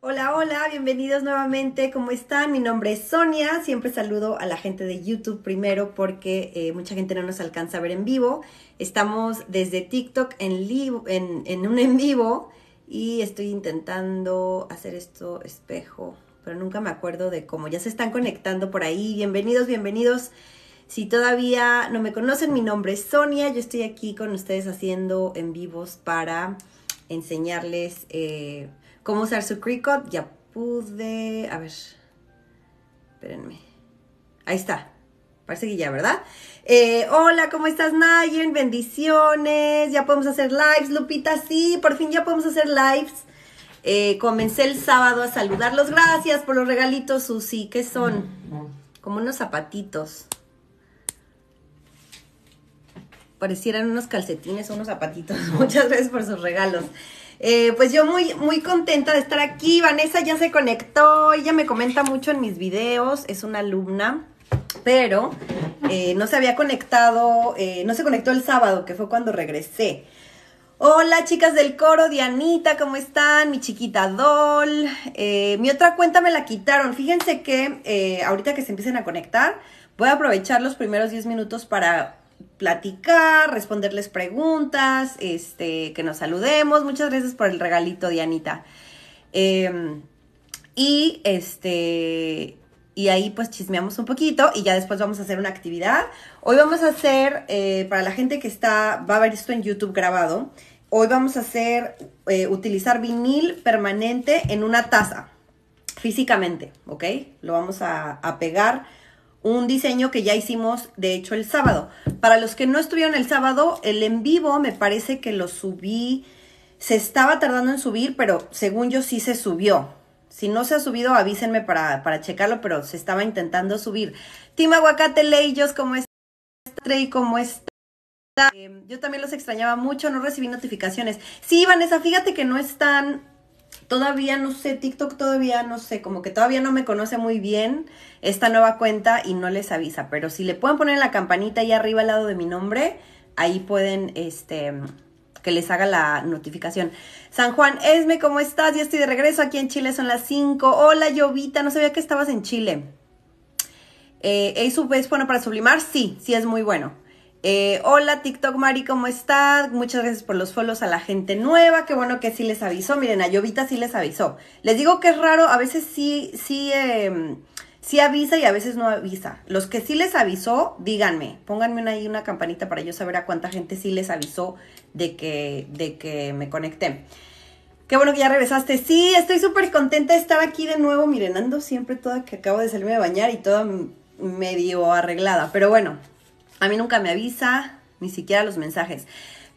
Hola, hola, bienvenidos nuevamente. ¿Cómo están? Mi nombre es Sonia. Siempre saludo a la gente de YouTube primero porque eh, mucha gente no nos alcanza a ver en vivo. Estamos desde TikTok en, en un en vivo y estoy intentando hacer esto espejo, pero nunca me acuerdo de cómo. Ya se están conectando por ahí. Bienvenidos, bienvenidos. Si todavía no me conocen, mi nombre es Sonia. Yo estoy aquí con ustedes haciendo en vivos para enseñarles. Eh, ¿Cómo usar su Cricut? Ya pude... A ver. Espérenme. Ahí está. Parece que ya, ¿verdad? Eh, hola, ¿cómo estás, Nayen? Bendiciones. Ya podemos hacer lives, Lupita. Sí, por fin ya podemos hacer lives. Eh, comencé el sábado a saludarlos. Gracias por los regalitos, Susi. ¿Qué son? Como unos zapatitos. Parecieran unos calcetines o unos zapatitos. Muchas gracias por sus regalos. Eh, pues yo muy, muy contenta de estar aquí. Vanessa ya se conectó, ella me comenta mucho en mis videos, es una alumna, pero eh, no se había conectado, eh, no se conectó el sábado, que fue cuando regresé. Hola chicas del coro, Dianita, ¿cómo están? Mi chiquita Dol. mi otra cuenta me la quitaron. Fíjense que ahorita que se empiecen a conectar, voy a aprovechar los primeros 10 minutos para platicar, responderles preguntas, este, que nos saludemos. Muchas gracias por el regalito, Dianita. Em, y este. Y ahí pues chismeamos un poquito y ya después vamos a hacer una actividad. Hoy vamos a hacer, eh, para la gente que está, va a ver esto en YouTube grabado, hoy vamos a hacer, eh, utilizar vinil permanente en una taza, físicamente, ¿ok? Lo vamos a pegar un diseño que ya hicimos, de hecho, el sábado. Para los que no estuvieron el sábado, el en vivo me parece que lo subí. Se estaba tardando en subir, pero según yo sí se subió. Si no se ha subido, avísenme para, para checarlo, pero se estaba intentando subir. Tima Aguacate Leyos, ¿cómo está? ¿cómo está? Em, yo también los extrañaba mucho, no recibí notificaciones. Sí, Vanessa, fíjate que no están todavía no sé, TikTok todavía no sé, como que todavía no me conoce muy bien esta nueva cuenta y no les avisa, pero si le pueden poner la campanita ahí arriba al lado de mi nombre, ahí pueden, este, que les haga la notificación. San Juan, Esme, ¿cómo estás? Ya estoy de regreso, aquí en Chile son las 5. Hola, Llovita, no sabía que estabas en Chile. Eh, su ¿Es bueno para sublimar? Sí, sí es muy bueno. Eh, hola TikTok Mari, ¿cómo estás? Muchas gracias por los follows a la gente nueva. Qué bueno que sí les avisó. Miren, a Llovita sí les avisó. Les digo que es raro, a veces sí, sí, eh, sí avisa y a veces no avisa. Los que sí les avisó, díganme, pónganme ahí una campanita para yo saber a cuánta gente sí les avisó de que, de que me conecté. Qué bueno que ya regresaste. Sí, estoy súper contenta de estar aquí de nuevo. Miren, ando siempre toda que acabo de salirme de bañar y toda medio arreglada. Pero bueno, a mí nunca me avisa, ni siquiera los mensajes.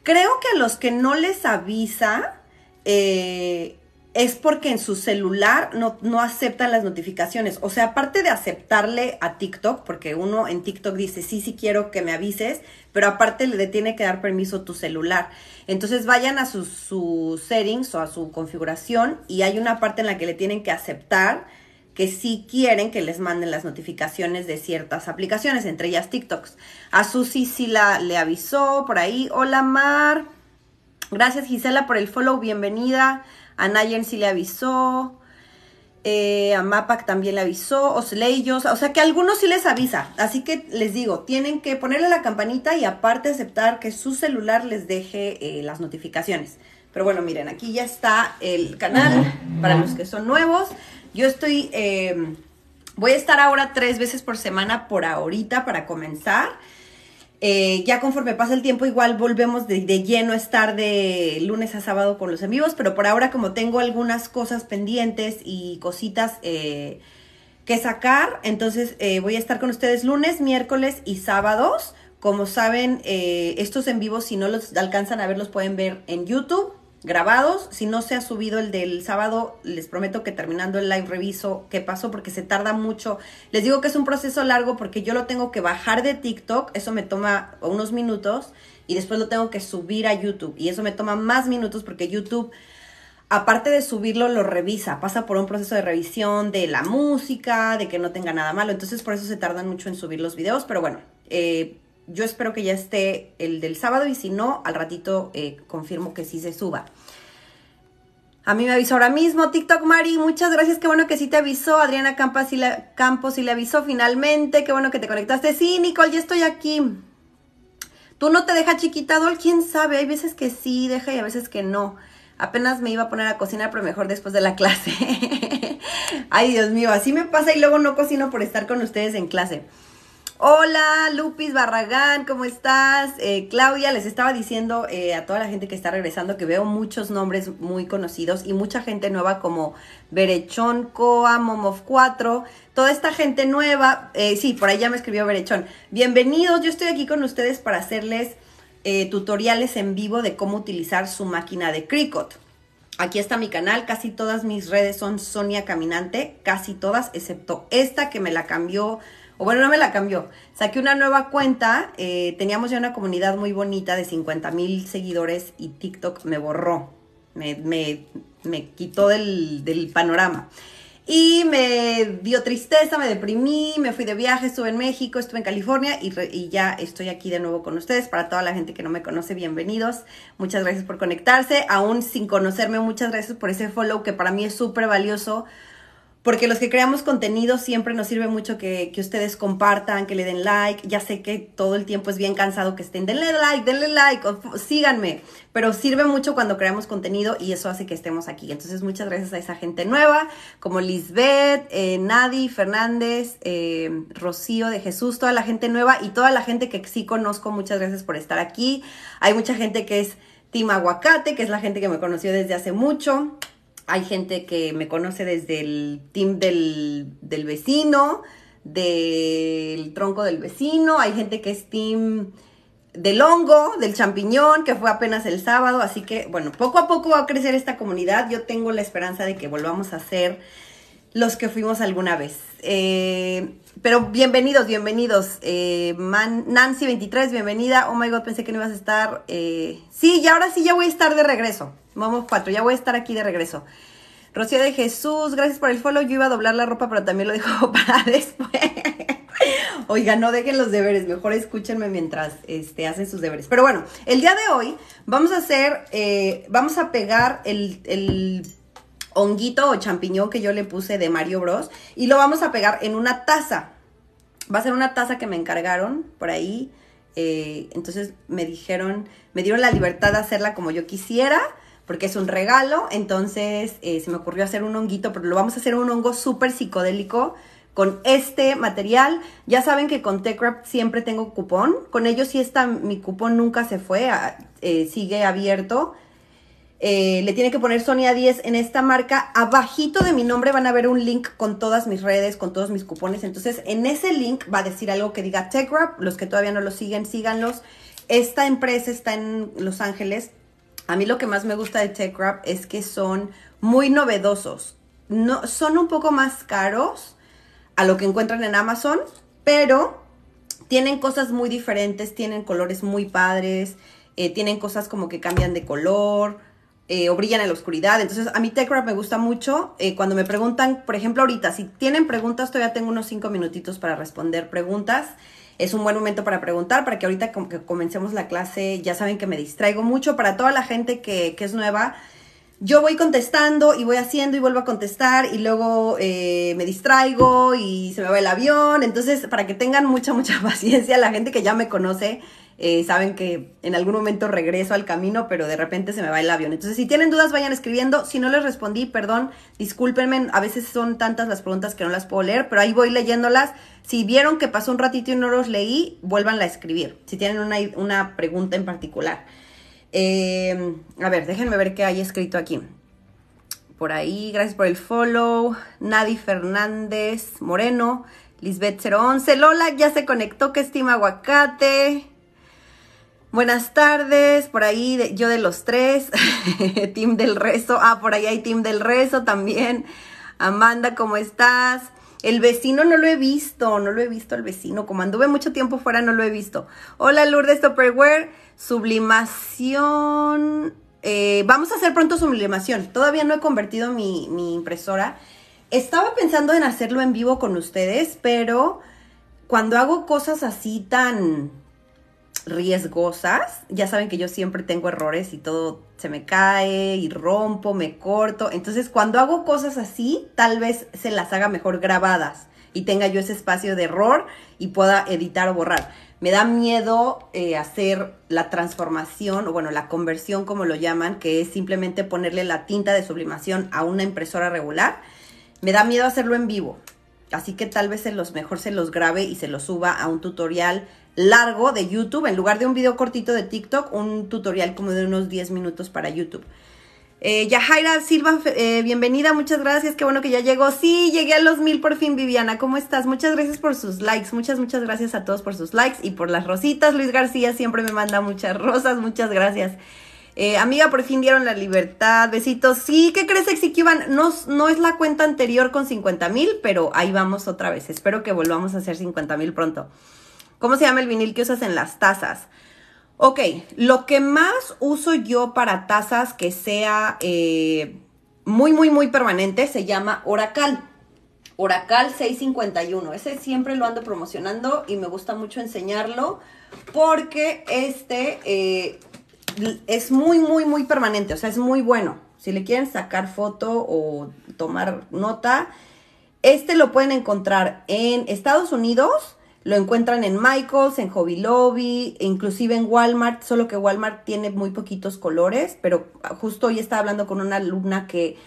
Creo que a los que no les avisa eh, es porque en su celular no, aceptan las notificaciones. O sea, aparte de aceptarle a TikTok, porque uno en TikTok dice, sí, sí quiero que me avises, pero aparte le tiene que dar permiso tu celular. Entonces vayan a sus su settings o a su configuración y hay una parte en la que le tienen que aceptar que si quieren que les manden las notificaciones de ciertas aplicaciones, entre ellas TikToks. A Susi sí la, le avisó por ahí. Hola Mar. Gracias Gisela por el follow, bienvenida. A Nayen sí le avisó. Eh, a Mapac también le avisó, Osleyos, o sea que a algunos sí les avisa. Así que les digo, tienen que ponerle la campanita y aparte aceptar que su celular les deje eh, las notificaciones. Pero bueno, miren, aquí ya está el canal para los que son nuevos. Yo estoy, eh, voy a estar ahora tres veces por semana por ahorita para comenzar. Eh, ya conforme pasa el tiempo, igual volvemos de, lleno a estar de lunes a sábado con los en vivos, pero por ahora como tengo algunas cosas pendientes y cositas eh, que sacar, entonces voy a estar con ustedes lunes, miércoles y sábados. Como saben, estos en vivos, si no los alcanzan a ver, los pueden ver en YouTube grabados. Si no se ha subido el del sábado, les prometo que terminando el live reviso qué pasó porque se tarda mucho. Les digo que es un proceso largo porque yo lo tengo que bajar de TikTok, eso me toma unos minutos y después lo tengo que subir a YouTube y eso me toma más minutos porque YouTube aparte de subirlo, lo revisa, pasa por un proceso de revisión de la música, de que no tenga nada malo. Entonces, por eso se tardan mucho en subir los videos, pero bueno, eh, yo espero que ya esté el del sábado y si no, al ratito eh, confirmo que sí se suba. A mí me avisó ahora mismo TikTok Mari, muchas gracias, qué bueno que sí te avisó, Adriana Campos y Campos le avisó finalmente, qué bueno que te conectaste. Sí, Nicole, ya estoy aquí. Tú no te dejas chiquita, Dol, quién sabe, hay veces que sí deja y a veces que no. Apenas me iba a poner a cocinar, pero mejor después de la clase. Ay, Dios mío, así me pasa y luego no cocino por estar con ustedes en clase. Hola, Lupis Barragán, ¿cómo estás? Eh, Claudia, les estaba diciendo eh, a toda la gente que está regresando que veo muchos nombres muy conocidos y mucha gente nueva como Berechón, Coa, Momov 4, toda esta gente nueva. Eh, sí, por ahí ya me escribió Berechón. Bienvenidos, yo estoy aquí con ustedes para hacerles tutoriales en vivo de cómo utilizar su máquina de Cricut. Aquí está mi canal, casi todas mis redes son Sonia Caminante, casi todas, excepto esta que me la cambió o bueno, no me la cambió. Saqué una nueva cuenta, eh, teníamos ya una comunidad muy bonita de 50 mil seguidores y TikTok me borró, me, quitó del, panorama. Y me dio tristeza, me deprimí, me fui de viaje, estuve en México, estuve en California y, y ya estoy aquí de nuevo con ustedes. Para toda la gente que no me conoce, bienvenidos. Muchas gracias por conectarse. Aún sin conocerme, muchas gracias por ese follow que para mí es súper valioso porque los que creamos contenido siempre nos sirve mucho que, que, ustedes compartan, que le den like. Ya sé que todo el tiempo es bien cansado que estén, denle like, denle like, síganme, pero sirve mucho cuando creamos contenido y eso hace que estemos aquí. Entonces, muchas gracias a esa gente nueva, como Lisbeth, eh, nadie Fernández, eh, Rocío de Jesús, toda la gente nueva y toda la gente que sí conozco, muchas gracias por estar aquí. Hay mucha gente que es Team Aguacate, que es la gente que me conoció desde hace mucho hay gente que me conoce desde el team del, vecino, del tronco del vecino, hay gente que es team del hongo, del champiñón, que fue apenas el sábado, así que bueno, poco a poco va a crecer esta comunidad, yo tengo la esperanza de que volvamos a hacer los que fuimos alguna vez. Eh, pero bienvenidos, bienvenidos. Eh, Nancy23, bienvenida. Oh my god, pensé que no ibas a estar. Eh, sí, y ahora sí ya voy a estar de regreso. Vamos cuatro, ya voy a estar aquí de regreso. Rocío de Jesús, gracias por el follow. Yo iba a doblar la ropa, pero también lo dejo para después. Oiga, no dejen los deberes, mejor escúchenme mientras este, hacen sus deberes. Pero bueno, el día de hoy vamos a hacer, vamos a pegar el, el honguito o champiñón que yo le puse de Mario Bros. Y lo vamos a pegar en una taza. Va a ser una taza que me encargaron por ahí. Eh, entonces me dijeron, me dieron la libertad de hacerla como yo quisiera, porque es un regalo. Entonces eh, se me ocurrió hacer un honguito, pero lo vamos a hacer un hongo súper psicodélico con este material. Ya saben que con TechRap siempre tengo cupón. Con ellos sí está, mi cupón nunca se fue, eh, sigue abierto. Eh, le tiene que poner Sonia 10 en esta marca. Abajito de mi nombre van a ver un link con todas mis redes, con todos mis cupones. Entonces, en ese link va a decir algo que diga TechWrap. Los que todavía no lo siguen, síganlos. Esta empresa está en Los Ángeles. A mí lo que más me gusta de TechWrap es que son muy novedosos. No, son un poco más caros a lo que encuentran en Amazon, pero tienen cosas muy diferentes, tienen colores muy padres, eh, tienen cosas como que cambian de color, eh, o brillan en la oscuridad. Entonces, a mí TechRap me gusta mucho. Eh, cuando me preguntan, por ejemplo, ahorita, si tienen preguntas, todavía tengo unos cinco minutitos para responder preguntas. Es un buen momento para preguntar, para que ahorita como que comencemos la clase, ya saben que me distraigo mucho. Para toda la gente que, es nueva, yo voy contestando y voy haciendo y vuelvo a contestar y luego eh, me distraigo y se me va el avión. Entonces, para que tengan mucha, mucha paciencia, la gente que ya me conoce, eh, saben que en algún momento regreso al camino, pero de repente se me va el avión. Entonces, si tienen dudas, vayan escribiendo. Si no les respondí, perdón, discúlpenme, a veces son tantas las preguntas que no las puedo leer, pero ahí voy leyéndolas. Si vieron que pasó un ratito y no los leí, vuélvanla a escribir, si tienen una, pregunta en particular. Eh, a ver, déjenme ver qué hay escrito aquí. Por ahí, gracias por el follow. nadie Fernández Moreno, Lisbeth 011, Lola ya se conectó, que estima aguacate. Buenas tardes, por ahí yo de los tres, Team del Rezo, ah, por ahí hay Team del Rezo también. Amanda, ¿cómo estás? El vecino no lo he visto, no lo he visto al vecino, como anduve mucho tiempo fuera no lo he visto. Hola Lourdes Topperware, sublimación, eh, vamos a hacer pronto sublimación, todavía no he convertido mi impresora. Estaba pensando en hacerlo en vivo con ustedes, pero cuando hago cosas así tan riesgosas. Ya saben que yo siempre tengo errores y todo se me cae y rompo, me corto. Entonces cuando hago cosas así, tal vez se las haga mejor grabadas y tenga yo ese espacio de error y pueda editar o borrar. Me da miedo eh, hacer la transformación o bueno, la conversión como lo llaman, que es simplemente ponerle la tinta de sublimación a una impresora regular. Me da miedo hacerlo en vivo. Así que tal vez se los mejor se los grabe y se los suba a un tutorial largo de YouTube, en lugar de un video cortito de TikTok, un tutorial como de unos 10 minutos para YouTube. Eh, Yajaira Silva, eh, bienvenida, muchas gracias, qué bueno que ya llegó. Sí, llegué a los mil por fin, Viviana, ¿cómo estás? Muchas gracias por sus likes, muchas, muchas gracias a todos por sus likes y por las rositas. Luis García siempre me manda muchas rosas, muchas gracias. Eh, amiga, por fin dieron la libertad, besitos. Sí, ¿qué crees, Exiquiban? No, no es la cuenta anterior con 50 mil, pero ahí vamos otra vez. Espero que volvamos a hacer 50 mil pronto. ¿Cómo se llama el vinil que usas en las tazas? Ok, lo que más uso yo para tazas que sea eh, muy, muy, muy permanente se llama Oracal. Oracal 651. Ese siempre lo ando promocionando y me gusta mucho enseñarlo porque este eh, es muy, muy, muy permanente. O sea, es muy bueno. Si le quieren sacar foto o tomar nota, este lo pueden encontrar en Estados Unidos lo encuentran en Michaels, en Hobby Lobby, inclusive en Walmart, solo que Walmart tiene muy poquitos colores, pero justo hoy estaba hablando con una alumna que,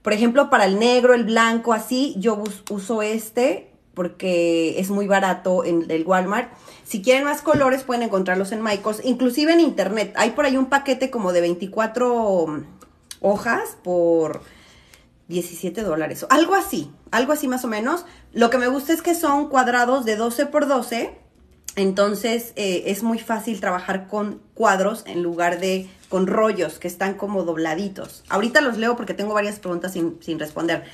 por ejemplo, para el negro, el blanco, así, yo uso este porque es muy barato en el Walmart. Si quieren más colores pueden encontrarlos en Michaels, inclusive en internet. Hay por ahí un paquete como de 24 hojas por 17 dólares. Algo así, algo así más o menos. Lo que me gusta es que son cuadrados de 12 por 12. Entonces eh, es muy fácil trabajar con cuadros en lugar de con rollos que están como dobladitos. Ahorita los leo porque tengo varias preguntas sin, responder.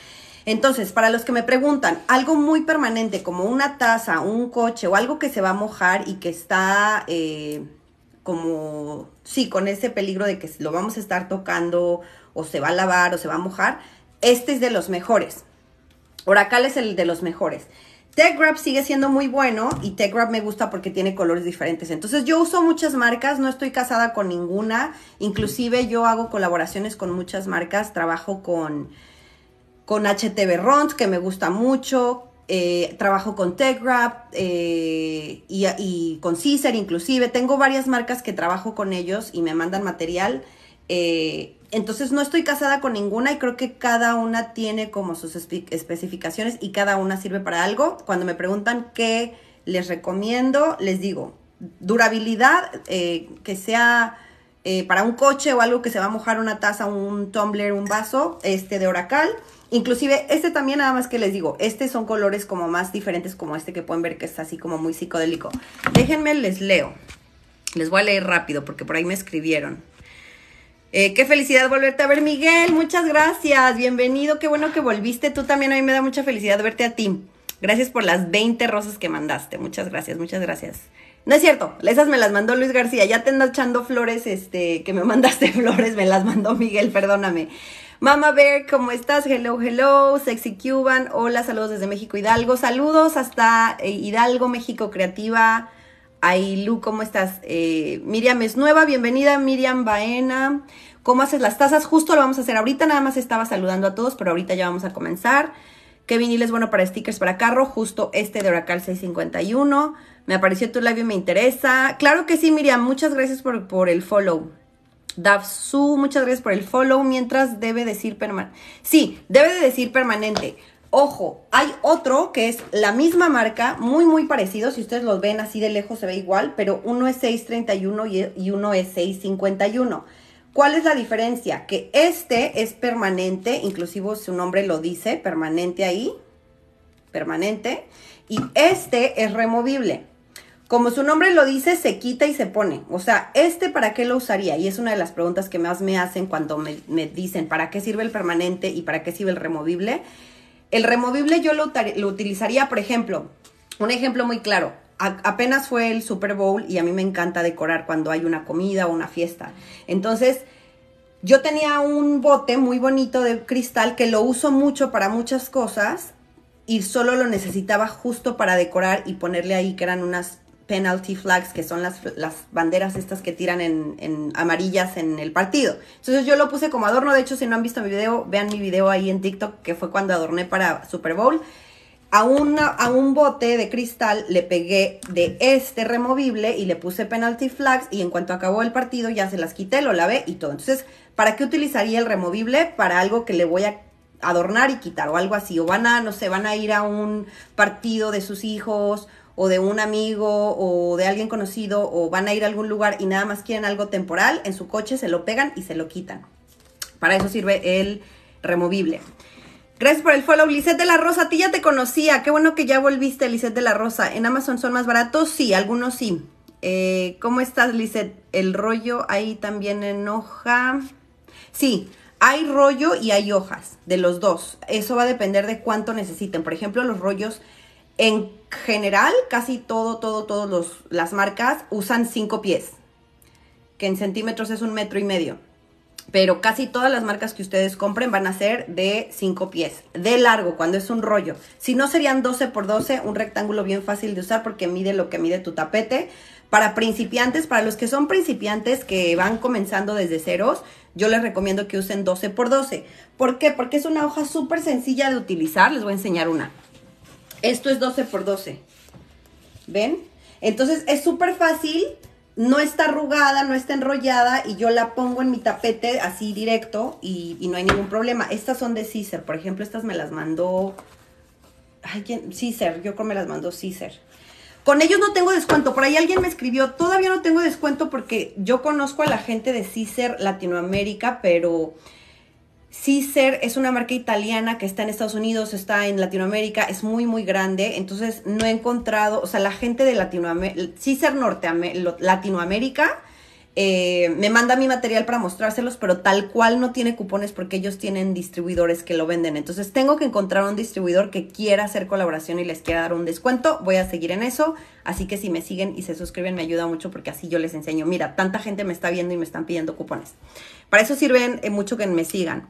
Entonces, para los que me preguntan, algo muy permanente como una taza, un coche o algo que se va a mojar y que está eh, como, sí, con ese peligro de que lo vamos a estar tocando o se va a lavar o se va a mojar, este es de los mejores. Oracal es el de los mejores. Techwrap sigue siendo muy bueno y Techwrap me gusta porque tiene colores diferentes. Entonces yo uso muchas marcas, no estoy casada con ninguna. Inclusive yo hago colaboraciones con muchas marcas. Trabajo con, con HTB que me gusta mucho. Eh, trabajo con Techwrap eh, y, con Caesar inclusive. Tengo varias marcas que trabajo con ellos y me mandan material. Eh, entonces no estoy casada con ninguna y creo que cada una tiene como sus especificaciones y cada una sirve para algo. Cuando me preguntan qué les recomiendo, les digo, durabilidad, eh, que sea eh, para un coche o algo que se va a mojar una taza, un tumbler, un vaso, este de Oracal. Inclusive este también, nada más que les digo, este son colores como más diferentes como este que pueden ver que está así como muy psicodélico. Déjenme, les leo. Les voy a leer rápido porque por ahí me escribieron. Eh, qué felicidad volverte a ver, Miguel. Muchas gracias. Bienvenido. Qué bueno que volviste. Tú también a mí me da mucha felicidad verte a ti. Gracias por las 20 rosas que mandaste. Muchas gracias, muchas gracias. No es cierto, esas me las mandó Luis García. Ya te ando echando flores, este, que me mandaste flores, me las mandó Miguel, perdóname. Mama Bear, ¿cómo estás? Hello, hello, Sexy Cuban. Hola, saludos desde México Hidalgo. Saludos hasta eh, Hidalgo, México Creativa. Lu, ¿cómo estás? Eh, Miriam es nueva, bienvenida Miriam Baena. ¿Cómo haces las tazas? Justo lo vamos a hacer ahorita, nada más estaba saludando a todos, pero ahorita ya vamos a comenzar. ¿Qué vinil es bueno para stickers para carro? Justo este de Oracle 651. Me apareció tu labio y me interesa. Claro que sí, Miriam, muchas gracias por, el follow. su, muchas gracias por el follow. Mientras debe decir permanente. Sí, debe de decir permanente. Ojo, hay otro que es la misma marca, muy muy parecido, si ustedes los ven así de lejos se ve igual, pero uno es 631 y uno es 651. ¿Cuál es la diferencia? Que este es permanente, inclusive su nombre lo dice, permanente ahí, permanente, y este es removible. Como su nombre lo dice, se quita y se pone. O sea, ¿este para qué lo usaría? Y es una de las preguntas que más me hacen cuando me, me dicen, ¿para qué sirve el permanente y para qué sirve el removible? El removible yo lo, utilizaría, por ejemplo, un ejemplo muy claro. apenas fue el Super Bowl y a mí me encanta decorar cuando hay una comida o una fiesta. Entonces, yo tenía un bote muy bonito de cristal que lo uso mucho para muchas cosas y solo lo necesitaba justo para decorar y ponerle ahí que eran unas penalty flags, que son las, banderas estas que tiran en, amarillas en el partido. Entonces yo lo puse como adorno, de hecho si no han visto mi video, vean mi video ahí en TikTok, que fue cuando adorné para Super Bowl. A, a un bote de cristal le pegué de este removible y le puse penalty flags y en cuanto acabó el partido ya se las quité, lo lavé y todo. Entonces, ¿para qué utilizaría el removible? Para algo que le voy a adornar y quitar o algo así. O van a, no sé, van a ir a un partido de sus hijos o de un amigo o de alguien conocido o van a ir a algún lugar y nada más quieren algo temporal, en su coche se lo pegan y se lo quitan. Para eso sirve el removible. Gracias por el follow, Lisette de la Rosa. A ti ya te conocía. Qué bueno que ya volviste, Lisette de la Rosa. ¿En Amazon son más baratos? Sí, algunos sí. Eh, ¿Cómo estás, Lisette? El rollo ahí también en hoja. Sí, hay rollo y hay hojas de los dos. Eso va a depender de cuánto necesiten. Por ejemplo, los rollos en general, casi todo, todo, todas las marcas usan cinco pies, que en centímetros es un metro y medio. Pero casi todas las marcas que ustedes compren van a ser de 5 pies, de largo, cuando es un rollo. Si no, serían 12 por 12, un rectángulo bien fácil de usar porque mide lo que mide tu tapete. Para principiantes, para los que son principiantes que van comenzando desde ceros, yo les recomiendo que usen 12 por 12. ¿Por qué? Porque es una hoja súper sencilla de utilizar. Les voy a enseñar una. Esto es 12 por 12. ¿Ven? Entonces es súper fácil, no está arrugada, no está enrollada y yo la pongo en mi tapete así directo y, no hay ningún problema. Estas son de Cesar, por ejemplo, estas me las mandó... Ay, ¿quién? yo creo me las mandó Cesar. Con ellos no tengo descuento. Por ahí alguien me escribió, todavía no tengo descuento porque yo conozco a la gente de Cesar Latinoamérica, pero Cicer es una marca italiana que está en Estados Unidos, está en Latinoamérica, es muy, muy grande. Entonces no he encontrado, o sea, la gente de Latinoamérica, Cicer eh, Latinoamérica, me manda mi material para mostrárselos, pero tal cual no tiene cupones porque ellos tienen distribuidores que lo venden. Entonces tengo que encontrar un distribuidor que quiera hacer colaboración y les quiera dar un descuento. Voy a seguir en eso. Así que si me siguen y se suscriben me ayuda mucho porque así yo les enseño. Mira, tanta gente me está viendo y me están pidiendo cupones. Para eso sirven eh, mucho que me sigan.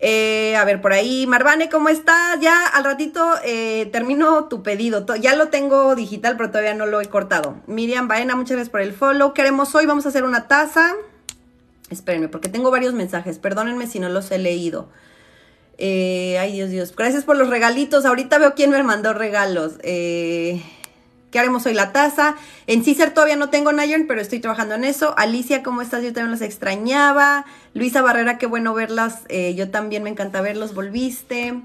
Eh, a ver, por ahí, Marvane, ¿cómo estás? Ya al ratito eh, termino tu pedido. Ya lo tengo digital, pero todavía no lo he cortado. Miriam Baena, muchas gracias por el follow. Queremos hoy, vamos a hacer una taza. Espérenme, porque tengo varios mensajes. Perdónenme si no los he leído. ay, Dios, Dios. Gracias por los regalitos. Ahorita veo quién me mandó regalos. Eh... ¿Qué haremos hoy? La taza. En César todavía no tengo Nylon, pero estoy trabajando en eso. Alicia, ¿cómo estás? Yo también los extrañaba. Luisa Barrera, qué bueno verlas. Eh, yo también me encanta verlos. Volviste.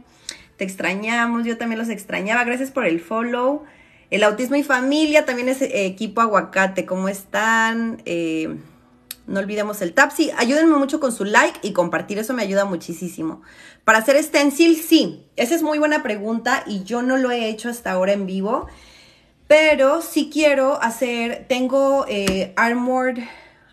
Te extrañamos. Yo también los extrañaba. Gracias por el follow. El autismo y familia también es eh, equipo aguacate. ¿Cómo están? Eh, no olvidemos el tap. ayúdenme mucho con su like y compartir. Eso me ayuda muchísimo. Para hacer stencil, sí. Esa es muy buena pregunta y yo no lo he hecho hasta ahora en vivo. Pero sí quiero hacer, tengo eh, Armored,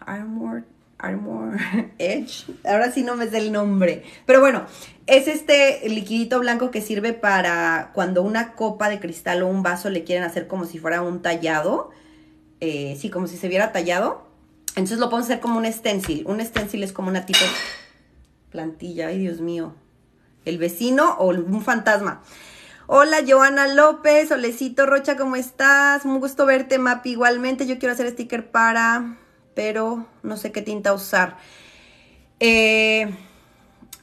Armored, Armor Edge. Ahora sí no me sé el nombre. Pero bueno, es este liquidito blanco que sirve para cuando una copa de cristal o un vaso le quieren hacer como si fuera un tallado. Eh, sí, como si se viera tallado. Entonces lo puedo hacer como un stencil. Un stencil es como una tipo plantilla. Ay, Dios mío. El vecino o un fantasma. Hola Joana López, Solecito Rocha, ¿cómo estás? Un gusto verte, Mapi. Igualmente, yo quiero hacer sticker para, pero no sé qué tinta usar. Eh,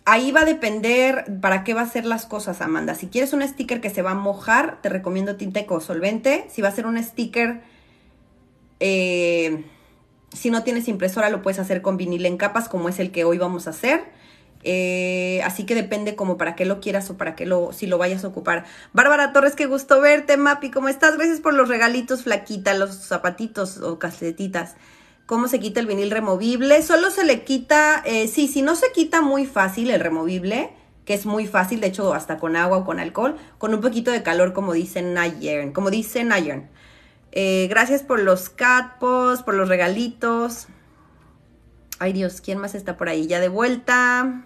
ahí va a depender para qué va a ser las cosas, Amanda. Si quieres un sticker que se va a mojar, te recomiendo tinta ecosolvente. Si va a ser un sticker, eh, si no tienes impresora, lo puedes hacer con vinil en capas, como es el que hoy vamos a hacer. Eh, así que depende como para qué lo quieras o para qué lo, si lo vayas a ocupar. Bárbara Torres, qué gusto verte, Mapi, ¿cómo estás? Gracias por los regalitos, flaquita, los zapatitos o casetitas. ¿Cómo se quita el vinil removible? Solo se le quita, eh, sí, si no se quita muy fácil el removible, que es muy fácil, de hecho, hasta con agua o con alcohol, con un poquito de calor, como dicen Nayern, como dicen Nayern eh, gracias por los catpos, por los regalitos. Ay Dios, ¿quién más está por ahí? Ya de vuelta.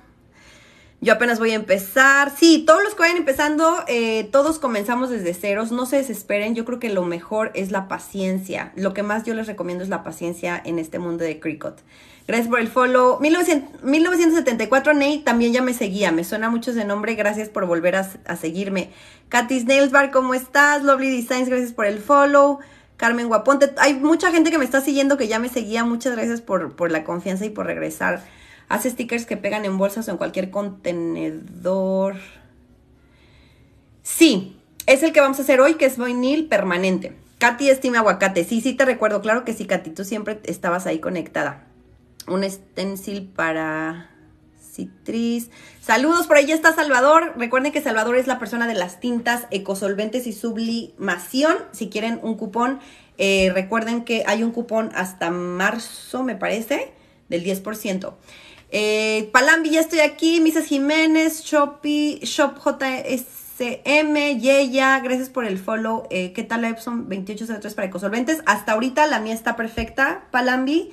Yo apenas voy a empezar. Sí, todos los que vayan empezando, eh, todos comenzamos desde ceros. No se desesperen. Yo creo que lo mejor es la paciencia. Lo que más yo les recomiendo es la paciencia en este mundo de Cricut. Gracias por el follow. 1974 Ney también ya me seguía. Me suena mucho ese nombre. Gracias por volver a, seguirme. Katis Snailsbar, ¿cómo estás? Lovely Designs, gracias por el follow. Carmen Guaponte, hay mucha gente que me está siguiendo que ya me seguía. Muchas gracias por, por la confianza y por regresar Hace stickers que pegan en bolsas o en cualquier contenedor. Sí, es el que vamos a hacer hoy, que es vinil permanente. Katy estima aguacate. Sí, sí te recuerdo. Claro que sí, Katy. Tú siempre estabas ahí conectada. Un stencil para Citris. Saludos, por ahí está Salvador. Recuerden que Salvador es la persona de las tintas ecosolventes y sublimación. Si quieren un cupón, eh, recuerden que hay un cupón hasta marzo, me parece, del 10%. Eh, Palambi, ya estoy aquí. Mrs. Jiménez, Shopi, Shop JSM, Yeya, gracias por el follow. Eh, ¿Qué tal la Epson 2803 para ecosolventes? Hasta ahorita la mía está perfecta, Palambi.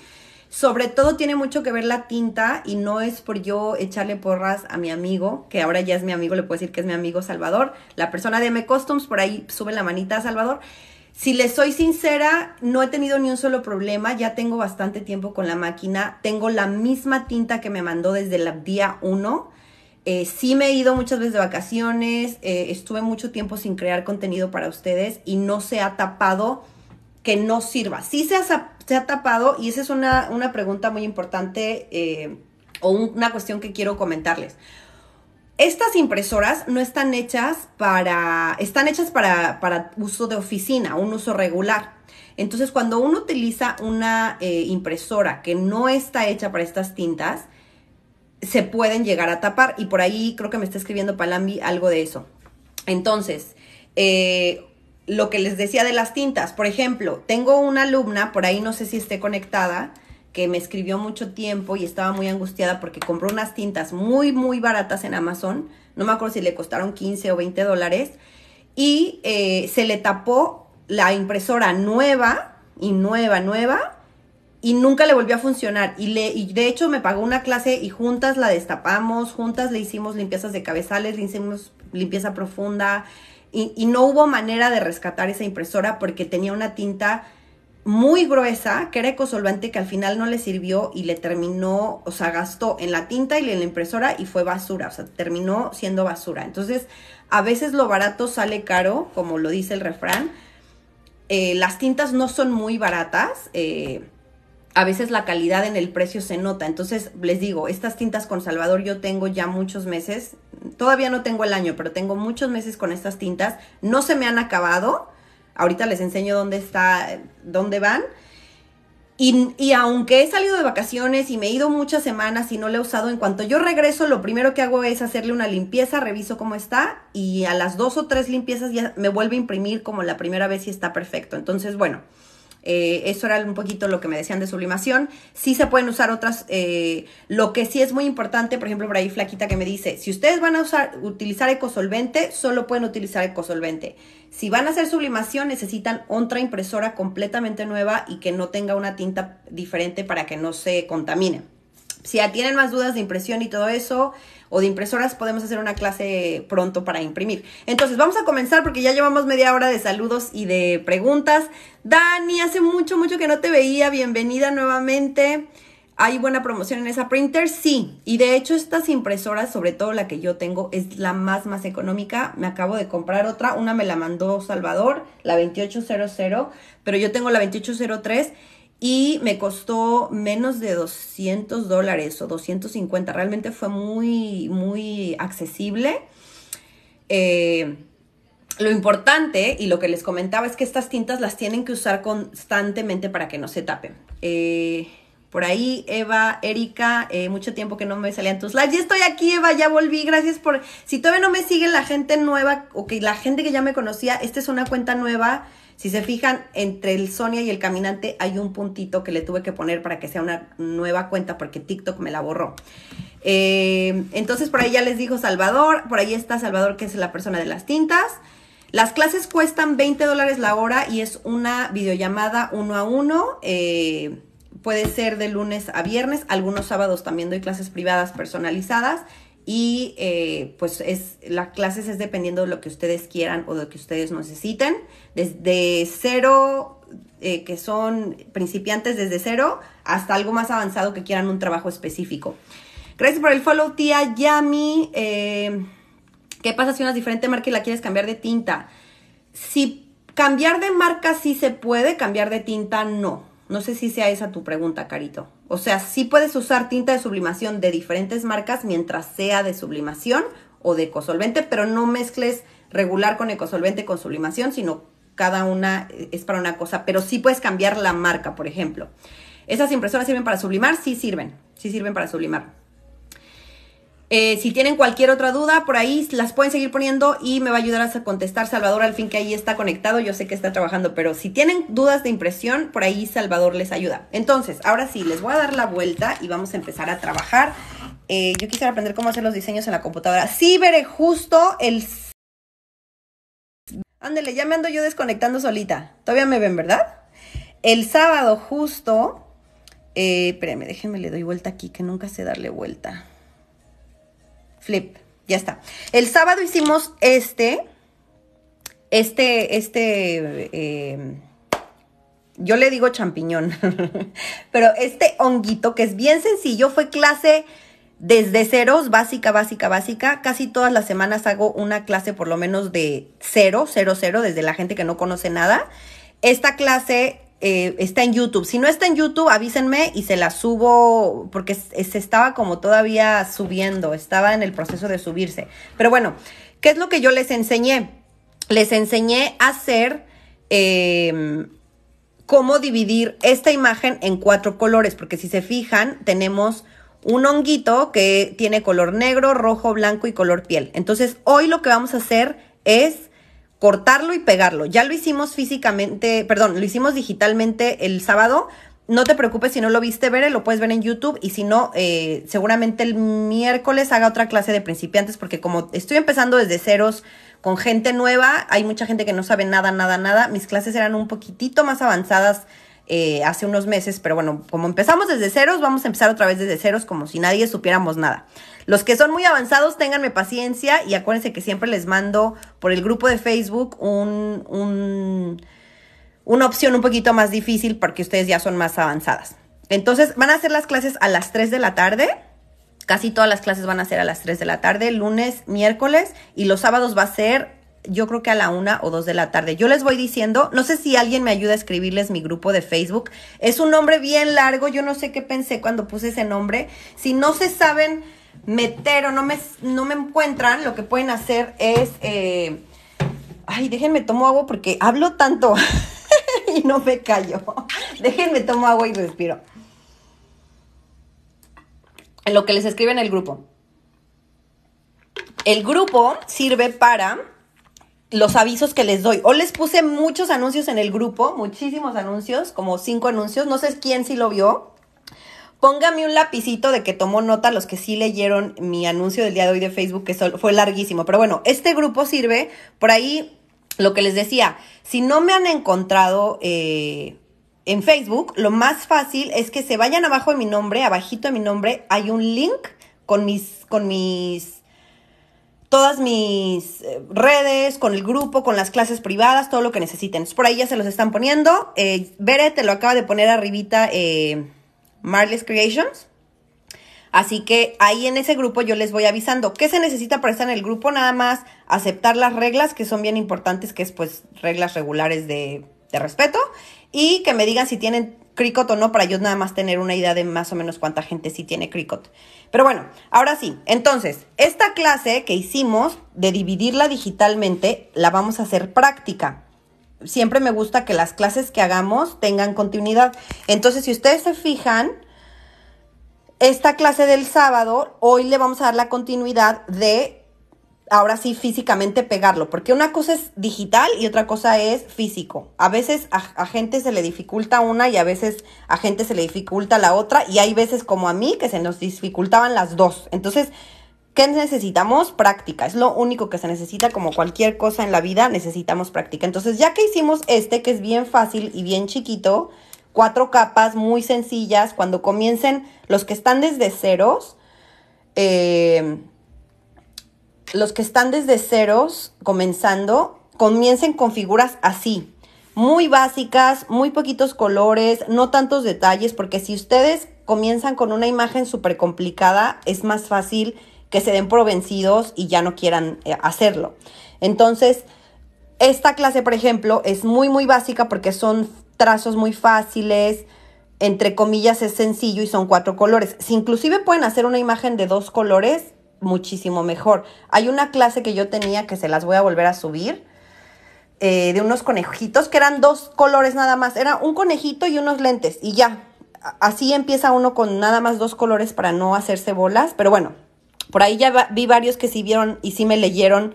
Sobre todo tiene mucho que ver la tinta y no es por yo echarle porras a mi amigo, que ahora ya es mi amigo, le puedo decir que es mi amigo Salvador, la persona de M Customs, por ahí sube la manita a Salvador. Si les soy sincera, no he tenido ni un solo problema, ya tengo bastante tiempo con la máquina, tengo la misma tinta que me mandó desde el día 1. Eh, sí me he ido muchas veces de vacaciones, eh, estuve mucho tiempo sin crear contenido para ustedes y no se ha tapado que no sirva. Sí se ha, tapado y esa es una, pregunta muy importante eh, o una cuestión que quiero comentarles. Estas impresoras no están hechas para, están hechas para, para uso de oficina, un uso regular. Entonces, cuando uno utiliza una eh, impresora que no está hecha para estas tintas, se pueden llegar a tapar. Y por ahí creo que me está escribiendo Palambi algo de eso. Entonces, eh, lo que les decía de las tintas, por ejemplo, tengo una alumna, por ahí no sé si esté conectada, que me escribió mucho tiempo y estaba muy angustiada porque compró unas tintas muy, muy baratas en Amazon. No me acuerdo si le costaron 15 o 20 dólares. Y eh, se le tapó la impresora nueva y nueva, nueva. Y nunca le volvió a funcionar. Y, le, de hecho me pagó una clase y juntas la destapamos, juntas le hicimos limpiezas de cabezales, le hicimos limpieza profunda. Y, y no hubo manera de rescatar esa impresora porque tenía una tinta muy gruesa, que era ecosolvente, que al final no le sirvió y le terminó, o sea, gastó en la tinta y en la impresora y fue basura, o sea, terminó siendo basura. Entonces, a veces lo barato sale caro, como lo dice el refrán. Eh, las tintas no son muy baratas. Eh, a veces la calidad en el precio se nota. Entonces, les digo, estas tintas con Salvador yo tengo ya muchos meses. Todavía no tengo el año, pero tengo muchos meses con estas tintas. No se me han acabado. Ahorita les enseño dónde está, dónde van. Y, aunque he salido de vacaciones y me he ido muchas semanas y no le he usado, en cuanto yo regreso, lo primero que hago es hacerle una limpieza, reviso cómo está y a las dos o tres limpiezas ya me vuelve a imprimir como la primera vez y está perfecto. Entonces, bueno, eh, eso era un poquito lo que me decían de sublimación. Sí se pueden usar otras. Eh, lo que sí es muy importante, por ejemplo, por ahí Flaquita que me dice, si ustedes van a usar, utilizar ecosolvente, solo pueden utilizar ecosolvente. Si van a hacer sublimación, necesitan otra impresora completamente nueva y que no tenga una tinta diferente para que no se contamine. Si ya tienen más dudas de impresión y todo eso, o de impresoras, podemos hacer una clase pronto para imprimir. Entonces, vamos a comenzar porque ya llevamos media hora de saludos y de preguntas. Dani, hace mucho, mucho que no te veía. Bienvenida nuevamente. ¿Hay buena promoción en esa printer? Sí. Y de hecho estas impresoras, sobre todo la que yo tengo, es la más, más económica. Me acabo de comprar otra. Una me la mandó Salvador, la 2800, pero yo tengo la 2803 y me costó menos de 200 dólares o 250. Realmente fue muy, muy accesible. Eh, lo importante y lo que les comentaba es que estas tintas las tienen que usar constantemente para que no se tapen. Eh, por ahí, Eva, Erika, eh, mucho tiempo que no me salían tus likes. Ya estoy aquí, Eva, ya volví. Gracias por. Si todavía no me siguen la gente nueva o que la gente que ya me conocía, esta es una cuenta nueva. Si se fijan, entre el Sonia y el caminante hay un puntito que le tuve que poner para que sea una nueva cuenta porque TikTok me la borró. Eh, entonces por ahí ya les dijo Salvador, por ahí está Salvador que es la persona de las tintas. Las clases cuestan 20 dólares la hora y es una videollamada uno a uno. Eh, puede ser de lunes a viernes, algunos sábados también doy clases privadas personalizadas. Y eh, pues es, las clases es dependiendo de lo que ustedes quieran o de lo que ustedes necesiten. Desde cero, eh, que son principiantes desde cero, hasta algo más avanzado que quieran un trabajo específico. Gracias por el follow, tía Yami. Eh, ¿Qué pasa si una diferente marca y la quieres cambiar de tinta? Si cambiar de marca sí se puede, cambiar de tinta no. No sé si sea esa tu pregunta, Carito. O sea, sí puedes usar tinta de sublimación de diferentes marcas mientras sea de sublimación o de ecosolvente, pero no mezcles regular con ecosolvente con sublimación, sino cada una eh, es para una cosa. Pero sí puedes cambiar la marca, por ejemplo. ¿Esas impresoras sirven para sublimar? Sí sirven. Sí sirven para sublimar. Eh, si tienen cualquier otra duda, por ahí las pueden seguir poniendo y me va a ayudar a contestar Salvador al fin que ahí está conectado. Yo sé que está trabajando, pero si tienen dudas de impresión, por ahí Salvador les ayuda. Entonces, ahora sí, les voy a dar la vuelta y vamos a empezar a trabajar. Eh, yo quisiera aprender cómo hacer los diseños en la computadora. Sí, veré justo el... Ándele, ya me ando yo desconectando solita. Todavía me ven, ¿verdad? El sábado justo... Eh, me déjenme, le doy vuelta aquí, que nunca sé darle vuelta flip. Ya está. El sábado hicimos este. Este, este. Em, yo le digo champiñón. Pero este honguito, que es bien sencillo, fue clase desde ceros, básica, básica, básica. Casi todas las semanas hago una clase por lo menos de cero, cero, cero, desde la gente que no conoce nada. Esta clase eh, está en YouTube. Si no está en YouTube, avísenme y se la subo porque se, estaba como todavía subiendo, estaba en el proceso de subirse. Pero bueno, ¿qué es lo que yo les enseñé? Les enseñé a hacer... Em, cómo dividir esta imagen en cuatro colores, porque si se fijan, tenemos un honguito que tiene color negro, rojo, blanco y color piel. Entonces, hoy lo que vamos a hacer es cortarlo y pegarlo. Ya lo hicimos físicamente, perdón, lo hicimos digitalmente el sábado. No te preocupes si no lo viste, ver, lo puedes ver en YouTube y si no, eh, seguramente el miércoles haga otra clase de principiantes porque como estoy empezando desde ceros con gente nueva, hay mucha gente que no sabe nada, nada, nada. Mis clases eran un poquitito más avanzadas eh, hace unos meses, pero bueno, como empezamos desde ceros, vamos a empezar otra vez desde ceros como si nadie supiéramos nada. Los que son muy avanzados, ténganme paciencia y acuérdense que siempre les mando por el grupo de Facebook un, una opción un poquito más difícil porque ustedes ya son más avanzadas. Entonces, van a hacer las clases a las 3 de la tarde. Casi todas las clases van a ser a las 3 de la tarde, lunes, miércoles, y los sábados va a ser yo creo que a la una o dos de la tarde. Yo les voy diciendo, no sé si alguien me ayuda a escribirles mi grupo de Facebook. Es un nombre bien largo, yo no sé qué pensé cuando puse ese nombre. Si no se saben meter o no me, no me encuentran, lo que pueden hacer es... Eh, ay, déjenme tomo agua porque hablo tanto y no me callo. déjenme tomo agua y respiro. En lo que les escribe en el grupo. El grupo sirve para los avisos que les doy. O les puse muchos anuncios en el grupo, muchísimos anuncios, como cinco anuncios. No sé quién sí lo vio. Póngame un lapicito de que tomó nota los que sí leyeron mi anuncio del día de hoy de Facebook, que fue larguísimo. Pero bueno, este grupo sirve. Por ahí, lo que les decía, si no me han encontrado eh, en Facebook, lo más fácil es que se vayan abajo de mi nombre, abajito de mi nombre, hay un link con mis, con mis todas mis eh, redes, con el grupo, con las clases privadas, todo lo que necesiten. Por ahí ya se los están poniendo. Eh, te lo acaba de poner arribita eh, Creations. Así que ahí en ese grupo yo les voy avisando qué se necesita para estar en el grupo, nada más aceptar las reglas que son bien importantes, que es pues reglas regulares de, de respeto, y que me digan si tienen Cricot o no, para yo nada más tener una idea de más o menos cuánta gente sí tiene Cricot. Pero bueno, ahora sí, entonces, esta clase que hicimos de dividirla digitalmente, la vamos a hacer práctica. Siempre me gusta que las clases que hagamos tengan continuidad. Entonces, si ustedes se fijan, esta clase del sábado, hoy le vamos a dar la continuidad de ahora sí físicamente pegarlo, porque una cosa es digital y otra cosa es físico. A veces a, gente se le dificulta una y a veces a gente se le dificulta la otra y hay veces como a mí que se nos dificultaban las dos. Entonces, ¿qué necesitamos? Práctica. Es lo único que se necesita como cualquier cosa en la vida, necesitamos práctica. Entonces, ya que hicimos este, que es bien fácil y bien chiquito, cuatro capas muy sencillas, cuando comiencen los que están desde ceros, eh, los que están desde ceros, comenzando, comiencen con figuras así, muy básicas, muy poquitos colores, no tantos detalles, porque si ustedes comienzan con una imagen súper complicada, es más fácil que se den por vencidos y ya no quieran eh, hacerlo. Entonces, esta clase, por ejemplo, es muy, muy básica porque son trazos muy fáciles, entre comillas es sencillo y son cuatro colores. Si inclusive pueden hacer una imagen de dos colores, muchísimo mejor. Hay una clase que yo tenía que se las voy a volver a subir. Eh, de unos conejitos que eran dos colores nada más. Era un conejito y unos lentes y ya. Así empieza uno con nada más dos colores para no hacerse bolas. Pero bueno, por ahí ya vi varios que sí vieron y sí me leyeron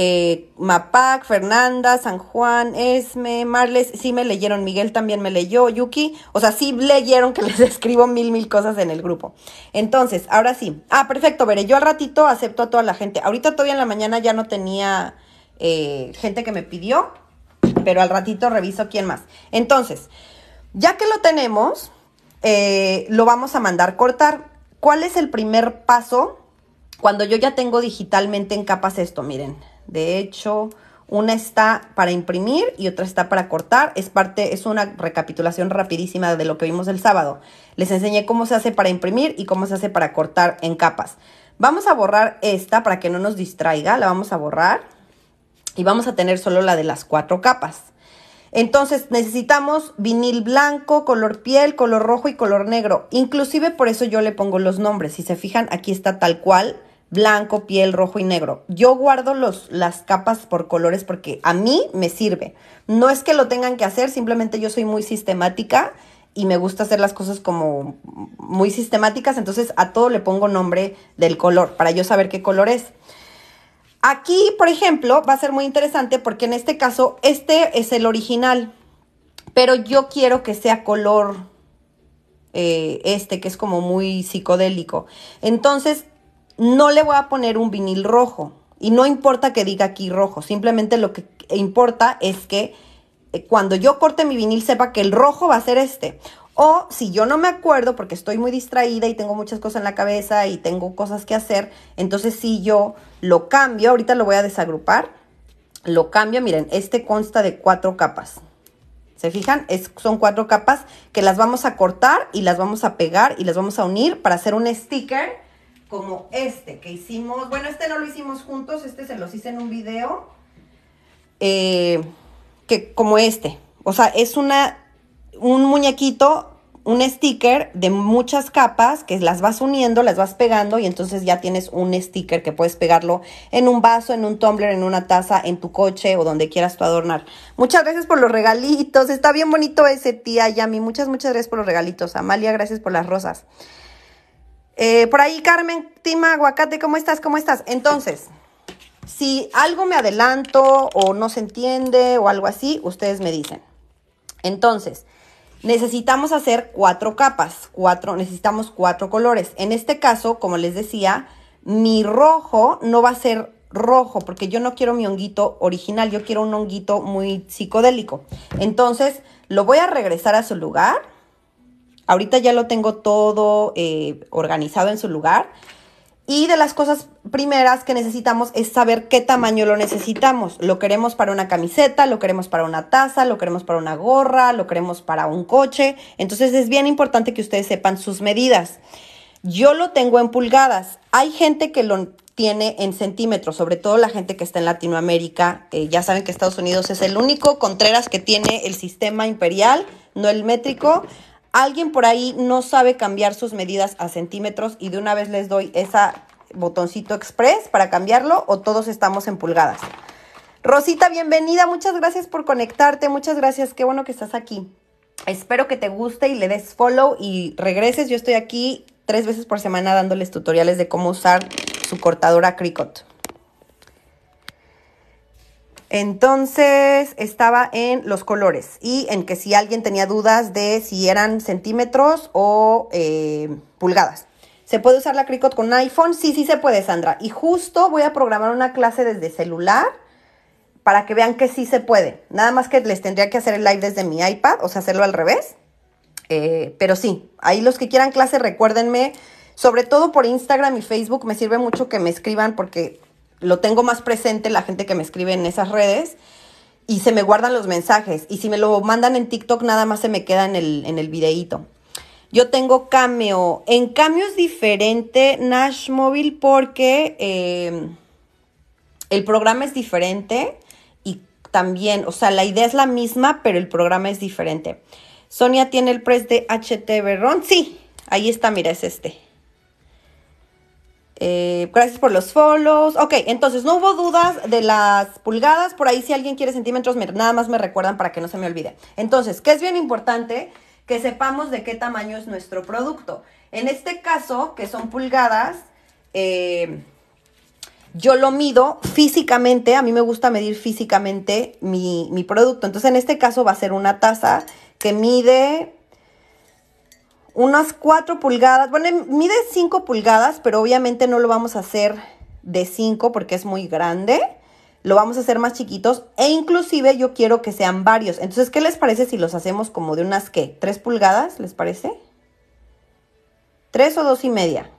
eh, Mapac, Fernanda, San Juan, Esme, Marles, sí me leyeron, Miguel también me leyó, Yuki, o sea, sí leyeron que les escribo mil, mil cosas en el grupo. Entonces, ahora sí. Ah, perfecto, veré, yo al ratito acepto a toda la gente. Ahorita todavía en la mañana ya no tenía eh, gente que me pidió, pero al ratito reviso quién más. Entonces, ya que lo tenemos, eh, lo vamos a mandar cortar. ¿Cuál es el primer paso cuando yo ya tengo digitalmente en capas esto? Miren. De hecho, una está para imprimir y otra está para cortar. Es parte, es una recapitulación rapidísima de lo que vimos el sábado. Les enseñé cómo se hace para imprimir y cómo se hace para cortar en capas. Vamos a borrar esta para que no nos distraiga. La vamos a borrar y vamos a tener solo la de las cuatro capas. Entonces necesitamos vinil blanco, color piel, color rojo y color negro. Inclusive por eso yo le pongo los nombres. Si se fijan, aquí está tal cual blanco, piel, rojo y negro. Yo guardo los, las capas por colores porque a mí me sirve. No es que lo tengan que hacer, simplemente yo soy muy sistemática y me gusta hacer las cosas como muy sistemáticas, entonces a todo le pongo nombre del color para yo saber qué color es. Aquí, por ejemplo, va a ser muy interesante porque en este caso este es el original, pero yo quiero que sea color eh, este, que es como muy psicodélico. Entonces, no le voy a poner un vinil rojo. Y no importa que diga aquí rojo, simplemente lo que importa es que eh, cuando yo corte mi vinil sepa que el rojo va a ser este. O si yo no me acuerdo porque estoy muy distraída y tengo muchas cosas en la cabeza y tengo cosas que hacer, entonces si yo lo cambio, ahorita lo voy a desagrupar, lo cambio, miren, este consta de cuatro capas. ¿Se fijan? son cuatro capas que las vamos a cortar y las vamos a pegar y las vamos a unir para hacer un sticker como este que hicimos. Bueno, este no lo hicimos juntos, este se los hice en un video. Eh, que como este. O sea, es una, un muñequito, un sticker de muchas capas que las vas uniendo, las vas pegando y entonces ya tienes un sticker que puedes pegarlo en un vaso, en un tumbler, en una taza, en tu coche o donde quieras tu adornar. Muchas gracias por los regalitos. Está bien bonito ese tía Yami. Muchas, muchas gracias por los regalitos. Amalia, gracias por las rosas. Eh, por ahí, Carmen, Tima, Aguacate, ¿cómo estás? ¿Cómo estás? Entonces, si algo me adelanto o no se entiende o algo así, ustedes me dicen. Entonces, necesitamos hacer cuatro capas, cuatro, necesitamos cuatro colores. En este caso, como les decía, mi rojo no va a ser rojo, porque yo no quiero mi honguito original, yo quiero un honguito muy psicodélico. Entonces, lo voy a regresar a su lugar Ahorita ya lo tengo todo eh, organizado en su lugar. Y de las cosas primeras que necesitamos es saber qué tamaño lo necesitamos. Lo queremos para una camiseta, lo queremos para una taza, lo queremos para una gorra, lo queremos para un coche. Entonces es bien importante que ustedes sepan sus medidas. Yo lo tengo en pulgadas. Hay gente que lo tiene en centímetros, sobre todo la gente que está en Latinoamérica. Eh, ya saben que Estados Unidos es el único Contreras que tiene el sistema imperial, no el métrico. Alguien por ahí no sabe cambiar sus medidas a centímetros y de una vez les doy ese botoncito express para cambiarlo o todos estamos en pulgadas. Rosita, bienvenida, muchas gracias por conectarte, muchas gracias, qué bueno que estás aquí. Espero que te guste y le des follow y regreses. Yo estoy aquí tres veces por semana dándoles tutoriales de cómo usar su cortadora Cricut. Entonces estaba en los colores y en que si alguien tenía dudas de si eran centímetros o eh, pulgadas. ¿Se puede usar la Cricut con iPhone? Sí, sí se puede, Sandra. Y justo voy a programar una clase desde celular para que vean que sí se puede. Nada más que les tendría que hacer el live desde mi iPad, o sea, hacerlo al revés. Eh, pero sí, ahí los que quieran clase, recuérdenme, sobre todo por Instagram y Facebook, me sirve mucho que me escriban porque lo tengo más presente la gente que me escribe en esas redes y se me guardan los mensajes. Y si me lo mandan en TikTok, nada más se me queda en el, en videíto. Yo tengo Cameo. En Cameo es diferente Nash Mobile porque eh, el programa es diferente y también, o sea, la idea es la misma, pero el programa es diferente. Sonia tiene el press de HT Berrón. Sí, ahí está, mira, es este. Eh, gracias por los follows. Ok, entonces no hubo dudas de las pulgadas. Por ahí si alguien quiere centímetros, nada más me recuerdan para que no se me olvide. Entonces, que es bien importante? Que sepamos de qué tamaño es nuestro producto. En este caso, que son pulgadas, eh, yo lo mido físicamente. A mí me gusta medir físicamente mi, mi producto. Entonces, en este caso va a ser una taza que mide unas 4 pulgadas. Bueno, mide 5 pulgadas, pero obviamente no lo vamos a hacer de 5 porque es muy grande. Lo vamos a hacer más chiquitos e inclusive yo quiero que sean varios. Entonces, ¿qué les parece si los hacemos como de unas, qué? ¿3 pulgadas? ¿Les parece? ¿Tres o dos y media?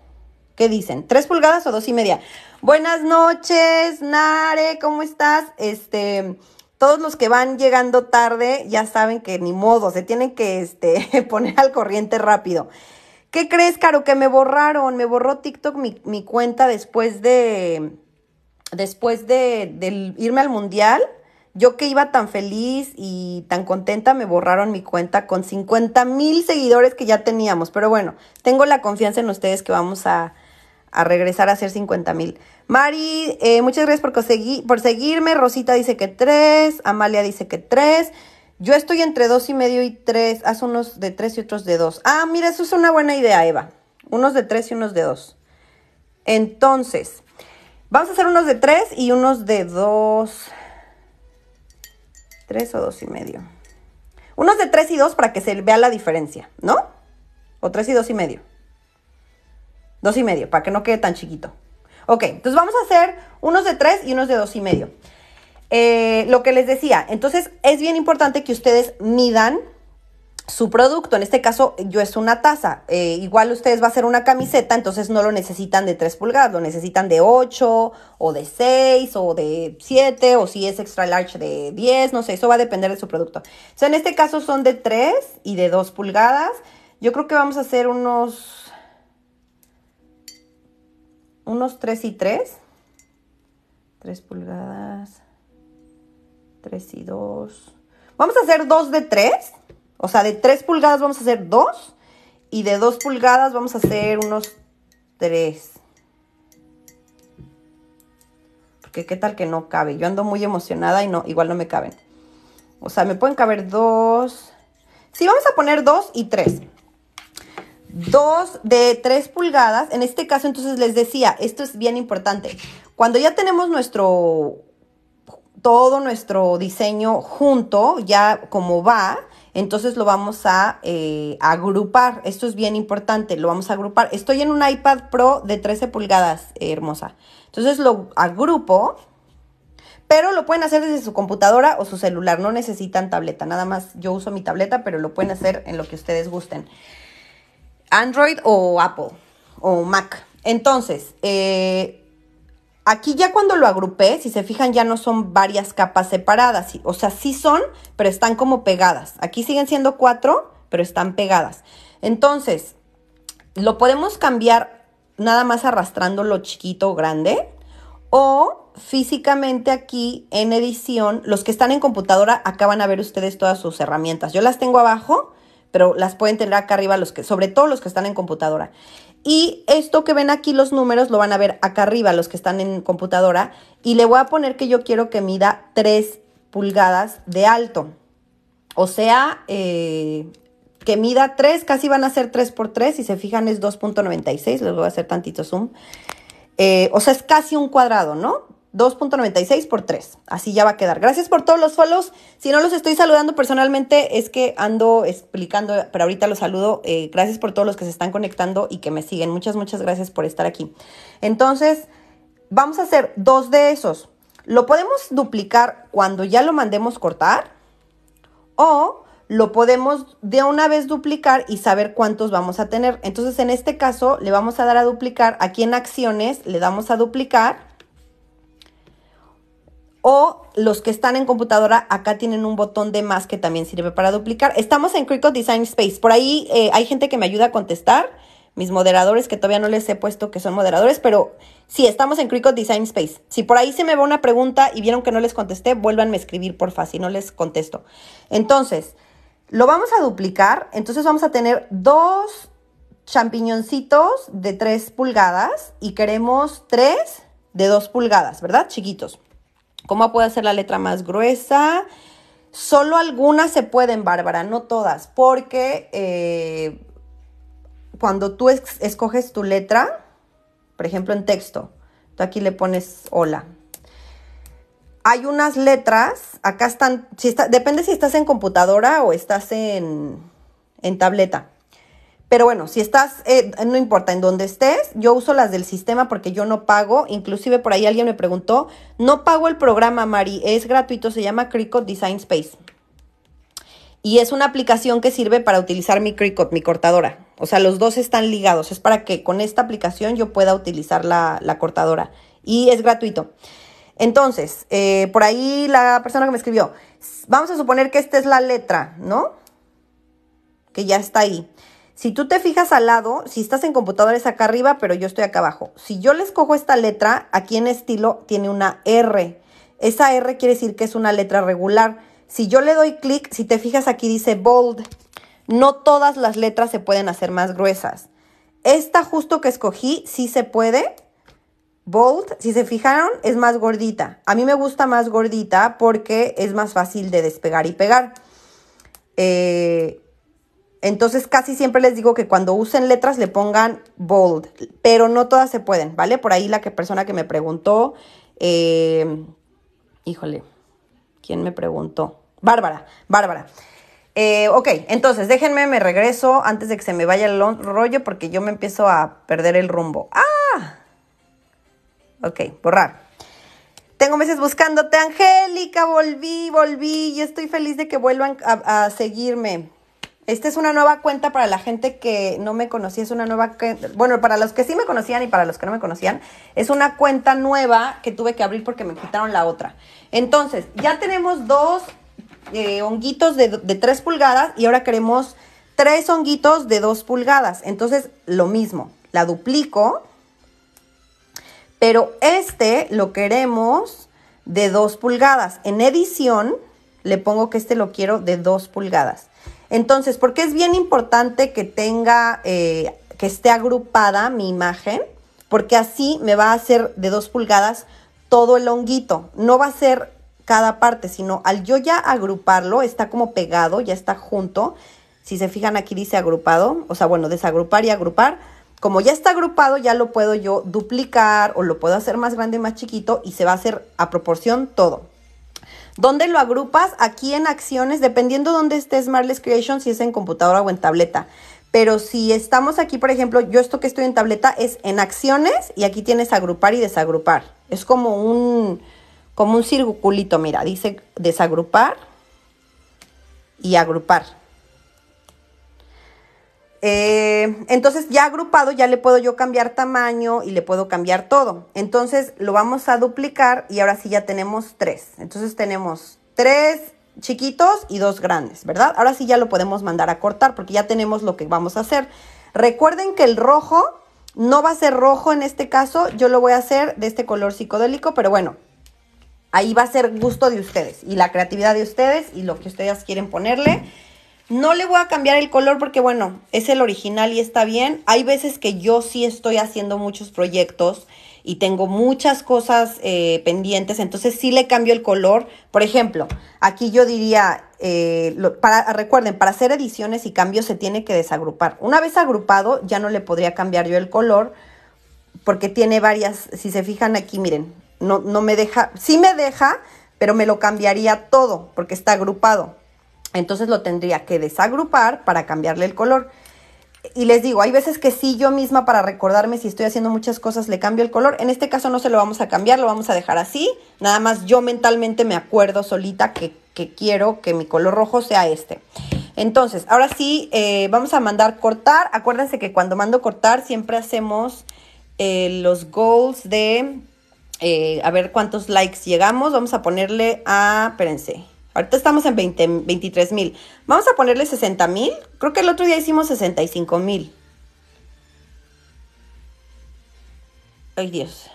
¿Qué dicen? ¿Tres pulgadas o dos y media? Buenas noches, Nare, ¿cómo estás? Este todos los que van llegando tarde ya saben que ni modo, se tienen que este, poner al corriente rápido. ¿Qué crees, Caro? Que me borraron, me borró TikTok mi, cuenta después de, después de, de, irme al mundial. Yo que iba tan feliz y tan contenta, me borraron mi cuenta con 50 mil seguidores que ya teníamos. Pero bueno, tengo la confianza en ustedes que vamos a, a regresar a hacer 50 mil. Mari, eh, muchas gracias por, por seguirme. Rosita dice que tres, Amalia dice que tres. Yo estoy entre dos y medio y tres. Haz unos de tres y otros de dos. Ah, mira, eso es una buena idea, Eva. Unos de tres y unos de dos. Entonces, vamos a hacer unos de tres y unos de dos. Tres o dos y medio. Unos de tres y dos para que se vea la diferencia, ¿no? O tres y dos y medio. Dos y medio, para que no quede tan chiquito. Ok, entonces vamos a hacer unos de tres y unos de dos y medio. Eh, lo que les decía, entonces es bien importante que ustedes midan su producto. En este caso, yo es una taza. Eh, igual ustedes va a hacer una camiseta, entonces no lo necesitan de tres pulgadas, lo necesitan de ocho, o de seis, o de siete, o si es extra large de diez. no sé, eso va a depender de su producto. O sea, en este caso son de tres y de dos pulgadas. Yo creo que vamos a hacer unos unos 3 y 3. 3 pulgadas. 3 y 2. Vamos a hacer 2 de 3. O sea, de 3 pulgadas vamos a hacer 2. Y de 2 pulgadas vamos a hacer unos 3. Porque qué tal que no cabe. Yo ando muy emocionada y no, igual no me caben. O sea, me pueden caber 2. Sí, vamos a poner 2 y 3 dos de tres pulgadas. En este caso, entonces les decía, esto es bien importante. Cuando ya tenemos nuestro todo nuestro diseño junto, ya como va, entonces lo vamos a eh, agrupar. Esto es bien importante, lo vamos a agrupar. Estoy en un iPad Pro de 13 pulgadas, eh, hermosa. Entonces lo agrupo, pero lo pueden hacer desde su computadora o su celular. No necesitan tableta, nada más yo uso mi tableta, pero lo pueden hacer en lo que ustedes gusten. Android o Apple o Mac. Entonces, eh, aquí ya cuando lo agrupé, si se fijan, ya no son varias capas separadas. O sea, sí son, pero están como pegadas. Aquí siguen siendo cuatro, pero están pegadas. Entonces, lo podemos cambiar nada más arrastrando lo chiquito o grande. O físicamente aquí en edición, los que están en computadora, acaban van a ver ustedes todas sus herramientas. Yo las tengo abajo pero las pueden tener acá arriba los que, sobre todo los que están en computadora. Y esto que ven aquí los números lo van a ver acá arriba los que están en computadora y le voy a poner que yo quiero que mida 3 pulgadas de alto. O sea, eh, que mida 3, casi van a ser 3 por 3, si se fijan es 2.96, les voy a hacer tantito zoom. Eh, o sea, es casi un cuadrado, ¿no? 2.96 por 3. Así ya va a quedar. Gracias por todos los follows. Si no los estoy saludando personalmente, es que ando explicando, pero ahorita los saludo. Eh, gracias por todos los que se están conectando y que me siguen. Muchas, muchas gracias por estar aquí. Entonces, vamos a hacer dos de esos. Lo podemos duplicar cuando ya lo mandemos cortar o lo podemos de una vez duplicar y saber cuántos vamos a tener. Entonces, en este caso, le vamos a dar a duplicar. Aquí en acciones le damos a duplicar o los que están en computadora, acá tienen un botón de más que también sirve para duplicar. Estamos en Cricut Design Space. Por ahí eh, hay gente que me ayuda a contestar. Mis moderadores, que todavía no les he puesto que son moderadores, pero sí, estamos en Cricut Design Space. Si por ahí se me va una pregunta y vieron que no les contesté, vuélvanme a escribir, porfa, si no les contesto. Entonces, lo vamos a duplicar. Entonces vamos a tener dos champiñoncitos de 3 pulgadas y queremos tres de 2 pulgadas, ¿verdad? Chiquitos. ¿Cómo puedo hacer la letra más gruesa? Solo algunas se pueden, Bárbara, no todas, porque eh, cuando tú escoges tu letra, por ejemplo en texto, tú aquí le pones hola. Hay unas letras, acá están, si depende si estás en computadora o estás en tableta. Pero bueno, si estás, eh, no importa en dónde estés, yo uso las del sistema porque yo no pago. Inclusive por ahí alguien me preguntó, no pago el programa, Mari, es gratuito, se llama Cricut Design Space. Y es una aplicación que sirve para utilizar mi Cricut, mi cortadora. O sea, los dos están ligados. Es para que con esta aplicación yo pueda utilizar la, cortadora. Y es gratuito. Entonces, eh, por ahí la persona que me escribió, vamos a suponer que esta es la letra, ¿no? Que ya está ahí. Si tú te fijas al lado, si estás en computadores es acá arriba, pero yo estoy acá abajo. Si yo les cojo esta letra, aquí en estilo tiene una R. Esa R quiere decir que es una letra regular. Si yo le doy clic, si te fijas aquí dice bold. No todas las letras se pueden hacer más gruesas. Esta justo que escogí sí se puede. Bold, si se fijaron, es más gordita. A mí me gusta más gordita porque es más fácil de despegar y pegar. Eh, entonces casi siempre les digo que cuando usen letras le pongan bold, pero no todas se pueden, ¿vale? Por ahí la que, persona que me preguntó, eh, híjole, ¿quién me preguntó? Bárbara, Bárbara. Eh, ok, entonces déjenme, me regreso antes de que se me vaya el rollo porque yo me empiezo a perder el rumbo. ¡Ah! Ok, borrar. Tengo meses buscándote, Angélica, volví, volví y estoy feliz de que vuelvan a seguirme. Esta es una nueva cuenta para la gente que no me conocía, es una nueva, bueno, para los que sí me conocían y para los que no me conocían, es una cuenta nueva que tuve que abrir porque me quitaron la otra. Entonces, ya tenemos dos eh, honguitos de, tres pulgadas y ahora queremos tres honguitos de dos pulgadas. Entonces, lo mismo, la duplico, pero este lo queremos de dos pulgadas. En edición, le pongo que este lo quiero de dos pulgadas. Entonces, porque es bien importante que tenga, eh, que esté agrupada mi imagen, porque así me va a hacer de dos pulgadas todo el honguito. No va a ser cada parte, sino al yo ya agruparlo, está como pegado, ya está junto. Si se fijan aquí dice agrupado, o sea, bueno, desagrupar y agrupar. Como ya está agrupado, ya lo puedo yo duplicar o lo puedo hacer más grande más chiquito y se va a hacer a proporción todo. ¿Dónde lo agrupas? Aquí en acciones, dependiendo dónde estés Marles Creation, si es en computadora o en tableta. Pero si estamos aquí, por ejemplo, yo esto que estoy en tableta es en acciones y aquí tienes agrupar y desagrupar. Es como un, como un circulito, mira, dice desagrupar y agrupar. Eh, entonces ya agrupado ya le puedo yo cambiar tamaño y le puedo cambiar todo. Entonces lo vamos a duplicar y ahora sí ya tenemos tres. Entonces tenemos tres chiquitos y dos grandes, ¿verdad? Ahora sí ya lo podemos mandar a cortar porque ya tenemos lo que vamos a hacer. Recuerden que el rojo no va a ser rojo en este caso, yo lo voy a hacer de este color psicodélico, pero bueno, ahí va a ser gusto de ustedes y la creatividad de ustedes y lo que ustedes quieren ponerle. No le voy a cambiar el color porque, bueno, es el original y está bien. Hay veces que yo sí estoy haciendo muchos proyectos y tengo muchas cosas eh, pendientes, entonces sí le cambio el color. Por ejemplo, aquí yo diría, eh, para, recuerden, para hacer ediciones y cambios se tiene que desagrupar. Una vez agrupado, ya no le podría cambiar yo el color porque tiene varias, si se fijan aquí, miren, no, no me deja, sí me deja, pero me lo cambiaría todo porque está agrupado. Entonces lo tendría que desagrupar para cambiarle el color. Y les digo, hay veces que sí, yo misma para recordarme si estoy haciendo muchas cosas le cambio el color. En este caso no se lo vamos a cambiar, lo vamos a dejar así. Nada más yo mentalmente me acuerdo solita que, quiero que mi color rojo sea este. Entonces, ahora sí, eh, vamos a mandar cortar. Acuérdense que cuando mando cortar siempre hacemos eh, los goals de... Eh, a ver cuántos likes llegamos. Vamos a ponerle a... Espérense. Ahorita estamos en 20, 23 mil. Vamos a ponerle 60 mil. Creo que el otro día hicimos 65 mil. Ay, Dios.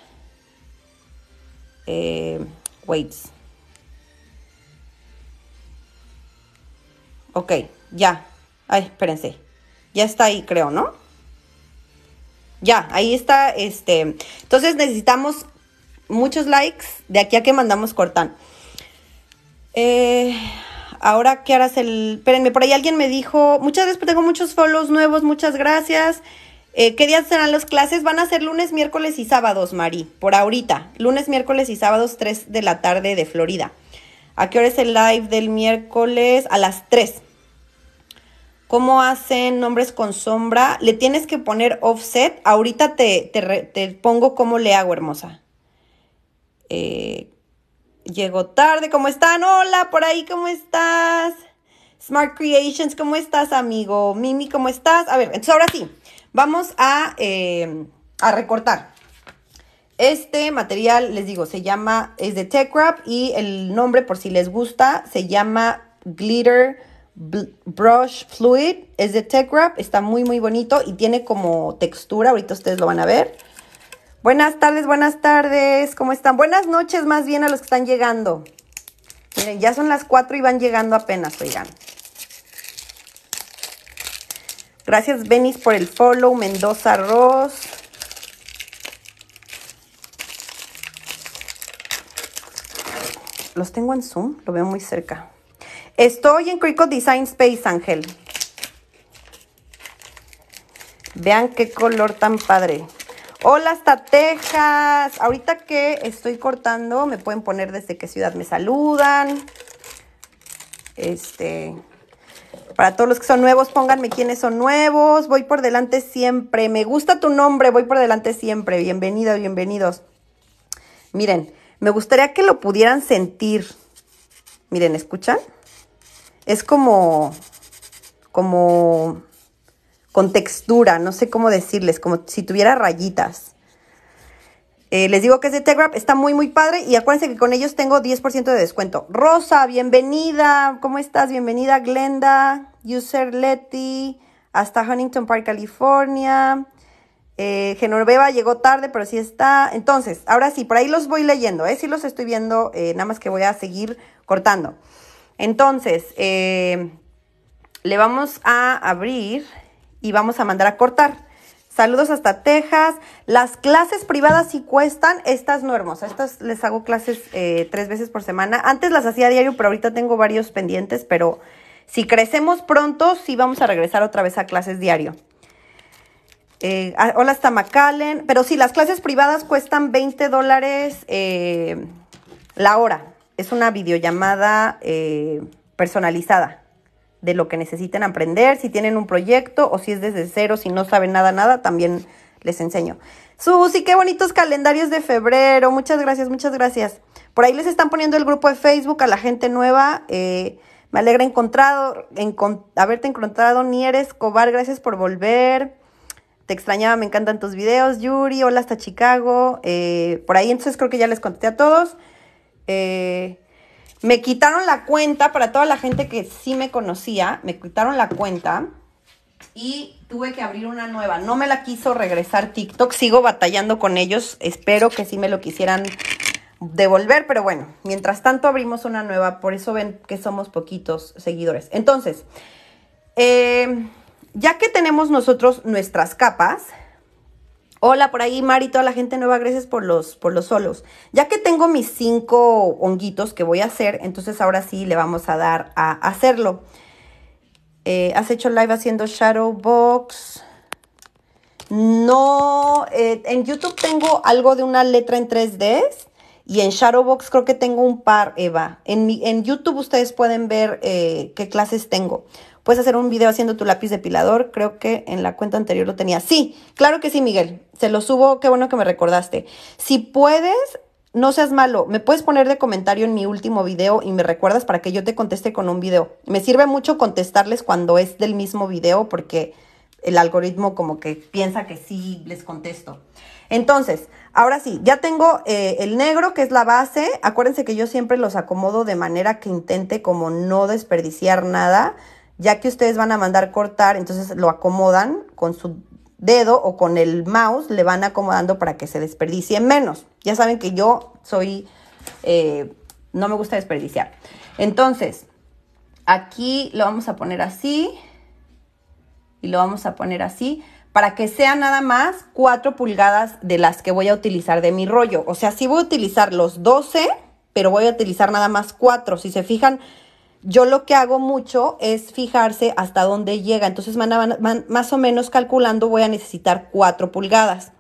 Eh, weights. Ok, ya. Ay, espérense. Ya está ahí, creo, ¿no? Ya, ahí está. Este. Entonces necesitamos muchos likes de aquí a que mandamos cortan. Eh, ahora ¿qué harás el... Espérenme, por ahí alguien me dijo, muchas veces tengo muchos follows nuevos, muchas gracias. Eh, ¿Qué días serán las clases? Van a ser lunes, miércoles y sábados, Mari, por ahorita. Lunes, miércoles y sábados, 3 de la tarde de Florida. ¿A qué hora es el live del miércoles? A las 3. ¿Cómo hacen nombres con sombra? Le tienes que poner offset. Ahorita te, te, te pongo cómo le hago, hermosa. Eh, Llegó tarde, ¿cómo están? Hola, por ahí, ¿cómo estás? Smart Creations, ¿cómo estás, amigo? Mimi, ¿cómo estás? A ver, entonces ahora sí, vamos a, eh, recortar. Este material, les digo, se llama, es de TechWrap y el nombre, por si les gusta, se llama Glitter Brush Fluid. Es de TechWrap, está muy, muy bonito y tiene como textura, ahorita ustedes lo van a ver. Buenas tardes, buenas tardes. ¿Cómo están? Buenas noches más bien a los que están llegando. Miren, ya son las 4 y van llegando apenas, oigan. Gracias, Benis, por el follow. Mendoza Ross. Los tengo en Zoom, lo veo muy cerca. Estoy en Cricut Design Space, Ángel. Vean qué color tan padre. Hola hasta Texas. Ahorita que estoy cortando, me pueden poner desde qué ciudad me saludan. Este, para todos los que son nuevos, pónganme quiénes son nuevos. Voy por delante siempre. Me gusta tu nombre, voy por delante siempre. Bienvenidos, bienvenidos. Miren, me gustaría que lo pudieran sentir. Miren, ¿escuchan? Es como, como con textura, no sé cómo decirles, como si tuviera rayitas. Eh, les digo que es de Tegrap, está muy, muy padre. Y acuérdense que con ellos tengo 10% de descuento. Rosa, bienvenida. ¿Cómo estás? Bienvenida, Glenda. User Letty. Hasta Huntington Park, California. Eh, Genoveva llegó tarde, pero sí está. Entonces, ahora sí, por ahí los voy leyendo, ¿eh? Sí los estoy viendo, eh, nada más que voy a seguir cortando. Entonces, eh, le vamos a abrir y vamos a mandar a cortar. Saludos hasta Texas. Las clases privadas sí cuestan. Estas no, hermosas. Estas les hago clases eh, tres veces por semana. Antes las hacía diario, pero ahorita tengo varios pendientes. Pero si crecemos pronto, sí vamos a regresar otra vez a clases diario. Eh, ah, hola hasta McAllen. Pero sí, las clases privadas cuestan 20 dólares eh, la hora. Es una videollamada personalizada de lo que necesiten aprender, si tienen un proyecto o si es desde cero, si no saben nada, nada, también les enseño. Susi, qué bonitos calendarios de febrero. Muchas gracias, muchas gracias. Por ahí les están poniendo el grupo de Facebook a la gente nueva. Eh, me alegra encontrado, haberte encontrado. Nieres Cobar gracias por volver. Te extrañaba, me encantan tus videos. Yuri, hola hasta Chicago. Eh, por ahí entonces creo que ya les conté a todos. Eh, me quitaron la cuenta, para toda la gente que sí me conocía, me quitaron la cuenta y tuve que abrir una nueva. No me la quiso regresar TikTok, sigo batallando con ellos, espero que sí me lo quisieran devolver, pero bueno, mientras tanto abrimos una nueva, por eso ven que somos poquitos seguidores. Entonces, eh, ya que tenemos nosotros nuestras capas, Hola, por ahí, Mari, toda la gente nueva, gracias por los, por los solos. Ya que tengo mis cinco honguitos que voy a hacer, entonces ahora sí le vamos a dar a hacerlo. Eh, ¿Has hecho live haciendo shadow box? No, eh, en YouTube tengo algo de una letra en 3D y en Shadowbox creo que tengo un par, Eva. En, en YouTube ustedes pueden ver eh, qué clases tengo. Puedes hacer un video haciendo tu lápiz depilador. Creo que en la cuenta anterior lo tenía. Sí, claro que sí, Miguel. Se lo subo. Qué bueno que me recordaste. Si puedes, no seas malo, me puedes poner de comentario en mi último video y me recuerdas para que yo te conteste con un video. Me sirve mucho contestarles cuando es del mismo video porque el algoritmo como que piensa que sí les contesto. Entonces, ahora sí, ya tengo eh, el negro que es la base. Acuérdense que yo siempre los acomodo de manera que intente como no desperdiciar nada ya que ustedes van a mandar cortar, entonces lo acomodan con su dedo o con el mouse, le van acomodando para que se desperdicie menos. Ya saben que yo soy, eh, no me gusta desperdiciar. Entonces, aquí lo vamos a poner así y lo vamos a poner así para que sea nada más 4 pulgadas de las que voy a utilizar de mi rollo. O sea, sí voy a utilizar los 12, pero voy a utilizar nada más 4. Si se fijan, yo lo que hago mucho es fijarse hasta dónde llega. Entonces, más o menos calculando, voy a necesitar 4 pulgadas.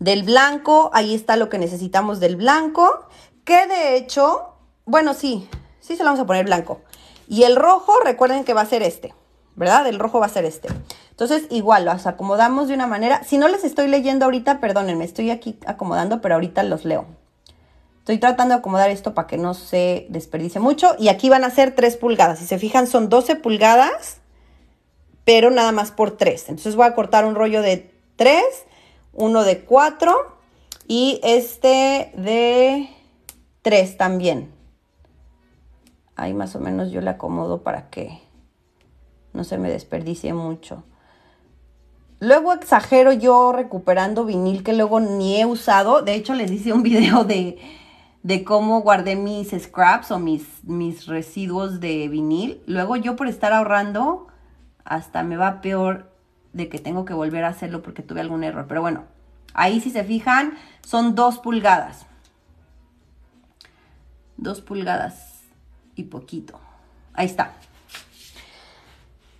Del blanco, ahí está lo que necesitamos del blanco, que de hecho, bueno, sí, sí se lo vamos a poner blanco. Y el rojo, recuerden que va a ser este, ¿verdad? El rojo va a ser este. Entonces, igual, los acomodamos de una manera. Si no les estoy leyendo ahorita, perdónenme, estoy aquí acomodando, pero ahorita los leo. Estoy tratando de acomodar esto para que no se desperdicie mucho. Y aquí van a ser 3 pulgadas. Si se fijan, son 12 pulgadas, pero nada más por 3. Entonces voy a cortar un rollo de 3, uno de 4 y este de 3 también. Ahí más o menos yo le acomodo para que no se me desperdicie mucho. Luego exagero yo recuperando vinil que luego ni he usado. De hecho, les hice un video de, de cómo guardé mis scraps o mis, mis residuos de vinil. Luego yo por estar ahorrando, hasta me va peor de que tengo que volver a hacerlo porque tuve algún error. Pero bueno, ahí si se fijan, son dos pulgadas. Dos pulgadas y poquito. Ahí está.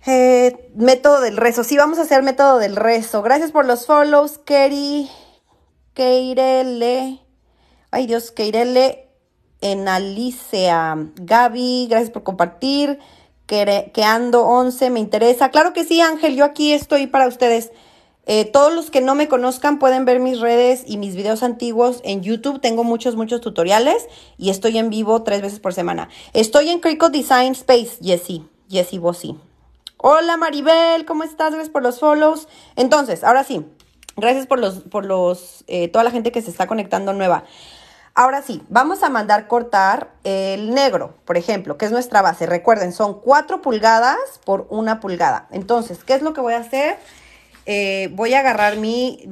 Eh, método del rezo. Sí, vamos a hacer método del rezo. Gracias por los follows, Kerry, Keirele. Ay Dios, Irele en Alicia. Gaby, gracias por compartir. Que, ando 11, me interesa. Claro que sí, Ángel, yo aquí estoy para ustedes. Eh, todos los que no me conozcan pueden ver mis redes y mis videos antiguos en YouTube. Tengo muchos, muchos tutoriales y estoy en vivo tres veces por semana. Estoy en Cricut Design Space, Jessy, vos sí. Hola Maribel, ¿cómo estás? Gracias por los follows. Entonces, ahora sí, gracias por los, por los, eh, toda la gente que se está conectando nueva. Ahora sí, vamos a mandar cortar el negro, por ejemplo, que es nuestra base. Recuerden, son 4 pulgadas por 1 pulgada. Entonces, ¿qué es lo que voy a hacer? Eh, voy a agarrar mi,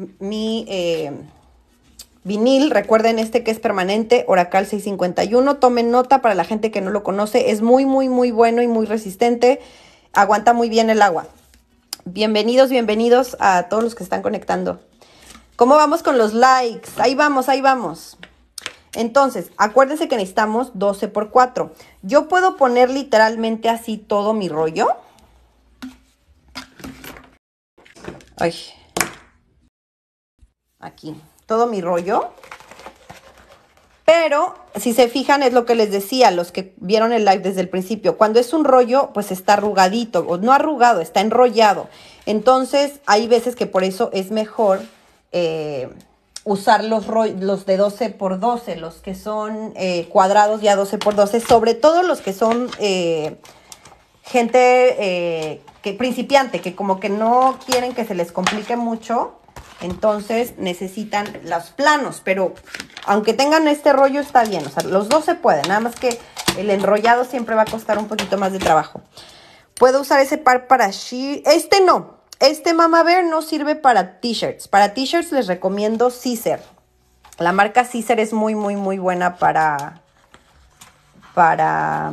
eh, vinil. Recuerden este que es permanente, Oracle 651. Tomen nota para la gente que no lo conoce. Es muy, muy, muy bueno y muy resistente. Aguanta muy bien el agua. Bienvenidos, bienvenidos a todos los que están conectando. ¿Cómo vamos con los likes? Ahí vamos, ahí vamos. Entonces, acuérdense que necesitamos 12 por 4. Yo puedo poner literalmente así todo mi rollo. Ay. Aquí, todo mi rollo. Pero, si se fijan, es lo que les decía, los que vieron el live desde el principio. Cuando es un rollo, pues está arrugadito, o no arrugado, está enrollado. Entonces, hay veces que por eso es mejor... Eh, usar los, los de 12 por 12, los que son eh, cuadrados ya 12 por 12, sobre todo los que son eh, gente eh, que, principiante, que como que no quieren que se les complique mucho, entonces necesitan los planos, pero aunque tengan este rollo está bien, o sea, los dos se pueden, nada más que el enrollado siempre va a costar un poquito más de trabajo. Puedo usar ese par para she, este no, este Mama Bear no sirve para t-shirts. Para t-shirts les recomiendo Scissor, La marca Scissor es muy, muy, muy buena para, para,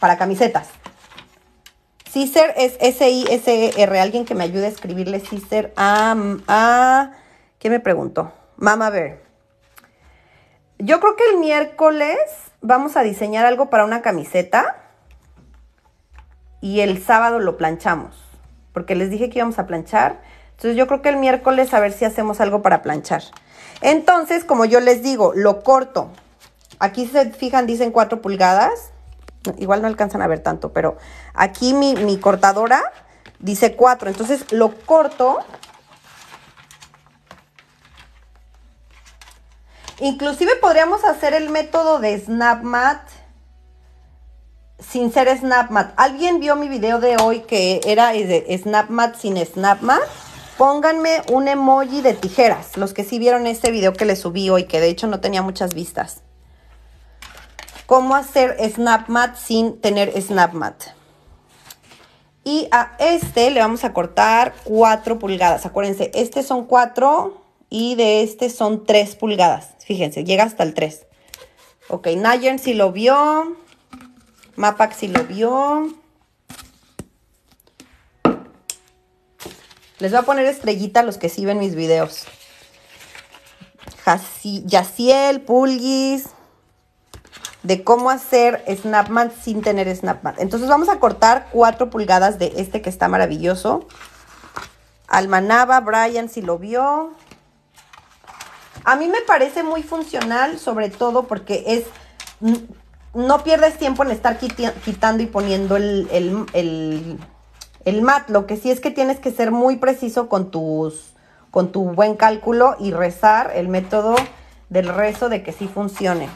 para camisetas. Scissor es S-I-S-E-R. Alguien que me ayude a escribirle Scissor a... me preguntó? Mama Bear. Yo creo que el miércoles vamos a diseñar algo para una camiseta y el sábado lo planchamos porque les dije que íbamos a planchar. Entonces yo creo que el miércoles a ver si hacemos algo para planchar. Entonces, como yo les digo, lo corto. Aquí se fijan, dicen 4 pulgadas. Igual no alcanzan a ver tanto, pero aquí mi, cortadora dice 4. Entonces lo corto. Inclusive podríamos hacer el método de snap mat sin ser SnapMat. ¿Alguien vio mi video de hoy que era de SnapMat sin SnapMat? Pónganme un emoji de tijeras, los que sí vieron este video que les subí hoy, que de hecho no tenía muchas vistas. ¿Cómo hacer mat sin tener SnapMat? Y a este le vamos a cortar 4 pulgadas. Acuérdense, este son 4 y de este son 3 pulgadas. Fíjense, llega hasta el 3. Ok, Nayen sí lo vio si lo vio. Les voy a poner estrellita a los que sí ven mis videos. Yaciel, Pulgis, de cómo hacer Snapman sin tener Snapman. Entonces vamos a cortar 4 pulgadas de este que está maravilloso. Almanaba, Brian, si lo vio. A mí me parece muy funcional, sobre todo porque es mm, no pierdes tiempo en estar quitando y poniendo el, mat. Lo que sí es que tienes que ser muy preciso con, tus, con tu buen cálculo y rezar el método del rezo de que sí funcione.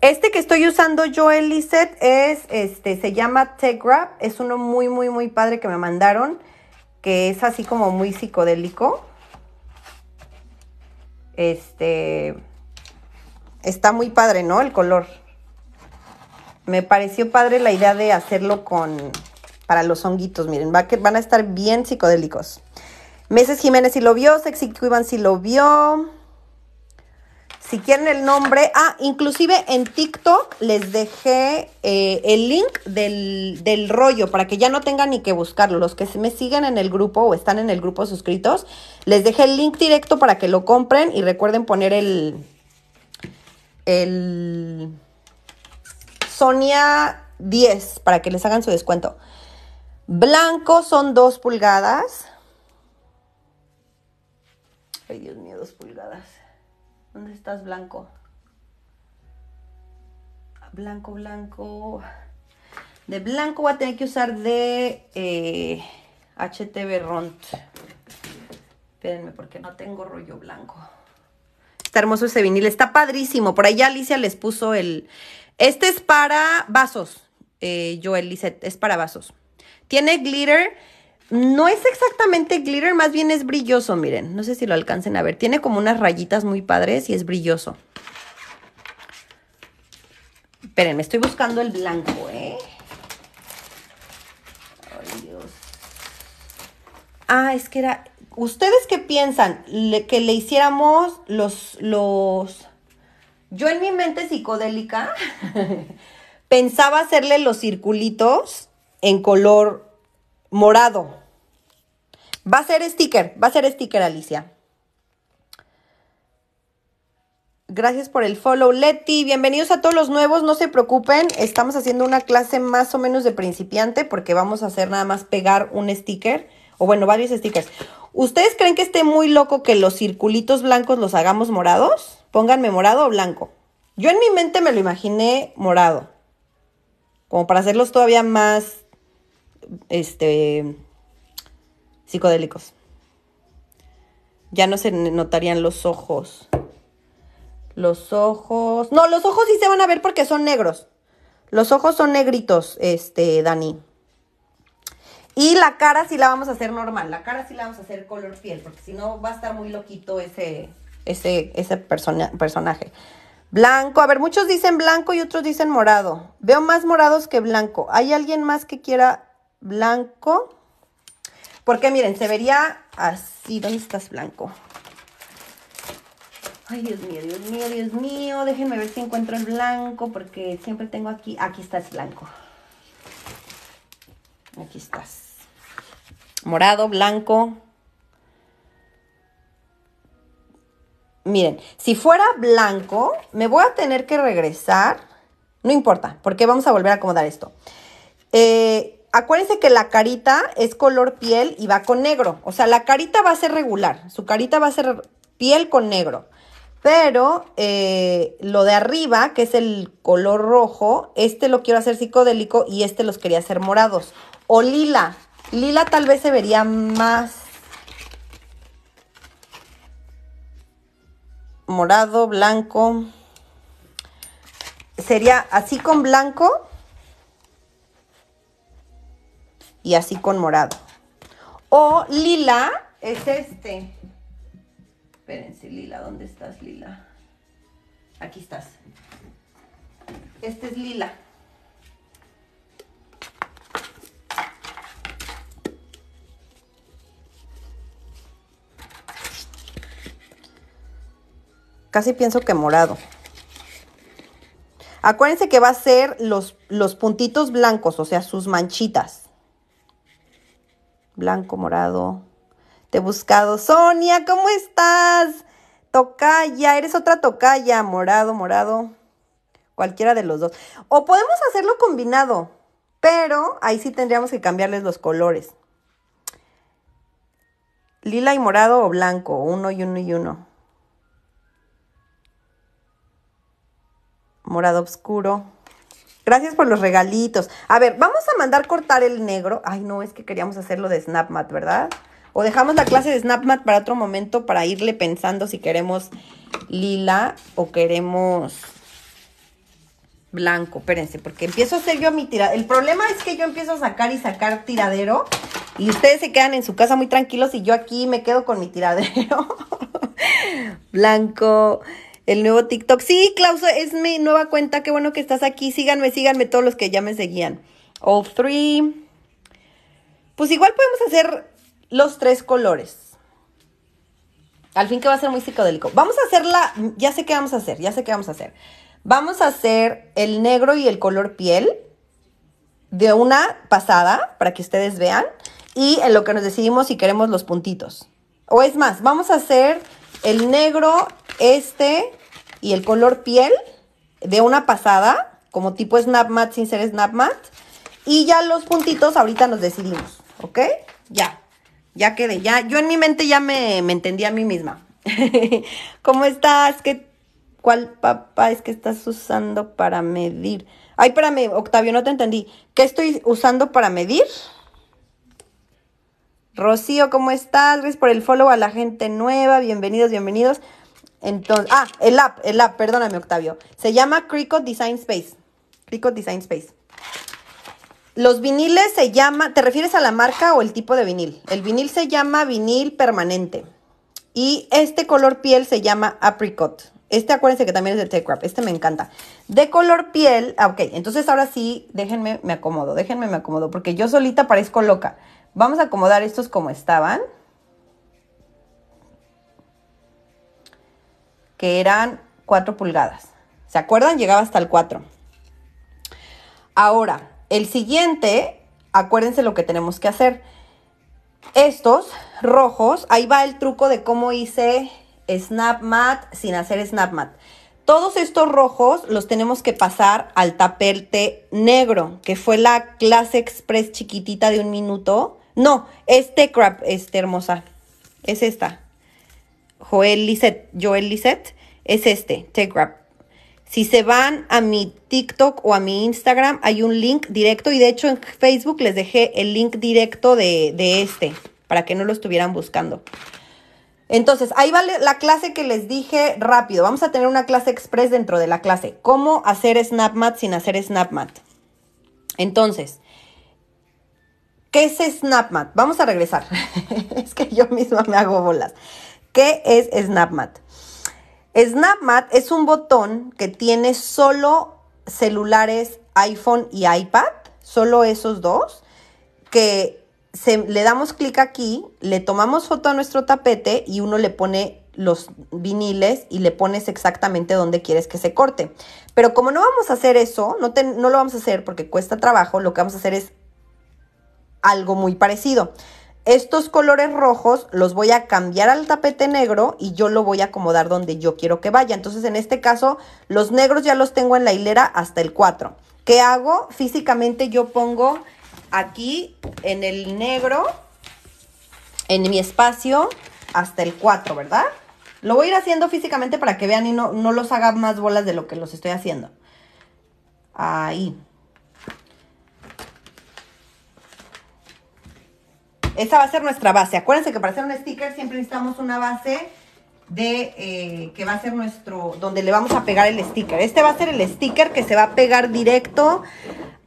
Este que estoy usando yo, Elisette, es, este, se llama Tech Wrap. Es uno muy, muy, muy padre que me mandaron, que es así como muy psicodélico. Este, está muy padre, ¿no? El color. Me pareció padre la idea de hacerlo con para los honguitos. Miren, van a estar bien psicodélicos. Meses Jiménez si lo vio, Sexy Cuban si lo vio. Si quieren el nombre, ah, inclusive en TikTok les dejé eh, el link del, del, rollo para que ya no tengan ni que buscarlo. Los que me siguen en el grupo o están en el grupo suscritos, les dejé el link directo para que lo compren y recuerden poner el, el Sonia 10 para que les hagan su descuento. Blanco son 2 pulgadas. Ay, Dios mío, 2 pulgadas. ¿Dónde estás, blanco? Blanco, blanco. De blanco voy a tener que usar de eh, HTB Ront. Espérenme porque no tengo rollo blanco. Está hermoso ese vinil, está padrísimo. Por allá Alicia les puso el... Este es para vasos, Yo, eh, Joel es para vasos. Tiene glitter, no es exactamente glitter, más bien es brilloso, miren. No sé si lo alcancen a ver. Tiene como unas rayitas muy padres y es brilloso. Esperen, me estoy buscando el blanco, ¿eh? Ay, Dios. Ah, es que era ¿Ustedes qué piensan? que le hiciéramos los, los... Yo en mi mente psicodélica pensaba hacerle los circulitos en color morado. Va a ser sticker, va a ser sticker, Alicia. Gracias por el follow, Leti. Bienvenidos a todos los nuevos, no se preocupen. Estamos haciendo una clase más o menos de principiante porque vamos a hacer nada más pegar un sticker, o bueno, varios stickers. ¿Ustedes creen que esté muy loco que los circulitos blancos los hagamos morados? Pónganme morado o blanco. Yo en mi mente me lo imaginé morado. Como para hacerlos todavía más este psicodélicos. Ya no se notarían los ojos. Los ojos. No, los ojos sí se van a ver porque son negros. Los ojos son negritos, este, Dani. Y la cara sí la vamos a hacer normal, la cara sí la vamos a hacer color piel, porque si no va a estar muy loquito ese, ese, ese personaje. Blanco, a ver, muchos dicen blanco y otros dicen morado. Veo más morados que blanco. ¿Hay alguien más que quiera blanco? Porque miren, se vería así. ¿Dónde estás blanco? Ay, Dios mío, Dios mío, Dios mío. Déjenme ver si encuentro el blanco porque siempre tengo aquí. Aquí está el blanco. Aquí estás. Morado, blanco. Miren, si fuera blanco, me voy a tener que regresar. No importa, porque vamos a volver a acomodar esto. Eh, acuérdense que la carita es color piel y va con negro. O sea, la carita va a ser regular. Su carita va a ser piel con negro. Pero eh, lo de arriba, que es el color rojo, este lo quiero hacer psicodélico y este los quería hacer morados. O lila. Lila tal vez se vería más morado, blanco. Sería así con blanco y así con morado. O lila es este. Espérense, lila, ¿dónde estás, lila? Aquí estás. Este es lila. Casi pienso que morado. Acuérdense que va a ser los, los puntitos blancos, o sea, sus manchitas. Blanco, morado. Te he buscado. Sonia, ¿cómo estás? Tocaya, eres otra tocaya. Morado, morado. Cualquiera de los dos. O podemos hacerlo combinado, pero ahí sí tendríamos que cambiarles los colores. Lila y morado o blanco, uno y uno y uno. morado oscuro. Gracias por los regalitos. A ver, vamos a mandar cortar el negro. Ay, no, es que queríamos hacerlo de SnapMat, ¿verdad? O dejamos la clase de SnapMat para otro momento para irle pensando si queremos lila o queremos blanco. Espérense, porque empiezo a hacer yo mi tiradero. El problema es que yo empiezo a sacar y sacar tiradero y ustedes se quedan en su casa muy tranquilos y yo aquí me quedo con mi tiradero. blanco, el nuevo TikTok. Sí, Clauso, es mi nueva cuenta. Qué bueno que estás aquí. Síganme, síganme todos los que ya me seguían. All three. Pues igual podemos hacer los tres colores. Al fin que va a ser muy psicodélico. Vamos a hacerla. Ya sé qué vamos a hacer. Ya sé qué vamos a hacer. Vamos a hacer el negro y el color piel de una pasada para que ustedes vean. Y en lo que nos decidimos si queremos los puntitos. O es más, vamos a hacer el negro, este y el color piel de una pasada, como tipo snap mat sin ser snap mat. Y ya los puntitos ahorita nos decidimos, ¿ok? Ya, ya quedé, ya. Yo en mi mente ya me, entendí a mí misma. ¿Cómo estás? ¿Cuál papá es que estás usando para medir? Ay, espérame, Octavio, no te entendí. ¿Qué estoy usando para medir? Rocío, ¿cómo estás? Gracias por el follow a la gente nueva. Bienvenidos, bienvenidos. Entonces, ah, el app, el app, perdóname, Octavio. Se llama Cricut Design Space. Cricut Design Space. Los viniles se llama, ¿te refieres a la marca o el tipo de vinil? El vinil se llama vinil permanente. Y este color piel se llama apricot. Este acuérdense que también es de Tech Este me encanta. De color piel, ah, ok, entonces ahora sí, déjenme, me acomodo, déjenme, me acomodo, porque yo solita parezco loca. Vamos a acomodar estos como estaban. Que eran 4 pulgadas. ¿Se acuerdan? Llegaba hasta el 4. Ahora, el siguiente, acuérdense lo que tenemos que hacer. Estos rojos, ahí va el truco de cómo hice snap mat sin hacer snap mat. Todos estos rojos los tenemos que pasar al tapete negro, que fue la clase express chiquitita de un minuto no, este crap, este hermosa. Es esta. Joel Lisset, Joel Lisset, es este, TechRap. Si se van a mi TikTok o a mi Instagram, hay un link directo y de hecho en Facebook les dejé el link directo de, de este, para que no lo estuvieran buscando. Entonces, ahí va la clase que les dije rápido. Vamos a tener una clase express dentro de la clase. ¿Cómo hacer SnapMat sin hacer SnapMat? Entonces, ¿Qué es SnapMat? Vamos a regresar. es que yo misma me hago bolas. ¿Qué es SnapMat? SnapMat es un botón que tiene solo celulares iPhone y iPad, solo esos dos, que le damos clic aquí, le tomamos foto a nuestro tapete y uno le pone los viniles y le pones exactamente donde quieres que se corte. Pero como no vamos a hacer eso, no lo vamos a hacer porque cuesta trabajo, lo que vamos a hacer es algo muy parecido. Estos colores rojos los voy a cambiar al tapete negro y yo lo voy a acomodar donde yo quiero que vaya. Entonces, en este caso, los negros ya los tengo en la hilera hasta el 4. ¿Qué hago? Físicamente yo pongo aquí en el negro, en mi espacio, hasta el 4, ¿verdad? Lo voy a ir haciendo físicamente para que vean y no, no los haga más bolas de lo que los estoy haciendo. Ahí. Esta va a ser nuestra base. Acuérdense que para hacer un sticker siempre necesitamos una base de eh, que va a ser nuestro, donde le vamos a pegar el sticker. Este va a ser el sticker que se va a pegar directo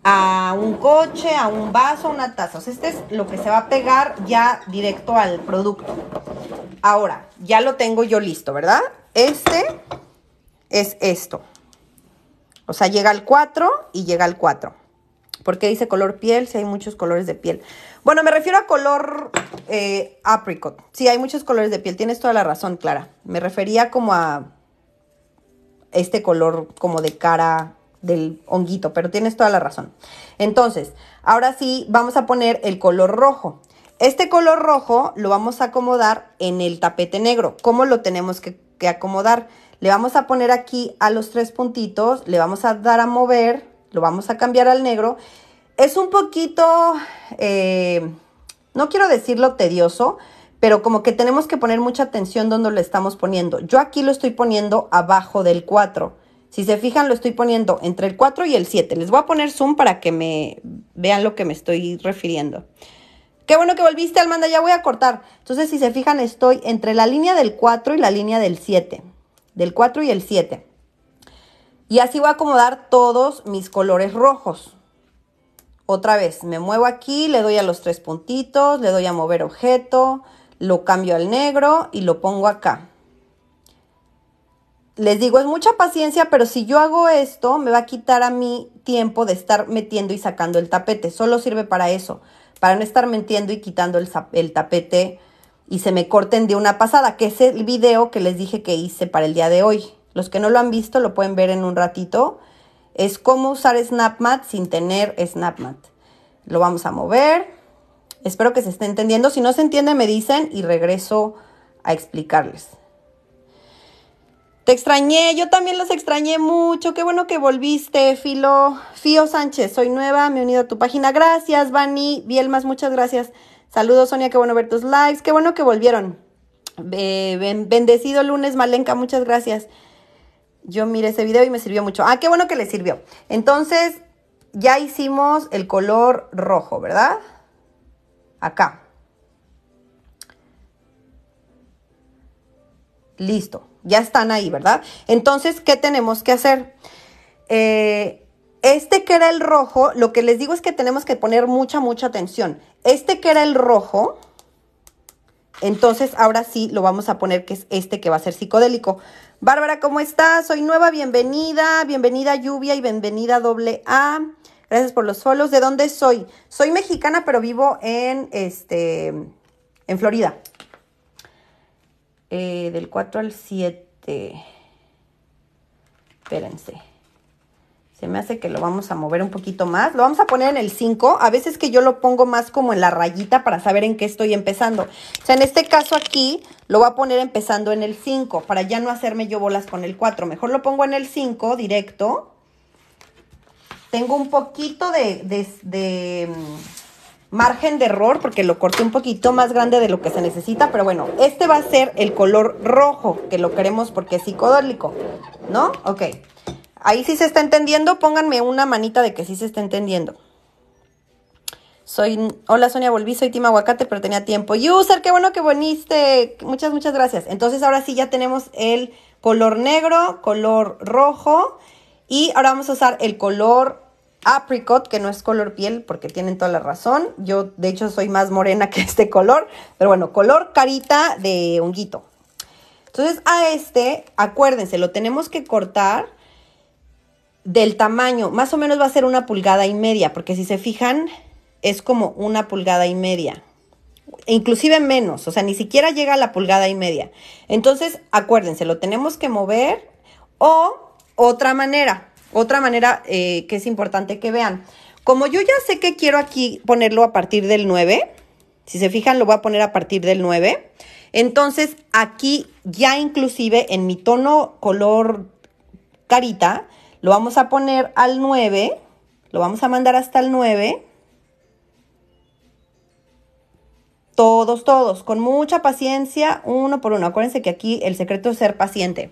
a un coche, a un vaso, a una taza. O sea, este es lo que se va a pegar ya directo al producto. Ahora, ya lo tengo yo listo, ¿verdad? Este es esto. O sea, llega al 4 y llega al 4. ¿Por qué dice color piel? Si hay muchos colores de piel. Bueno, me refiero a color eh, apricot. Sí, hay muchos colores de piel. Tienes toda la razón, Clara. Me refería como a este color como de cara del honguito, pero tienes toda la razón. Entonces, ahora sí vamos a poner el color rojo. Este color rojo lo vamos a acomodar en el tapete negro. ¿Cómo lo tenemos que acomodar? Le vamos a poner aquí a los tres puntitos, le vamos a dar a mover, lo vamos a cambiar al negro es un poquito, eh, no quiero decirlo tedioso, pero como que tenemos que poner mucha atención donde lo estamos poniendo. Yo aquí lo estoy poniendo abajo del 4. Si se fijan, lo estoy poniendo entre el 4 y el 7. Les voy a poner zoom para que me vean lo que me estoy refiriendo. Qué bueno que volviste, Almanda, ya voy a cortar. Entonces, si se fijan, estoy entre la línea del 4 y la línea del 7. Del 4 y el 7. Y así voy a acomodar todos mis colores rojos. Otra vez, me muevo aquí, le doy a los tres puntitos, le doy a mover objeto, lo cambio al negro y lo pongo acá. Les digo, es mucha paciencia, pero si yo hago esto, me va a quitar a mí tiempo de estar metiendo y sacando el tapete. Solo sirve para eso, para no estar metiendo y quitando el, el tapete y se me corten de una pasada, que es el video que les dije que hice para el día de hoy. Los que no lo han visto lo pueden ver en un ratito es cómo usar SnapMat sin tener SnapMat. Lo vamos a mover. Espero que se esté entendiendo. Si no se entiende, me dicen y regreso a explicarles. Te extrañé, yo también los extrañé mucho. Qué bueno que volviste, Filo. Fío Sánchez, soy nueva, me he unido a tu página. Gracias, Vani. Bielmas, muchas gracias. Saludos, Sonia, qué bueno ver tus likes. Qué bueno que volvieron. bendecido lunes, Malenka, muchas gracias. Yo miré ese video y me sirvió mucho. Ah, qué bueno que le sirvió. Entonces, ya hicimos el color rojo, ¿verdad? Acá. Listo, ya están ahí, ¿verdad? Entonces, ¿qué tenemos que hacer? Eh, este que era el rojo, lo que les digo es que tenemos que poner mucha, mucha atención. Este que era el rojo, entonces ahora sí lo vamos a poner que es este que va a ser psicodélico. Bárbara, ¿cómo estás? Soy nueva, bienvenida, bienvenida Lluvia y bienvenida doble A. Gracias por los follows. ¿De dónde soy? Soy mexicana, pero vivo en este en Florida. Eh, del 4 al 7. Espérense. Se me hace que lo vamos a mover un poquito más. Lo vamos a poner en el 5. A veces que yo lo pongo más como en la rayita para saber en qué estoy empezando. O sea, en este caso aquí lo voy a poner empezando en el 5 para ya no hacerme yo bolas con el 4. Mejor lo pongo en el 5 directo. Tengo un poquito de, mm, margen de error porque lo corté un poquito más grande de lo que se necesita, pero bueno, este va a ser el color rojo que lo queremos porque es psicodélico, ¿no? Ok, Ahí sí se está entendiendo, pónganme una manita de que sí se está entendiendo. Soy, hola Sonia, volví, soy Tima Aguacate, pero tenía tiempo. User, qué bueno que viniste. Muchas, muchas gracias. Entonces ahora sí ya tenemos el color negro, color rojo y ahora vamos a usar el color apricot, que no es color piel porque tienen toda la razón. Yo de hecho soy más morena que este color, pero bueno, color carita de honguito. Entonces a este, acuérdense, lo tenemos que cortar del tamaño, más o menos va a ser una pulgada y media, porque si se fijan, es como una pulgada y media. E inclusive menos, o sea, ni siquiera llega a la pulgada y media. Entonces, acuérdense, lo tenemos que mover o otra manera, otra manera eh, que es importante que vean. Como yo ya sé que quiero aquí ponerlo a partir del 9, si se fijan, lo voy a poner a partir del 9. Entonces, aquí ya inclusive en mi tono color carita, lo vamos a poner al 9, lo vamos a mandar hasta el 9. Todos, todos, con mucha paciencia, uno por uno. Acuérdense que aquí el secreto es ser paciente.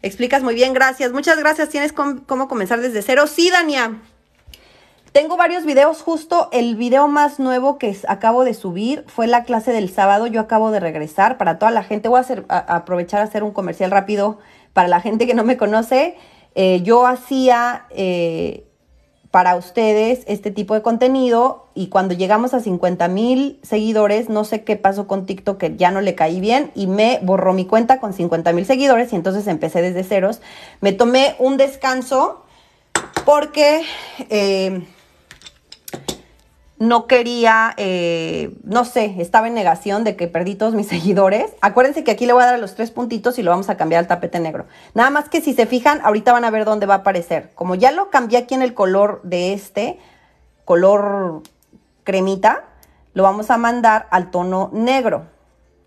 Explicas muy bien, gracias. Muchas gracias. Tienes cómo comenzar desde cero. Sí, Dania. Tengo varios videos, justo el video más nuevo que acabo de subir fue la clase del sábado, yo acabo de regresar para toda la gente, voy a, a aprovechar a hacer un comercial rápido para la gente que no me conoce. Eh, yo hacía eh, para ustedes este tipo de contenido y cuando llegamos a 50 mil seguidores, no sé qué pasó con TikTok, que ya no le caí bien y me borró mi cuenta con 50 mil seguidores y entonces empecé desde ceros. Me tomé un descanso porque... Eh, no quería, eh, no sé, estaba en negación de que perdí todos mis seguidores. Acuérdense que aquí le voy a dar los tres puntitos y lo vamos a cambiar al tapete negro. Nada más que si se fijan, ahorita van a ver dónde va a aparecer. Como ya lo cambié aquí en el color de este, color cremita, lo vamos a mandar al tono negro.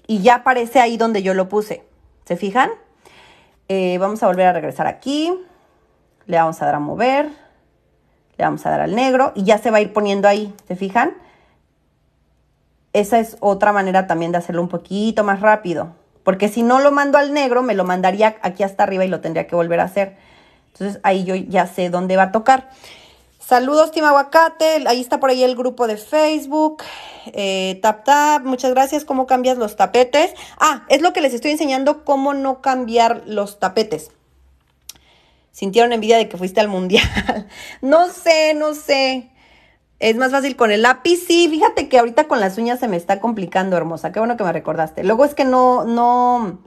Y ya aparece ahí donde yo lo puse. ¿Se fijan? Eh, vamos a volver a regresar aquí. Le vamos a dar a mover le vamos a dar al negro y ya se va a ir poniendo ahí, ¿se fijan? Esa es otra manera también de hacerlo un poquito más rápido, porque si no lo mando al negro, me lo mandaría aquí hasta arriba y lo tendría que volver a hacer. Entonces ahí yo ya sé dónde va a tocar. Saludos, Tim Aguacate. Ahí está por ahí el grupo de Facebook. Eh, tap Tap, muchas gracias. ¿Cómo cambias los tapetes? Ah, es lo que les estoy enseñando, cómo no cambiar los tapetes sintieron envidia de que fuiste al mundial. no sé, no sé. Es más fácil con el lápiz. Sí, fíjate que ahorita con las uñas se me está complicando, hermosa. Qué bueno que me recordaste. Luego es que no, no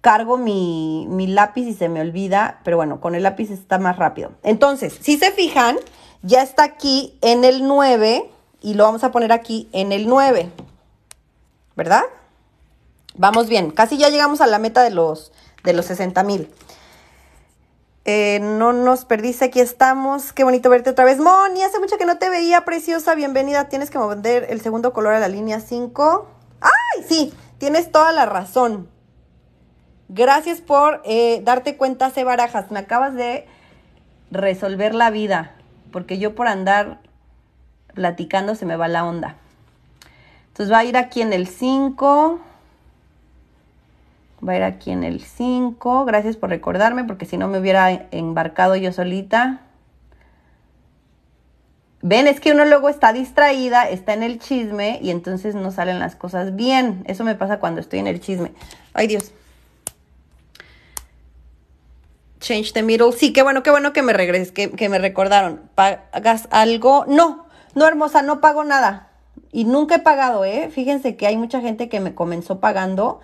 cargo mi, lápiz y se me olvida, pero bueno, con el lápiz está más rápido. Entonces, si se fijan, ya está aquí en el 9 y lo vamos a poner aquí en el 9, ¿verdad? Vamos bien, casi ya llegamos a la meta de los, de los 60 mil. Eh, no nos perdiste, aquí estamos. Qué bonito verte otra vez. Moni, hace mucho que no te veía, preciosa. Bienvenida. Tienes que mover el segundo color a la línea 5. ¡Ay! Sí, tienes toda la razón. Gracias por eh, darte cuenta, de Barajas. Me acabas de resolver la vida. Porque yo por andar platicando se me va la onda. Entonces va a ir aquí en el 5. Va a ir aquí en el 5. Gracias por recordarme porque si no me hubiera embarcado yo solita. Ven, es que uno luego está distraída, está en el chisme y entonces no salen las cosas bien. Eso me pasa cuando estoy en el chisme. Ay, Dios. Change the middle. Sí, qué bueno, qué bueno que me regreses, que, me recordaron. ¿Pagas algo? No, no, hermosa, no pago nada. Y nunca he pagado, ¿eh? Fíjense que hay mucha gente que me comenzó pagando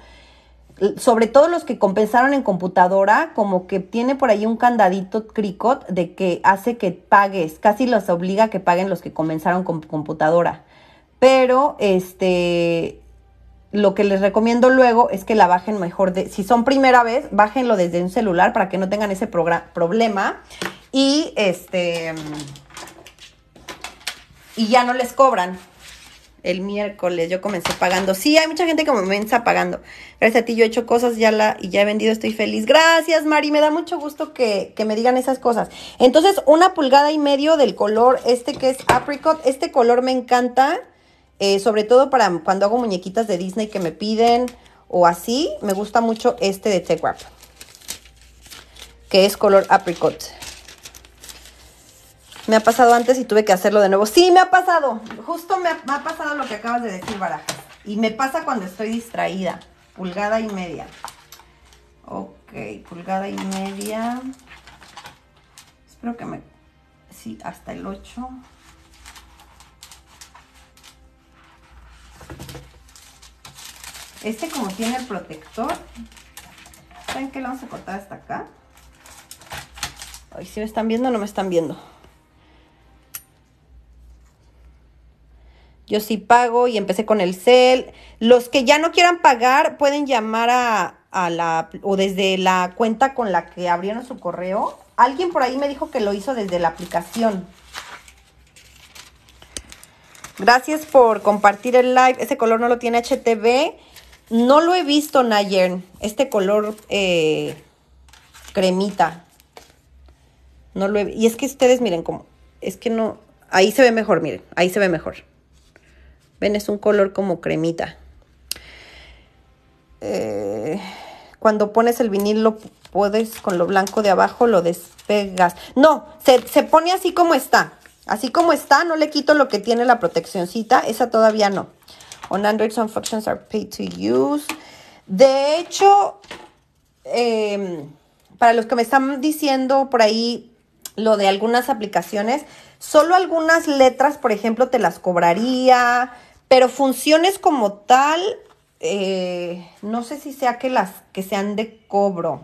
sobre todo los que compensaron en computadora, como que tiene por ahí un candadito cricot de que hace que pagues, casi los obliga a que paguen los que comenzaron con computadora. Pero este lo que les recomiendo luego es que la bajen mejor de si son primera vez, bájenlo desde un celular para que no tengan ese problema y este y ya no les cobran el miércoles. Yo comencé pagando. Sí, hay mucha gente que comienza pagando. Gracias a ti, yo he hecho cosas ya la, y ya he vendido, estoy feliz. Gracias, Mari. Me da mucho gusto que, me digan esas cosas. Entonces, una pulgada y medio del color, este que es apricot. Este color me encanta, eh, sobre todo para cuando hago muñequitas de Disney que me piden o así. Me gusta mucho este de Tech que es color apricot. Me ha pasado antes y tuve que hacerlo de nuevo. Sí, me ha pasado. Justo me ha, pasado lo que acabas de decir, Barajas. Y me pasa cuando estoy distraída. Pulgada y media. Ok, pulgada y media. Espero que me... Sí, hasta el 8. Este como tiene el protector, ¿saben qué? Lo vamos a cortar hasta acá. Ay, si me están viendo o no me están viendo. Yo sí pago y empecé con el CEL. Los que ya no quieran pagar pueden llamar a, la o desde la cuenta con la que abrieron su correo. Alguien por ahí me dijo que lo hizo desde la aplicación. Gracias por compartir el live. Ese color no lo tiene HTV. No lo he visto, Nayer. Este color eh, cremita. No lo Y es que ustedes miren cómo... Es que no... Ahí se ve mejor, miren. Ahí se ve mejor. Ven, es un color como cremita. Eh, cuando pones el vinil, lo puedes con lo blanco de abajo, lo despegas. No, se, pone así como está. Así como está, no le quito lo que tiene la proteccioncita. Esa todavía no. On Android, some functions are paid to use. De hecho, em, para los que me están diciendo por ahí lo de algunas aplicaciones, solo algunas letras, por ejemplo, te las cobraría. Pero funciones como tal, eh, no sé si sea que las que sean de cobro.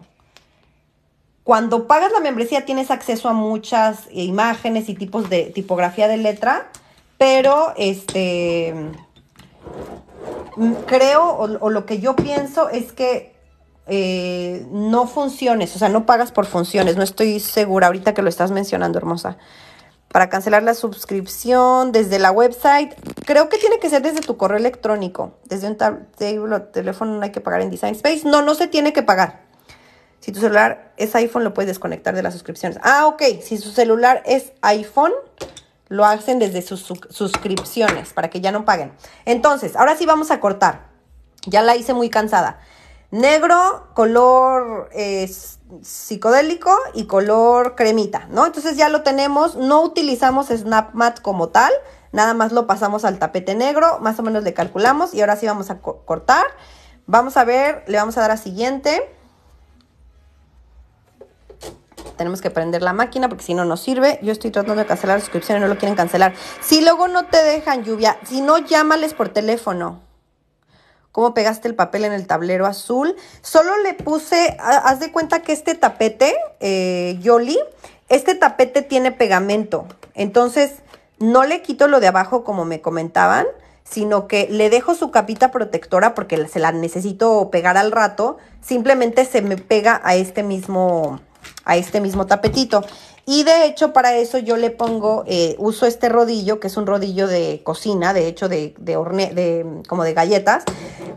Cuando pagas la membresía tienes acceso a muchas imágenes y tipos de tipografía de letra, pero este mm, creo o, lo que yo pienso es que eh, no funciones, o sea, no pagas por funciones, no estoy segura ahorita que lo estás mencionando, hermosa para cancelar la suscripción desde la website. Creo que tiene que ser desde tu correo electrónico. Desde un teléfono no hay que pagar en Design Space. No, no se tiene que pagar. Si tu celular es iPhone, lo puedes desconectar de las suscripciones. Ah, ok. Si su celular es iPhone, lo hacen desde sus suscripciones para que ya no paguen. Entonces, ahora sí vamos a cortar. Ya la hice muy cansada negro, color eh, psicodélico y color cremita, ¿no? Entonces ya lo tenemos, no utilizamos Snap Mat como tal, nada más lo pasamos al tapete negro, más o menos le calculamos y ahora sí vamos a cortar. Vamos a ver, le vamos a dar a siguiente. Tenemos que prender la máquina porque si no no sirve. Yo estoy tratando de cancelar suscripciones, no lo quieren cancelar. Si luego no te dejan lluvia, si no, llámales por teléfono cómo pegaste el papel en el tablero azul. Solo le puse, haz de cuenta que este tapete, eh, Yoli, este tapete tiene pegamento. Entonces, no le quito lo de abajo como me comentaban, sino que le dejo su capita protectora porque se la necesito pegar al rato. Simplemente se me pega a este mismo, a este mismo tapetito. Y de hecho para eso yo le pongo, eh, uso este rodillo, que es un rodillo de cocina, de hecho de, como de galletas.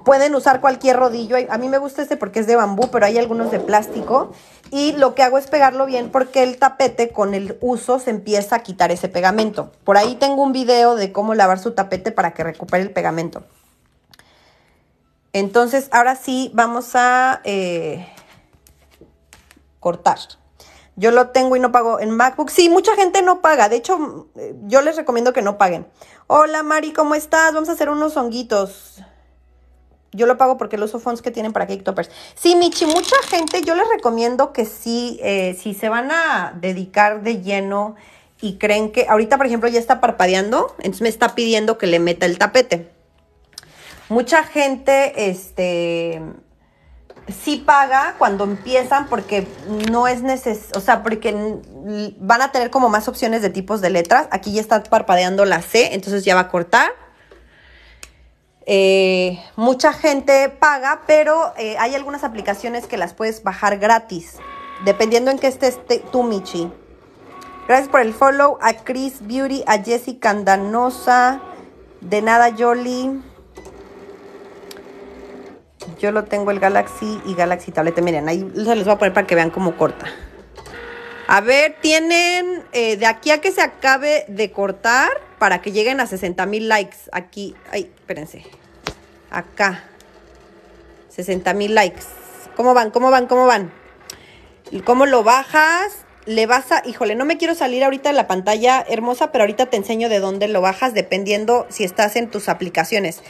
Pueden usar cualquier rodillo. A mí me gusta este porque es de bambú, pero hay algunos de plástico. Y lo que hago es pegarlo bien porque el tapete con el uso se empieza a quitar ese pegamento. Por ahí tengo un video de cómo lavar su tapete para que recupere el pegamento. Entonces, ahora sí, vamos a eh, cortar. Yo lo tengo y no pago en MacBook. Sí, mucha gente no paga. De hecho, mm, yo les recomiendo que no paguen. Hola Mari, ¿cómo estás? Vamos a hacer unos honguitos. Yo lo pago porque los uso que tienen para Kicktoppers. Sí, Michi, mucha gente, yo les recomiendo que sí, eh, si se van a dedicar de lleno y creen que ahorita, por ejemplo, ya está parpadeando, entonces me está pidiendo que le meta el tapete. Mucha gente, este, sí paga cuando empiezan porque no es necesario, o sea, porque van a tener como más opciones de tipos de letras. Aquí ya está parpadeando la C, entonces ya va a cortar. Eh, mucha gente paga, pero eh, hay algunas aplicaciones que las puedes bajar gratis, dependiendo en qué estés este, tú, Michi. Gracias por el follow a Chris Beauty, a jessica Candanosa, de nada Jolie. Yo lo tengo el Galaxy y Galaxy Tablet. Miren, ahí se los voy a poner para que vean cómo corta. A ver, tienen eh, de aquí a que se acabe de cortar para que lleguen a 60 mil likes. Aquí, ay, espérense. Acá. 60 mil likes. ¿Cómo van? ¿Cómo van? ¿Cómo van? ¿Cómo lo bajas? le vas a, híjole, no me quiero salir ahorita de la pantalla hermosa, pero ahorita te enseño de dónde lo bajas dependiendo si estás en tus aplicaciones.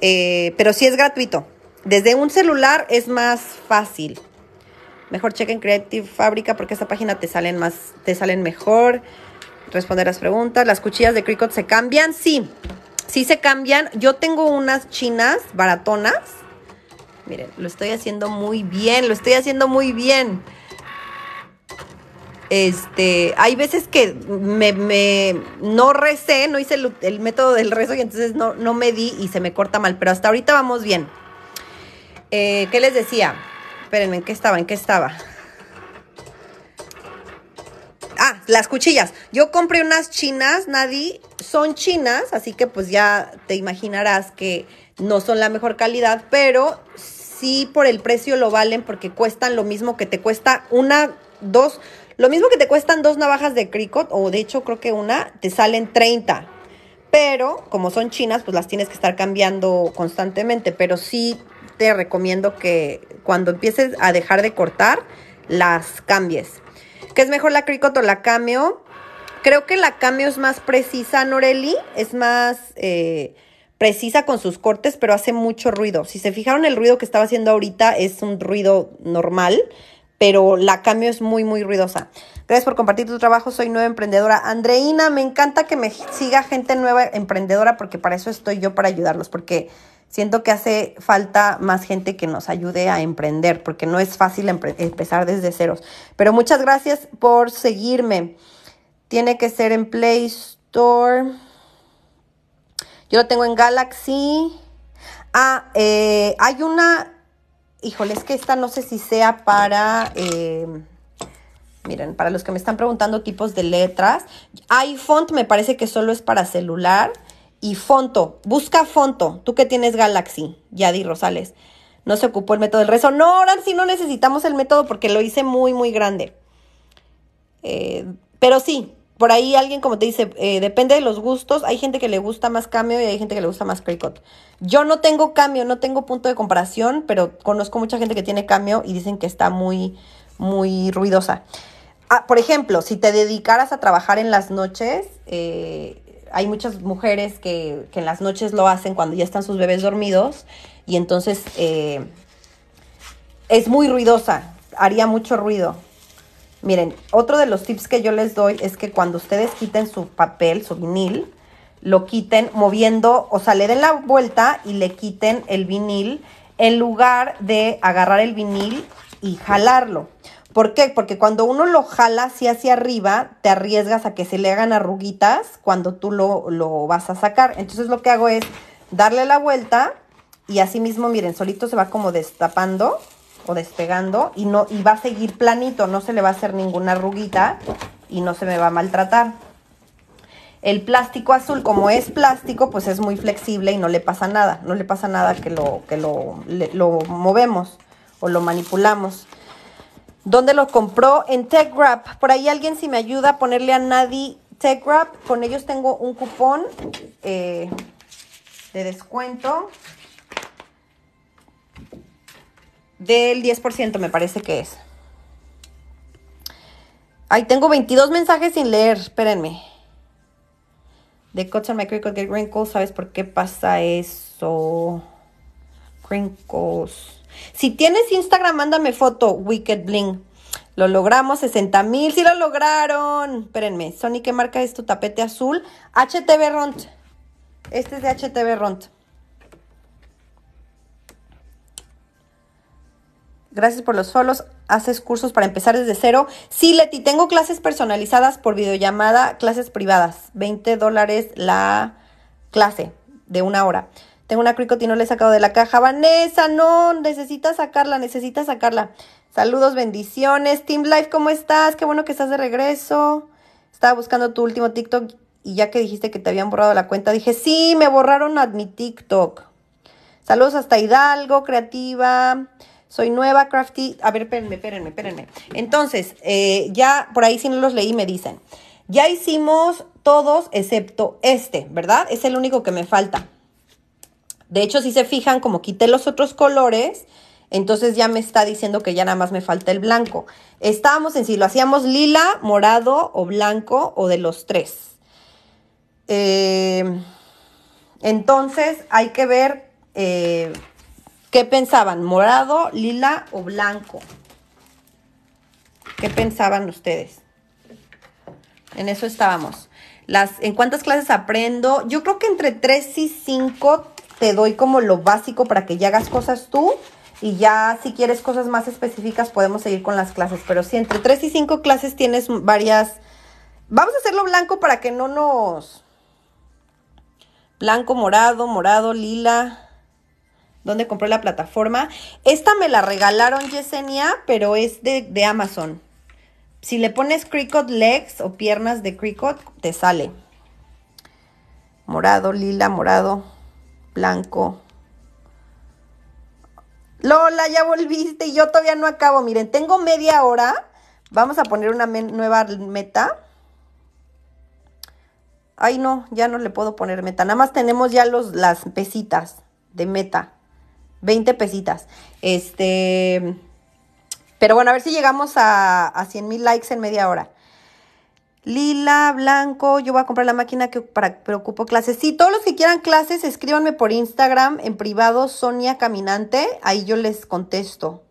Eh, pero sí es gratuito. Desde un celular es más fácil. Mejor chequen Creative Fabrica porque esa página te salen más, te salen mejor. Responder las preguntas. ¿Las cuchillas de Cricut se cambian? Sí, sí se cambian. Yo tengo unas chinas baratonas. Miren, lo estoy haciendo muy bien, lo estoy haciendo muy bien. Este, hay veces que me, no recé, no hice el, método del rezo y entonces no, no me di y se me corta mal, pero hasta ahorita vamos bien. Eh, ¿Qué les decía? Espérenme, ¿en qué estaba? ¿En qué estaba? Ah, las cuchillas. Yo compré unas chinas, Nadie. Son chinas, así que pues ya te imaginarás que no son la mejor calidad, pero sí por el precio lo valen porque cuestan lo mismo que te cuesta una, dos, lo mismo que te cuestan dos navajas de Cricut o de hecho creo que una, te salen 30. Pero como son chinas, pues las tienes que estar cambiando constantemente, pero sí recomiendo que cuando empieces a dejar de cortar, las cambies. ¿Qué es mejor la cricot o la cameo? Creo que la cameo es más precisa, Noreli. Es más eh, precisa con sus cortes, pero hace mucho ruido. Si se fijaron, el ruido que estaba haciendo ahorita es un ruido normal, pero la Cameo es muy, muy ruidosa. Gracias por compartir tu trabajo. Soy nueva emprendedora. Andreina, me encanta que me siga gente nueva emprendedora porque para eso estoy yo, para ayudarlos, porque Siento que hace falta más gente que nos ayude a emprender, porque no es fácil empezar desde ceros. Pero muchas gracias por seguirme. Tiene que ser en Play Store. Yo lo tengo en Galaxy. Ah, eh, hay una. Híjole, es que esta no sé si sea para. Eh, miren, para los que me están preguntando tipos de letras. iPhone me parece que solo es para celular y Fonto. Busca Fonto, tú que tienes Galaxy, di Rosales. No se ocupó el método del rezo. No, ahora sí no necesitamos el método porque lo hice muy, muy grande. Eh, pero sí, por ahí alguien como te dice, eh, depende de los gustos. Hay gente que le gusta más cambio y hay gente que le gusta más Cricut. Yo no tengo cambio, no tengo punto de comparación, pero conozco mucha gente que tiene cambio y dicen que está muy, muy ruidosa. Ah, por ejemplo, si te dedicaras a trabajar en las noches, eh, hay muchas mujeres que, en las noches lo hacen cuando ya están sus bebés dormidos y entonces eh, es muy ruidosa, haría mucho ruido. Miren, otro de los tips que yo les doy es que cuando ustedes quiten su papel, su vinil, lo quiten moviendo, o sea, le den la vuelta y le quiten el vinil en lugar de agarrar el vinil y jalarlo. ¿Por qué? Porque cuando uno lo jala así hacia arriba, te arriesgas a que se le hagan arruguitas cuando tú lo, vas a sacar. Entonces lo que hago es darle la vuelta y así mismo, miren, solito se va como destapando o despegando y, no, y va a seguir planito, no se le va a hacer ninguna arruguita y no se me va a maltratar. El plástico azul, como es plástico, pues es muy flexible y no le pasa nada. No le pasa nada que lo, que lo, lo movemos o lo manipulamos. ¿Dónde lo compró en Techwrap. Por ahí alguien si me ayuda a ponerle a Nadie Techwrap. Con ellos tengo un cupón eh, de descuento del 10% me parece que es. Ahí tengo 22 mensajes sin leer, espérenme. De Coach and my crinkles get wrinkles. ¿Sabes por qué pasa eso? Crinkles. Si tienes Instagram, mándame foto, Wicked Bling. Lo logramos, 60 mil, sí lo lograron. Espérenme, Sony, ¿qué marca es tu tapete azul? HTV Ront. Este es de HTV Ront. Gracias por los solos, Haces cursos para empezar desde cero. Sí, Leti, tengo clases personalizadas por videollamada, clases privadas. 20 dólares la clase de una hora. Tengo una cricot y no le he sacado de la caja. Vanessa, no, necesitas sacarla, necesitas sacarla. Saludos, bendiciones. Team Life, ¿cómo estás? Qué bueno que estás de regreso. Estaba buscando tu último TikTok y ya que dijiste que te habían borrado la cuenta, dije, sí, me borraron a mi TikTok. Saludos hasta Hidalgo, creativa. Soy nueva, crafty. A ver, espérenme, espérenme, espérenme. Entonces, eh, ya por ahí si no los leí me dicen. Ya hicimos todos excepto este, ¿verdad? Es el único que me falta. De hecho, si se fijan, como quité los otros colores, entonces ya me está diciendo que ya nada más me falta el blanco. Estábamos en si lo hacíamos lila, morado o blanco o de los tres. Eh, entonces hay que ver eh, qué pensaban, morado, lila o blanco. ¿Qué pensaban ustedes? En eso estábamos. Las, ¿En cuántas clases aprendo? Yo creo que entre 3 y 5 te doy como lo básico para que ya hagas cosas tú. Y ya si quieres cosas más específicas podemos seguir con las clases. Pero si entre 3 y 5 clases tienes varias... Vamos a hacerlo blanco para que no nos... Blanco, morado, morado, lila. ¿Dónde compré la plataforma? Esta me la regalaron Yesenia, pero es de, de Amazon. Si le pones Cricut Legs o piernas de Cricut, te sale. Morado, lila, morado. Blanco. Lola, ya volviste y yo todavía no acabo. Miren, tengo media hora. Vamos a poner una nueva meta. Ay, no, ya no le puedo poner meta. Nada más tenemos ya los, las pesitas de meta. 20 pesitas. Este. Pero bueno, a ver si llegamos a, a 100 mil likes en media hora. Lila, Blanco, yo voy a comprar la máquina que para, preocupo ocupo clases. Sí, todos los que quieran clases, escríbanme por Instagram, en privado, Sonia Caminante, ahí yo les contesto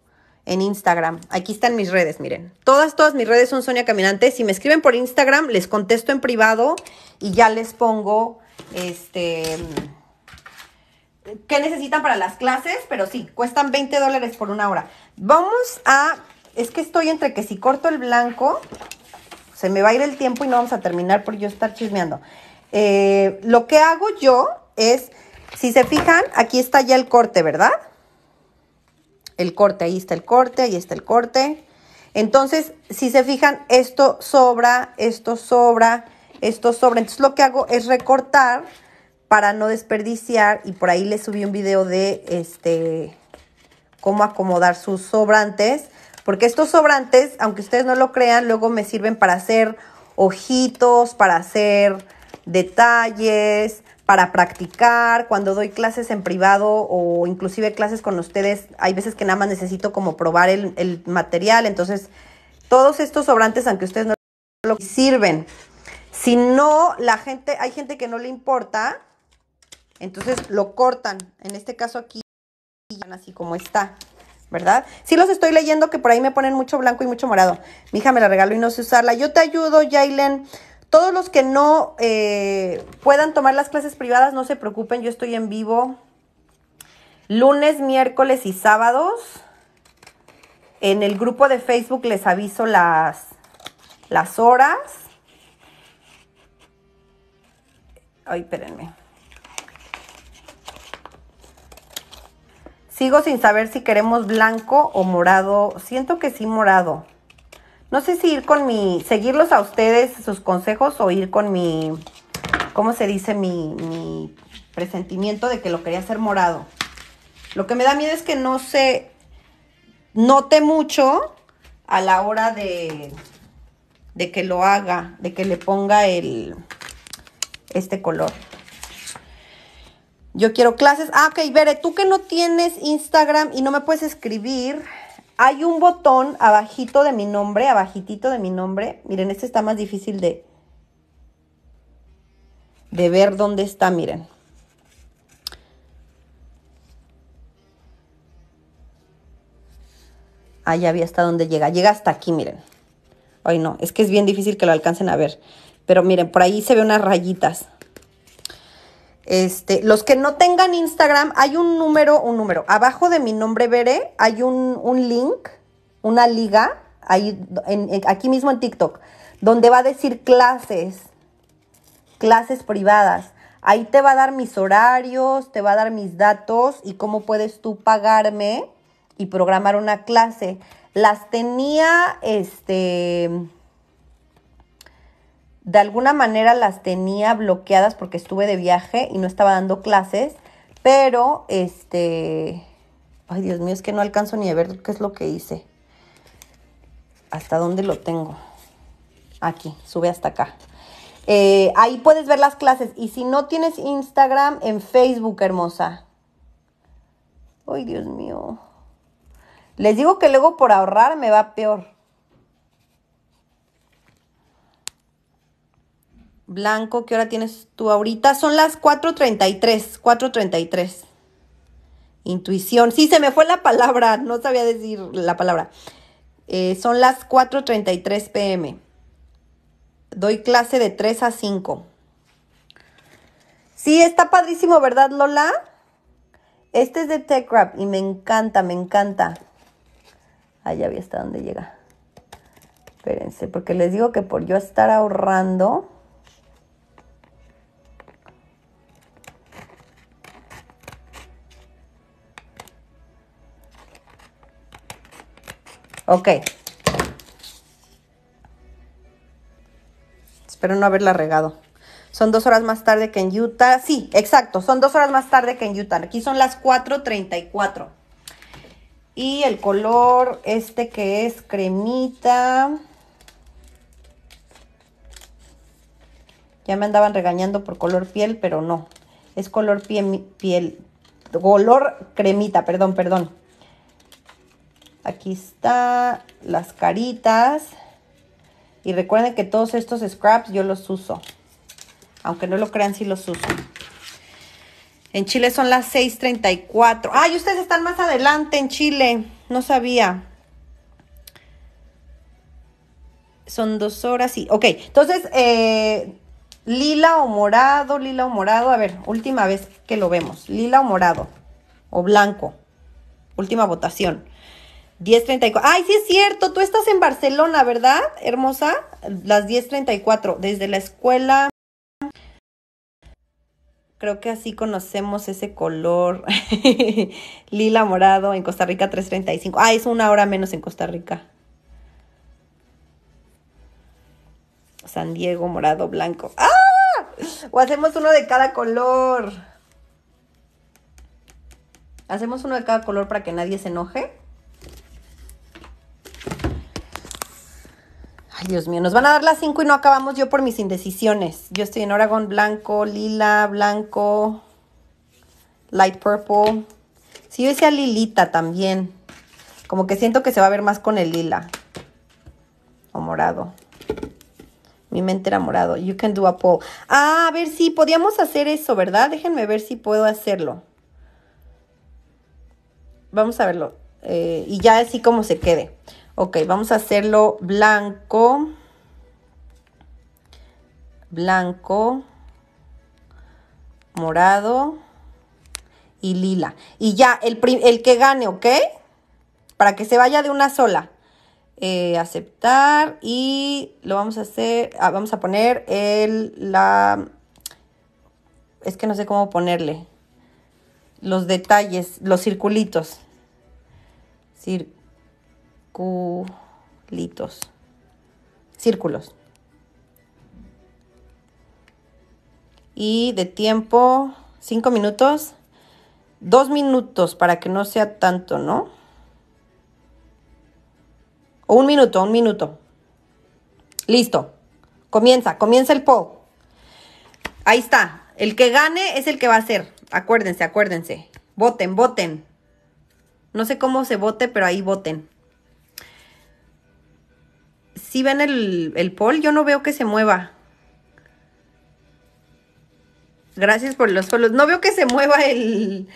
en Instagram. Aquí están mis redes, miren. Todas, todas mis redes son Sonia Caminante. Si me escriben por Instagram, les contesto en privado y ya les pongo, este, mm, qué necesitan para las clases, pero sí, cuestan 20 dólares por una hora. Vamos a, es que estoy entre que si corto el blanco se me va a ir el tiempo y no vamos a terminar por yo estar chismeando. Eh, lo que hago yo es, si se fijan, aquí está ya el corte, ¿verdad? El corte, ahí está el corte, ahí está el corte. Entonces, si se fijan, esto sobra, esto sobra, esto sobra. Entonces, lo que hago es recortar para no desperdiciar y por ahí les subí un video de este cómo acomodar sus sobrantes porque estos sobrantes, aunque ustedes no lo crean, luego me sirven para hacer ojitos, para hacer detalles, para practicar. Cuando doy clases en privado o inclusive clases con ustedes, hay veces que nada más necesito como probar el, material. Entonces, todos estos sobrantes, aunque ustedes no lo sirven. Si no, la gente, hay gente que no le importa, entonces lo cortan. En este caso aquí, así como está. ¿verdad? Sí los estoy leyendo que por ahí me ponen mucho blanco y mucho morado. Mi hija me la regaló y no sé usarla. Yo te ayudo, Jailen. Todos los que no eh, puedan tomar las clases privadas, no se preocupen, yo estoy en vivo lunes, miércoles y sábados. En el grupo de Facebook les aviso las, las horas. Ay, espérenme. Sigo sin saber si queremos blanco o morado. Siento que sí morado. No sé si ir con mi, seguirlos a ustedes, sus consejos, o ir con mi, ¿cómo se dice? Mi, mi presentimiento de que lo quería hacer morado. Lo que me da miedo es que no se note mucho a la hora de, de que lo haga, de que le ponga el, este color. Yo quiero clases. Ah, ok, Bere, tú que no tienes Instagram y no me puedes escribir, hay un botón abajito de mi nombre, abajitito de mi nombre. Miren, este está más difícil de, de ver dónde está, miren. Ah, ya hasta dónde llega. Llega hasta aquí, miren. Ay, no, es que es bien difícil que lo alcancen a ver. Pero miren, por ahí se ve unas rayitas. Este, los que no tengan Instagram, hay un número, un número. Abajo de mi nombre veré, hay un, link, una liga, ahí, aquí mismo en TikTok, donde va a decir clases, clases privadas. Ahí te va a dar mis horarios, te va a dar mis datos y cómo puedes tú pagarme y programar una clase. Las tenía, este, de alguna manera las tenía bloqueadas porque estuve de viaje y no estaba dando clases, pero este, ay Dios mío, es que no alcanzo ni a ver qué es lo que hice. ¿Hasta dónde lo tengo? Aquí, sube hasta acá. Eh, ahí puedes ver las clases. Y si no tienes Instagram, en Facebook, hermosa. Ay, Dios mío. Les digo que luego por ahorrar me va peor. Blanco, ¿qué hora tienes tú ahorita? Son las 4.33, 4.33. Intuición. Sí, se me fue la palabra, no sabía decir la palabra. Eh, son las 4.33 pm. Doy clase de 3 a 5. Sí, está padrísimo, ¿verdad, Lola? Este es de TechRap y me encanta, me encanta. Ah, ya vi hasta dónde llega. Espérense, porque les digo que por yo estar ahorrando, Ok. Espero no haberla regado. Son dos horas más tarde que en Utah. Sí, exacto. Son dos horas más tarde que en Utah. Aquí son las 4.34. Y el color este que es cremita. Ya me andaban regañando por color piel, pero no. Es color piel. Color cremita, perdón, perdón. Aquí está las caritas. Y recuerden que todos estos scraps yo los uso. Aunque no lo crean, si los uso. En Chile son las 6.34. ¡Ay, ustedes están más adelante en Chile! No sabía. Son dos horas sí. Ok, entonces, eh, lila o morado, lila o morado. A ver, última vez que lo vemos. Lila o morado. O blanco. Última votación. 10.34. Ay, sí es cierto, tú estás en Barcelona, ¿verdad, hermosa? Las 10.34, desde la escuela. Creo que así conocemos ese color. Lila morado en Costa Rica 3.35. Ah, es una hora menos en Costa Rica. San Diego morado, blanco. ¡Ah! O hacemos uno de cada color. Hacemos uno de cada color para que nadie se enoje. Dios mío, nos van a dar las 5 y no acabamos yo por mis indecisiones. Yo estoy en aragón blanco, lila, blanco, light purple. Si yo decía lilita también, como que siento que se va a ver más con el lila o morado. Mi mente era morado. You can do a poll. Ah, a ver si podíamos hacer eso, ¿verdad? Déjenme ver si puedo hacerlo. Vamos a verlo. Eh, y ya así como se quede. Ok, vamos a hacerlo blanco. Blanco. Morado. Y lila. Y ya, el, el que gane, ¿ok? Para que se vaya de una sola. Eh, aceptar y lo vamos a hacer, ah, vamos a poner el, la, es que no sé cómo ponerle, los detalles, los circulitos, Circulitos. Círculos. Y de tiempo, cinco minutos. dos minutos para que no sea tanto, ¿no? O un minuto, un minuto. Listo. Comienza, comienza el poll. Ahí está. El que gane es el que va a ser. Acuérdense, acuérdense. Voten, voten. No sé cómo se vote, pero ahí voten si ven el, el poll, yo no veo que se mueva. Gracias por los polos. No veo que se mueva el...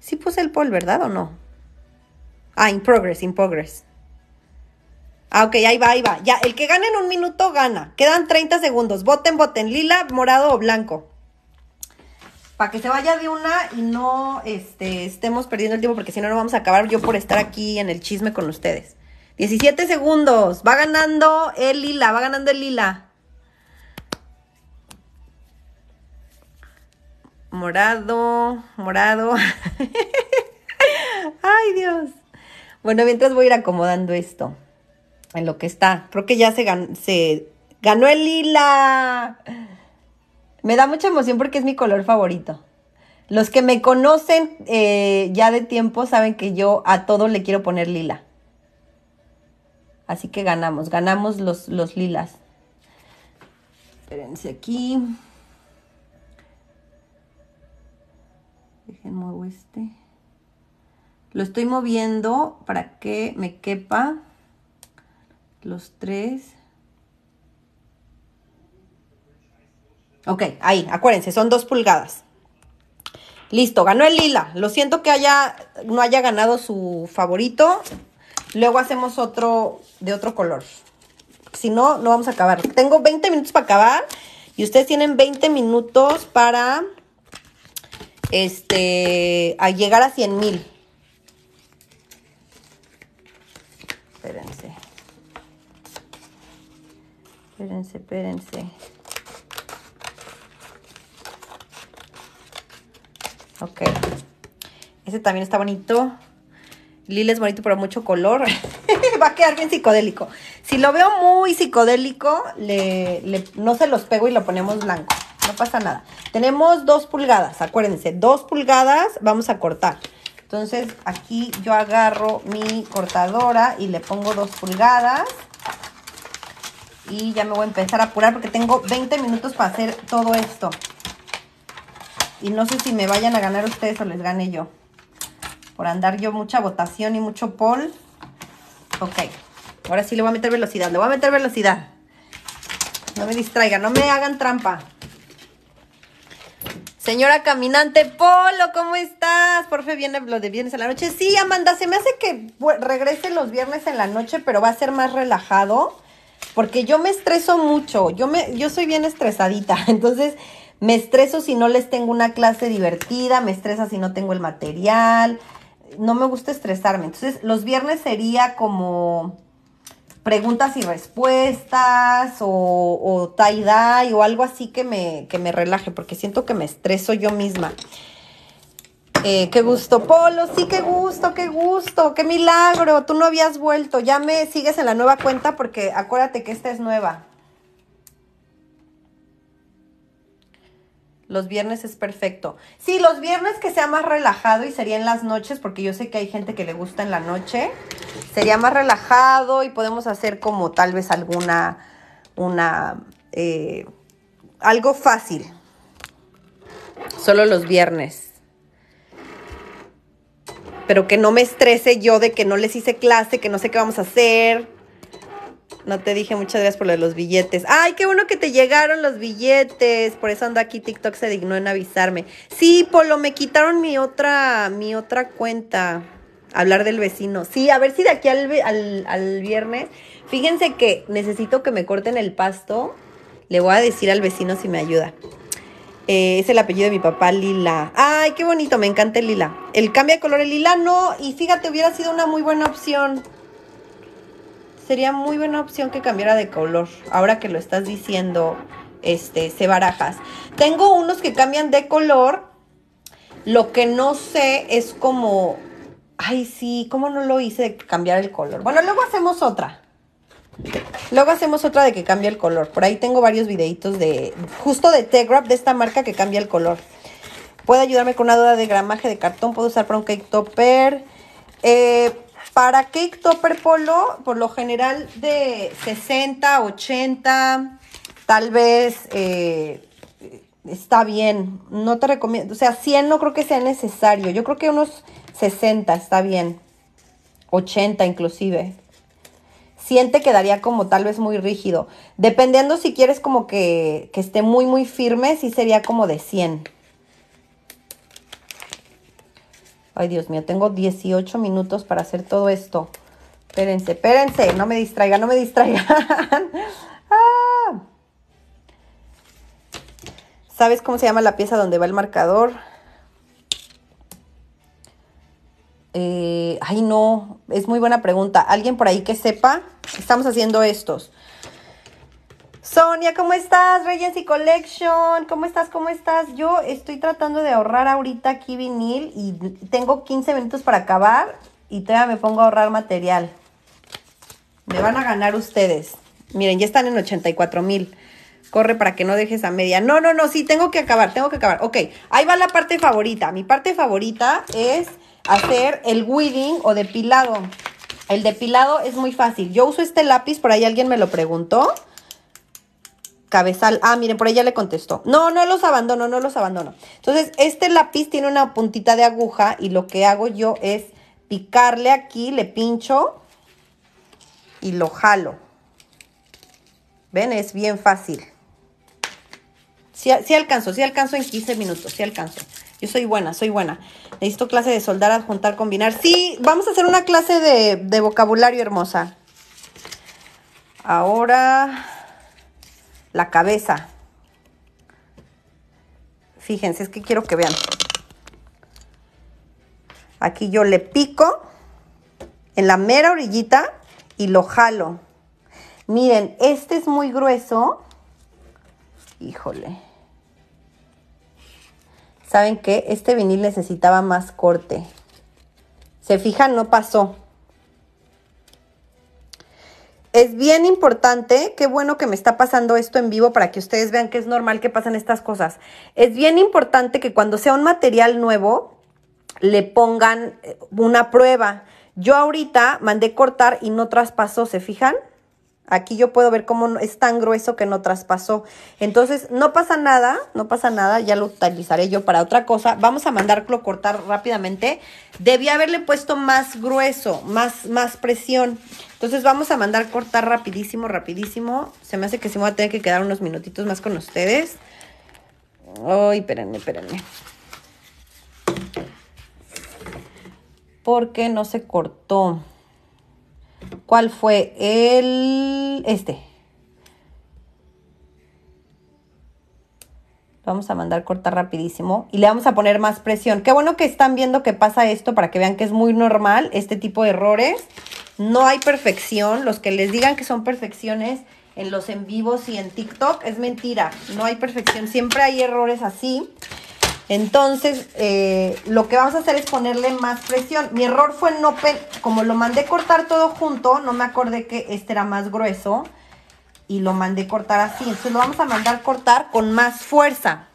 Sí puse el pol, ¿verdad o no? Ah, in progress, in progress. Ah, ok, ahí va, ahí va. Ya, el que gane en un minuto gana. Quedan 30 segundos. Voten, voten. Lila, morado o blanco. Para que se vaya de una y no este, estemos perdiendo el tiempo, porque si no, no vamos a acabar yo por estar aquí en el chisme con ustedes. 17 segundos. Va ganando el lila, va ganando el lila. Morado, morado. Ay, Dios. Bueno, mientras voy a ir acomodando esto en lo que está. Creo que ya se, ganó, se ganó el lila. Me da mucha emoción porque es mi color favorito. Los que me conocen eh, ya de tiempo saben que yo a todo le quiero poner lila. Así que ganamos, ganamos los, lilas. Espérense aquí. Dejen muevo este. Lo estoy moviendo para que me quepa los tres. Ok, ahí, acuérdense, son dos pulgadas. Listo, ganó el lila. Lo siento que haya, no haya ganado su favorito, Luego hacemos otro de otro color. Si no, no vamos a acabar. Tengo 20 minutos para acabar. Y ustedes tienen 20 minutos para este a llegar a 100 mil. Espérense. Espérense, espérense. Ok. Ese también está bonito lila es bonito pero mucho color, va a quedar bien psicodélico. Si lo veo muy psicodélico, le, no se los pego y lo ponemos blanco. No pasa nada. Tenemos dos pulgadas, acuérdense, dos pulgadas vamos a cortar. Entonces aquí yo agarro mi cortadora y le pongo dos pulgadas. Y ya me voy a empezar a apurar porque tengo 20 minutos para hacer todo esto. Y no sé si me vayan a ganar ustedes o les gane yo por andar yo mucha votación y mucho pol. Ok, ahora sí le voy a meter velocidad, le voy a meter velocidad. No me distraigan, no me hagan trampa. Señora caminante Polo, ¿cómo estás? Por Porfe, viene lo de viernes en la noche. Sí, Amanda, se me hace que regrese los viernes en la noche, pero va a ser más relajado. Porque yo me estreso mucho. Yo, me, yo soy bien estresadita. Entonces, me estreso si no les tengo una clase divertida. Me estresa si no tengo el material no me gusta estresarme. Entonces, los viernes sería como preguntas y respuestas o, o tie o algo así que me, que me relaje, porque siento que me estreso yo misma. Eh, qué gusto, Polo, sí, qué gusto, qué gusto, qué milagro, tú no habías vuelto, ya me sigues en la nueva cuenta porque acuérdate que esta es nueva. Los viernes es perfecto. Sí, los viernes que sea más relajado y sería en las noches, porque yo sé que hay gente que le gusta en la noche. Sería más relajado y podemos hacer como tal vez alguna, una, eh, algo fácil. Solo los viernes. Pero que no me estrese yo de que no les hice clase, que no sé qué vamos a hacer. No te dije muchas gracias por lo de los billetes. Ay, qué bueno que te llegaron los billetes. Por eso anda aquí TikTok se dignó en avisarme. Sí, Polo, me quitaron mi otra, mi otra cuenta. Hablar del vecino. Sí, a ver si de aquí al, al, viernes. Fíjense que necesito que me corten el pasto. Le voy a decir al vecino si me ayuda. Eh, es el apellido de mi papá, Lila. Ay, qué bonito, me encanta el lila. El cambia de color el lila no, y fíjate, hubiera sido una muy buena opción sería muy buena opción que cambiara de color. Ahora que lo estás diciendo, este, se barajas. Tengo unos que cambian de color. Lo que no sé es como, ay sí, ¿cómo no lo hice de cambiar el color? Bueno, luego hacemos otra. Luego hacemos otra de que cambia el color. Por ahí tengo varios videitos de, justo de Tegrap, de esta marca que cambia el color. Puede ayudarme con una duda de gramaje de cartón. Puedo usar para un cake topper. Eh, para cake topper polo, por lo general de 60, 80, tal vez eh, está bien. No te recomiendo, o sea, 100 no creo que sea necesario. Yo creo que unos 60 está bien. 80 inclusive. 100 te quedaría como tal vez muy rígido. Dependiendo si quieres como que, que esté muy, muy firme, sí sería como de 100. Ay, Dios mío, tengo 18 minutos para hacer todo esto. Espérense, espérense, no me distraigan, no me distraigan. Ah. ¿Sabes cómo se llama la pieza donde va el marcador? Eh, ay, no, es muy buena pregunta. ¿Alguien por ahí que sepa? Estamos haciendo estos. Sonia, ¿cómo estás? Regency Collection, ¿cómo estás? ¿Cómo estás? Yo estoy tratando de ahorrar ahorita aquí vinil y tengo 15 minutos para acabar y todavía me pongo a ahorrar material. Me van a ganar ustedes. Miren, ya están en 84 mil. Corre para que no dejes a media. No, no, no, sí, tengo que acabar, tengo que acabar. Ok, ahí va la parte favorita. Mi parte favorita es hacer el weeding o depilado. El depilado es muy fácil. Yo uso este lápiz, por ahí alguien me lo preguntó cabezal. Ah, miren, por ella le contestó. No, no los abandono, no los abandono. Entonces, este lápiz tiene una puntita de aguja y lo que hago yo es picarle aquí, le pincho y lo jalo. ¿Ven? Es bien fácil. Sí, sí alcanzo, sí alcanzo en 15 minutos, sí alcanzo. Yo soy buena, soy buena. Necesito clase de soldar, adjuntar, combinar. Sí, vamos a hacer una clase de, de vocabulario hermosa. Ahora la cabeza. Fíjense, es que quiero que vean. Aquí yo le pico en la mera orillita y lo jalo. Miren, este es muy grueso. Híjole. ¿Saben que Este vinil necesitaba más corte. Se fijan, no pasó es bien importante, qué bueno que me está pasando esto en vivo para que ustedes vean que es normal que pasen estas cosas. Es bien importante que cuando sea un material nuevo, le pongan eh, una prueba. Yo ahorita mandé cortar y no traspasó, ¿se fijan? Aquí yo puedo ver cómo es tan grueso que no traspasó. Entonces, no pasa nada, no pasa nada, ya lo utilizaré yo para otra cosa. Vamos a mandarlo cortar rápidamente. Debía haberle puesto más grueso, más, más presión. Entonces, vamos a mandar cortar rapidísimo, rapidísimo. Se me hace que sí me voy a tener que quedar unos minutitos más con ustedes. Ay, espérenme, espérenme. Porque no se cortó. ¿Cuál fue el este? Vamos a mandar cortar rapidísimo y le vamos a poner más presión. Qué bueno que están viendo que pasa esto para que vean que es muy normal este tipo de errores. No hay perfección. Los que les digan que son perfecciones en los en vivos y en TikTok es mentira. No hay perfección. Siempre hay errores así. Entonces, eh, lo que vamos a hacer es ponerle más presión. Mi error fue no, como lo mandé cortar todo junto, no me acordé que este era más grueso y lo mandé cortar así. Entonces lo vamos a mandar cortar con más fuerza.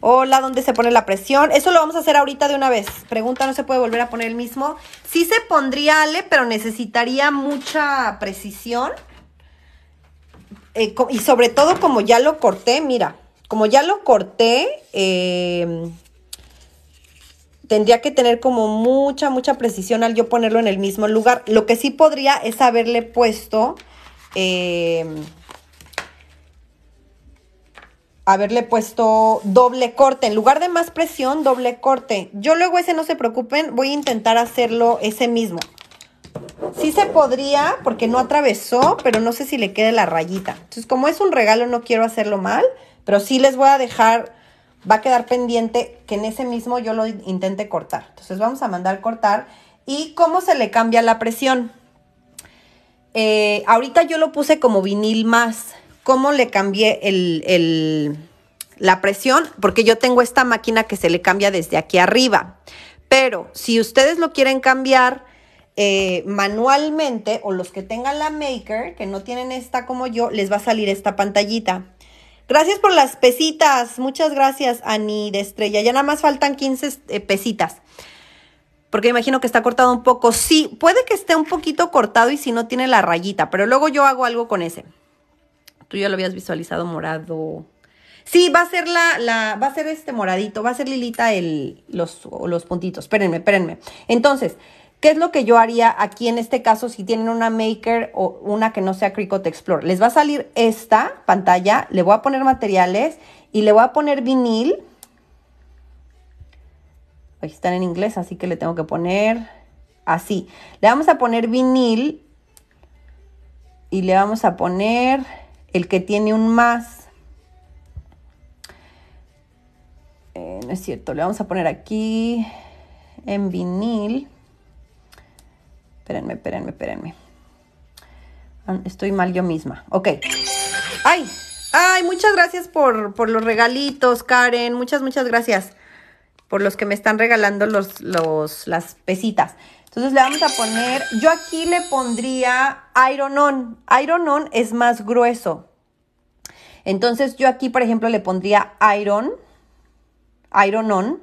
Hola, ¿dónde se pone la presión? Eso lo vamos a hacer ahorita de una vez. Pregunta, ¿no se puede volver a poner el mismo? Sí se pondría, Ale, pero necesitaría mucha precisión. Eh, y sobre todo, como ya lo corté, mira, como ya lo corté, eh, tendría que tener como mucha, mucha precisión al yo ponerlo en el mismo lugar. Lo que sí podría es haberle puesto... Eh, haberle puesto doble corte. En lugar de más presión, doble corte. Yo luego ese, no se preocupen, voy a intentar hacerlo ese mismo. Sí se podría, porque no atravesó, pero no sé si le quede la rayita. Entonces, como es un regalo, no quiero hacerlo mal. Pero sí les voy a dejar, va a quedar pendiente que en ese mismo yo lo intente cortar. Entonces vamos a mandar cortar. ¿Y cómo se le cambia la presión? Eh, ahorita yo lo puse como vinil más. ¿Cómo le cambié el, la presión? Porque yo tengo esta máquina que se le cambia desde aquí arriba. Pero si ustedes lo quieren cambiar eh, manualmente o los que tengan la maker, que no tienen esta como yo, les va a salir esta pantallita. Gracias por las pesitas. Muchas gracias, Ani de Estrella. Ya nada más faltan 15 eh, pesitas. Porque imagino que está cortado un poco. Sí, puede que esté un poquito cortado y si no tiene la rayita, pero luego yo hago algo con ese. Tú ya lo habías visualizado morado. Sí, va a ser la, la, va a ser este moradito, va a ser Lilita el, los, los puntitos. Espérenme, espérenme. Entonces, ¿Qué es lo que yo haría aquí en este caso si tienen una Maker o una que no sea Cricut Explore? Les va a salir esta pantalla, le voy a poner materiales y le voy a poner vinil. Aquí están en inglés, así que le tengo que poner así. Le vamos a poner vinil y le vamos a poner el que tiene un más. Eh, no es cierto, le vamos a poner aquí en vinil. Espérenme, espérenme, espérenme. Ah, estoy mal yo misma. Ok. ¡Ay! ¡Ay! Muchas gracias por, los regalitos, Karen. Muchas, muchas gracias por los que me están regalando los, las pesitas. Entonces le vamos a poner, yo aquí le pondría Iron On. Iron On es más grueso. Entonces yo aquí, por ejemplo, le pondría Iron, Iron On,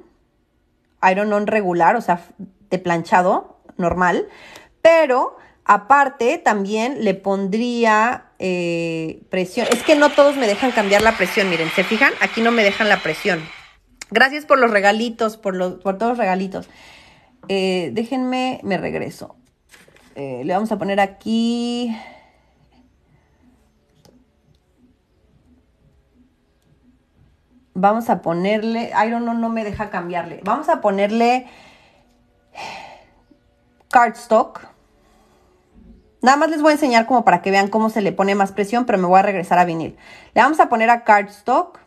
Iron On regular, o sea, de planchado, normal pero aparte también le pondría eh, presión. Es que no todos me dejan cambiar la presión, miren, ¿se fijan? Aquí no me dejan la presión. Gracias por los regalitos, por, los, todos los regalitos. Eh, déjenme, me regreso. Eh, le vamos a poner aquí... Vamos a ponerle... Iron no, no me deja cambiarle. Vamos a ponerle cardstock. Nada más les voy a enseñar como para que vean cómo se le pone más presión, pero me voy a regresar a vinil. Le vamos a poner a cardstock,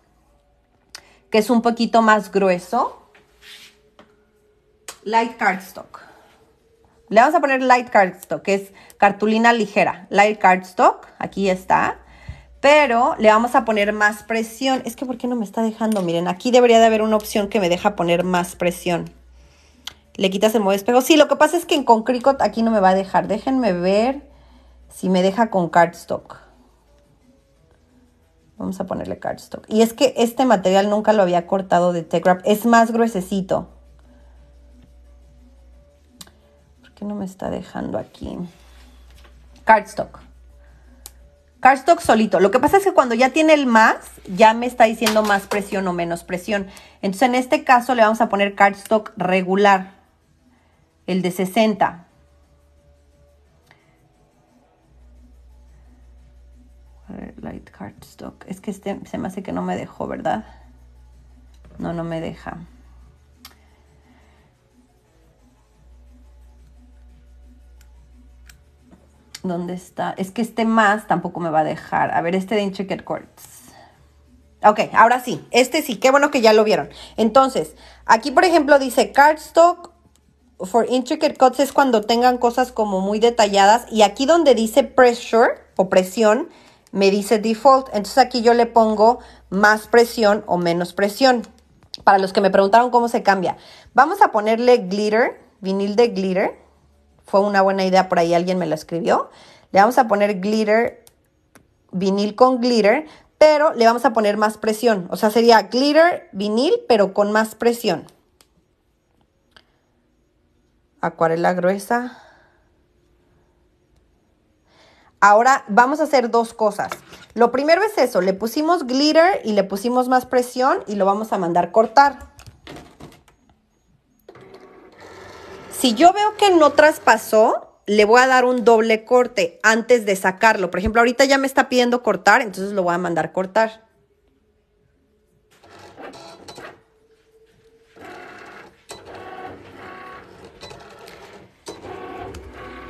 que es un poquito más grueso. Light cardstock. Le vamos a poner light cardstock, que es cartulina ligera. Light cardstock, aquí está. Pero le vamos a poner más presión. Es que ¿por qué no me está dejando? Miren, aquí debería de haber una opción que me deja poner más presión. Le quitas el modo espejo. Sí, lo que pasa es que en con Cricut aquí no me va a dejar. Déjenme ver si me deja con cardstock. Vamos a ponerle cardstock. Y es que este material nunca lo había cortado de tech Es más gruesecito. ¿Por qué no me está dejando aquí? Cardstock. Cardstock solito. Lo que pasa es que cuando ya tiene el más, ya me está diciendo más presión o menos presión. Entonces, en este caso le vamos a poner cardstock regular el de 60. Light cardstock. Es que este se me hace que no me dejó, ¿verdad? No, no me deja. ¿Dónde está? Es que este más tampoco me va a dejar. A ver, este de Intricate quartz. Ok, ahora sí. Este sí. Qué bueno que ya lo vieron. Entonces, aquí por ejemplo dice cardstock for intricate cuts es cuando tengan cosas como muy detalladas. Y aquí donde dice pressure o presión, me dice default. Entonces aquí yo le pongo más presión o menos presión. Para los que me preguntaron cómo se cambia. Vamos a ponerle glitter, vinil de glitter. Fue una buena idea por ahí, alguien me lo escribió. Le vamos a poner glitter, vinil con glitter, pero le vamos a poner más presión. O sea, sería glitter, vinil, pero con más presión acuarela gruesa. Ahora vamos a hacer dos cosas. Lo primero es eso, le pusimos glitter y le pusimos más presión y lo vamos a mandar cortar. Si yo veo que no traspasó, le voy a dar un doble corte antes de sacarlo. Por ejemplo, ahorita ya me está pidiendo cortar, entonces lo voy a mandar cortar.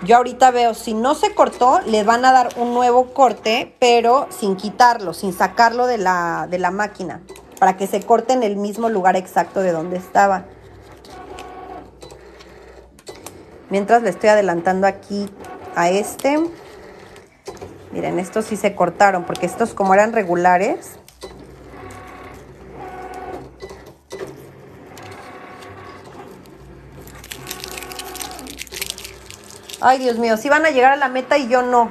Yo ahorita veo, si no se cortó, le van a dar un nuevo corte, pero sin quitarlo, sin sacarlo de la, de la máquina, para que se corte en el mismo lugar exacto de donde estaba. Mientras le estoy adelantando aquí a este. Miren, estos sí se cortaron, porque estos como eran regulares, Ay, Dios mío, si van a llegar a la meta y yo no.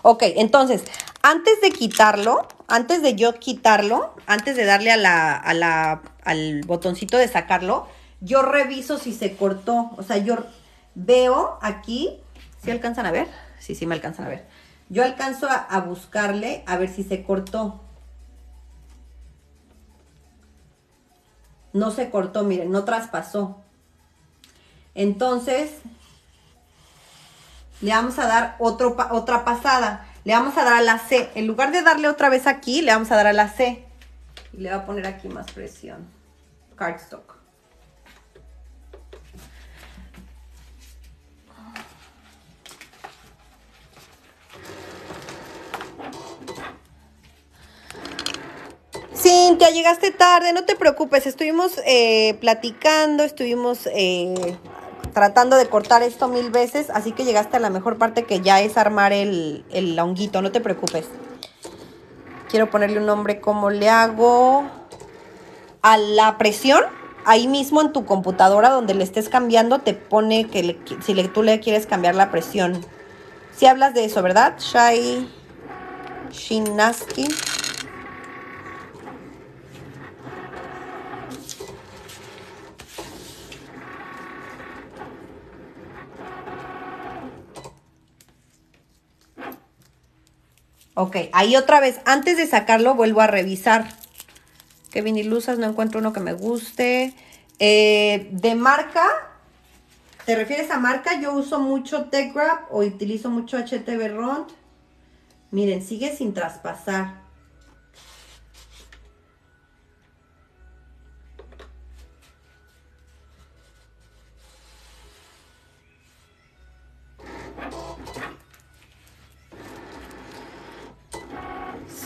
Ok, entonces, antes de quitarlo, antes de yo quitarlo, antes de darle al botoncito de sacarlo, yo reviso si se cortó. O sea, yo veo aquí, si ¿sí alcanzan a ver? Sí, sí me alcanzan a ver. Yo alcanzo a buscarle a ver si se cortó. No se cortó, miren, no traspasó. Entonces, le vamos a dar otro, otra pasada. Le vamos a dar a la C. En lugar de darle otra vez aquí, le vamos a dar a la C. Y le voy a poner aquí más presión. Cardstock. llegaste tarde, no te preocupes, estuvimos eh, platicando, estuvimos eh, tratando de cortar esto mil veces, así que llegaste a la mejor parte que ya es armar el, el honguito, no te preocupes. Quiero ponerle un nombre, ¿cómo le hago? A la presión, ahí mismo en tu computadora donde le estés cambiando, te pone que si le, tú le quieres cambiar la presión. Si hablas de eso, ¿verdad? Shai Shinaski. Ok, ahí otra vez, antes de sacarlo vuelvo a revisar. ¿Qué viniluzas? No encuentro uno que me guste. Eh, de marca, ¿te refieres a marca? Yo uso mucho Tech o utilizo mucho HTV Rond. Miren, sigue sin traspasar.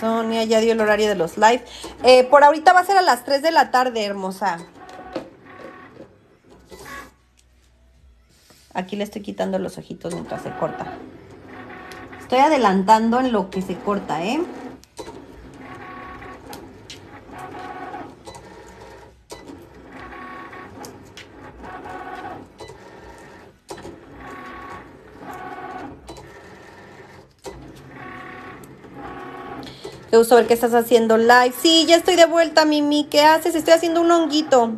Sonia ya dio el horario de los live. Eh, por ahorita va a ser a las 3 de la tarde, hermosa. Aquí le estoy quitando los ojitos mientras se corta. Estoy adelantando en lo que se corta, ¿eh? Me gusta ver que estás haciendo live. Sí, ya estoy de vuelta, Mimi. ¿Qué haces? Estoy haciendo un honguito.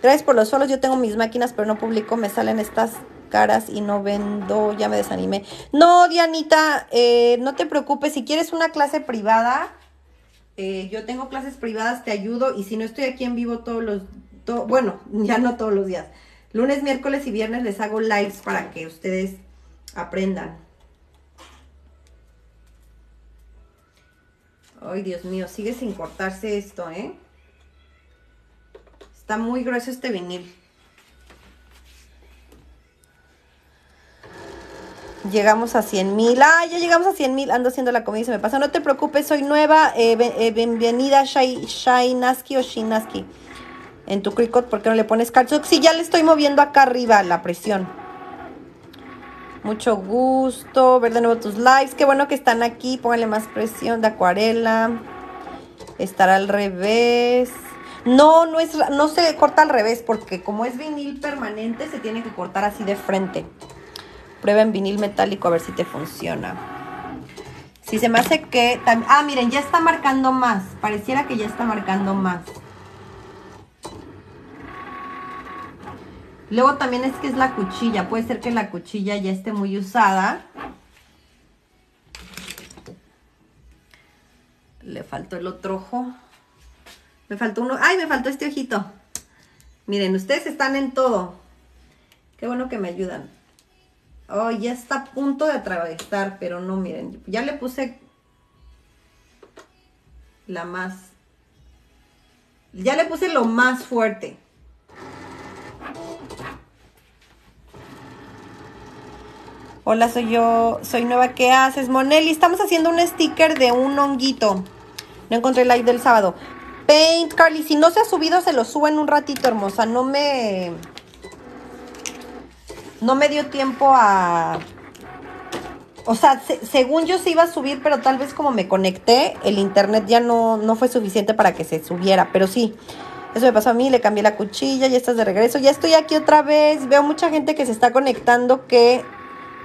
Gracias por los solos. Yo tengo mis máquinas, pero no publico. Me salen estas caras y no vendo. Ya me desanimé. No, Dianita, eh, no te preocupes. Si quieres una clase privada, eh, yo tengo clases privadas, te ayudo. Y si no estoy aquí en vivo todos los... bueno, ya no todos los días. Lunes, miércoles y viernes les hago lives para que ustedes aprendan. Ay, Dios mío, sigue sin cortarse esto, ¿eh? Está muy grueso este vinil. Llegamos a 100 mil. Ah, ya llegamos a 100 mil. Ando haciendo la comida y se me pasa. No te preocupes, soy nueva. Eh, eh, bienvenida, Shai, o Shinaski. En tu cricut. ¿por qué no le pones calzón? Sí, ya le estoy moviendo acá arriba la presión. Mucho gusto ver de nuevo tus likes. Qué bueno que están aquí. Pónganle más presión de acuarela. Estar al revés. No, no, es, no se corta al revés porque como es vinil permanente se tiene que cortar así de frente. Prueba en vinil metálico a ver si te funciona. Si se me hace que... Ah, miren, ya está marcando más. Pareciera que ya está marcando más. Luego también es que es la cuchilla. Puede ser que la cuchilla ya esté muy usada. Le faltó el otro ojo. Me faltó uno. ¡Ay, me faltó este ojito! Miren, ustedes están en todo. Qué bueno que me ayudan. Oh, ya está a punto de atravesar, pero no, miren. Ya le puse la más... Ya le puse lo más fuerte. Hola, soy yo, soy nueva, ¿qué haces? Monelli, estamos haciendo un sticker de un honguito. No encontré el live del sábado. Paint, Carly, si no se ha subido, se lo subo en un ratito, hermosa. No me... No me dio tiempo a... O sea, según yo se iba a subir, pero tal vez como me conecté, el internet ya no, no fue suficiente para que se subiera. Pero sí, eso me pasó a mí, le cambié la cuchilla, ya estás de regreso. Ya estoy aquí otra vez. Veo mucha gente que se está conectando que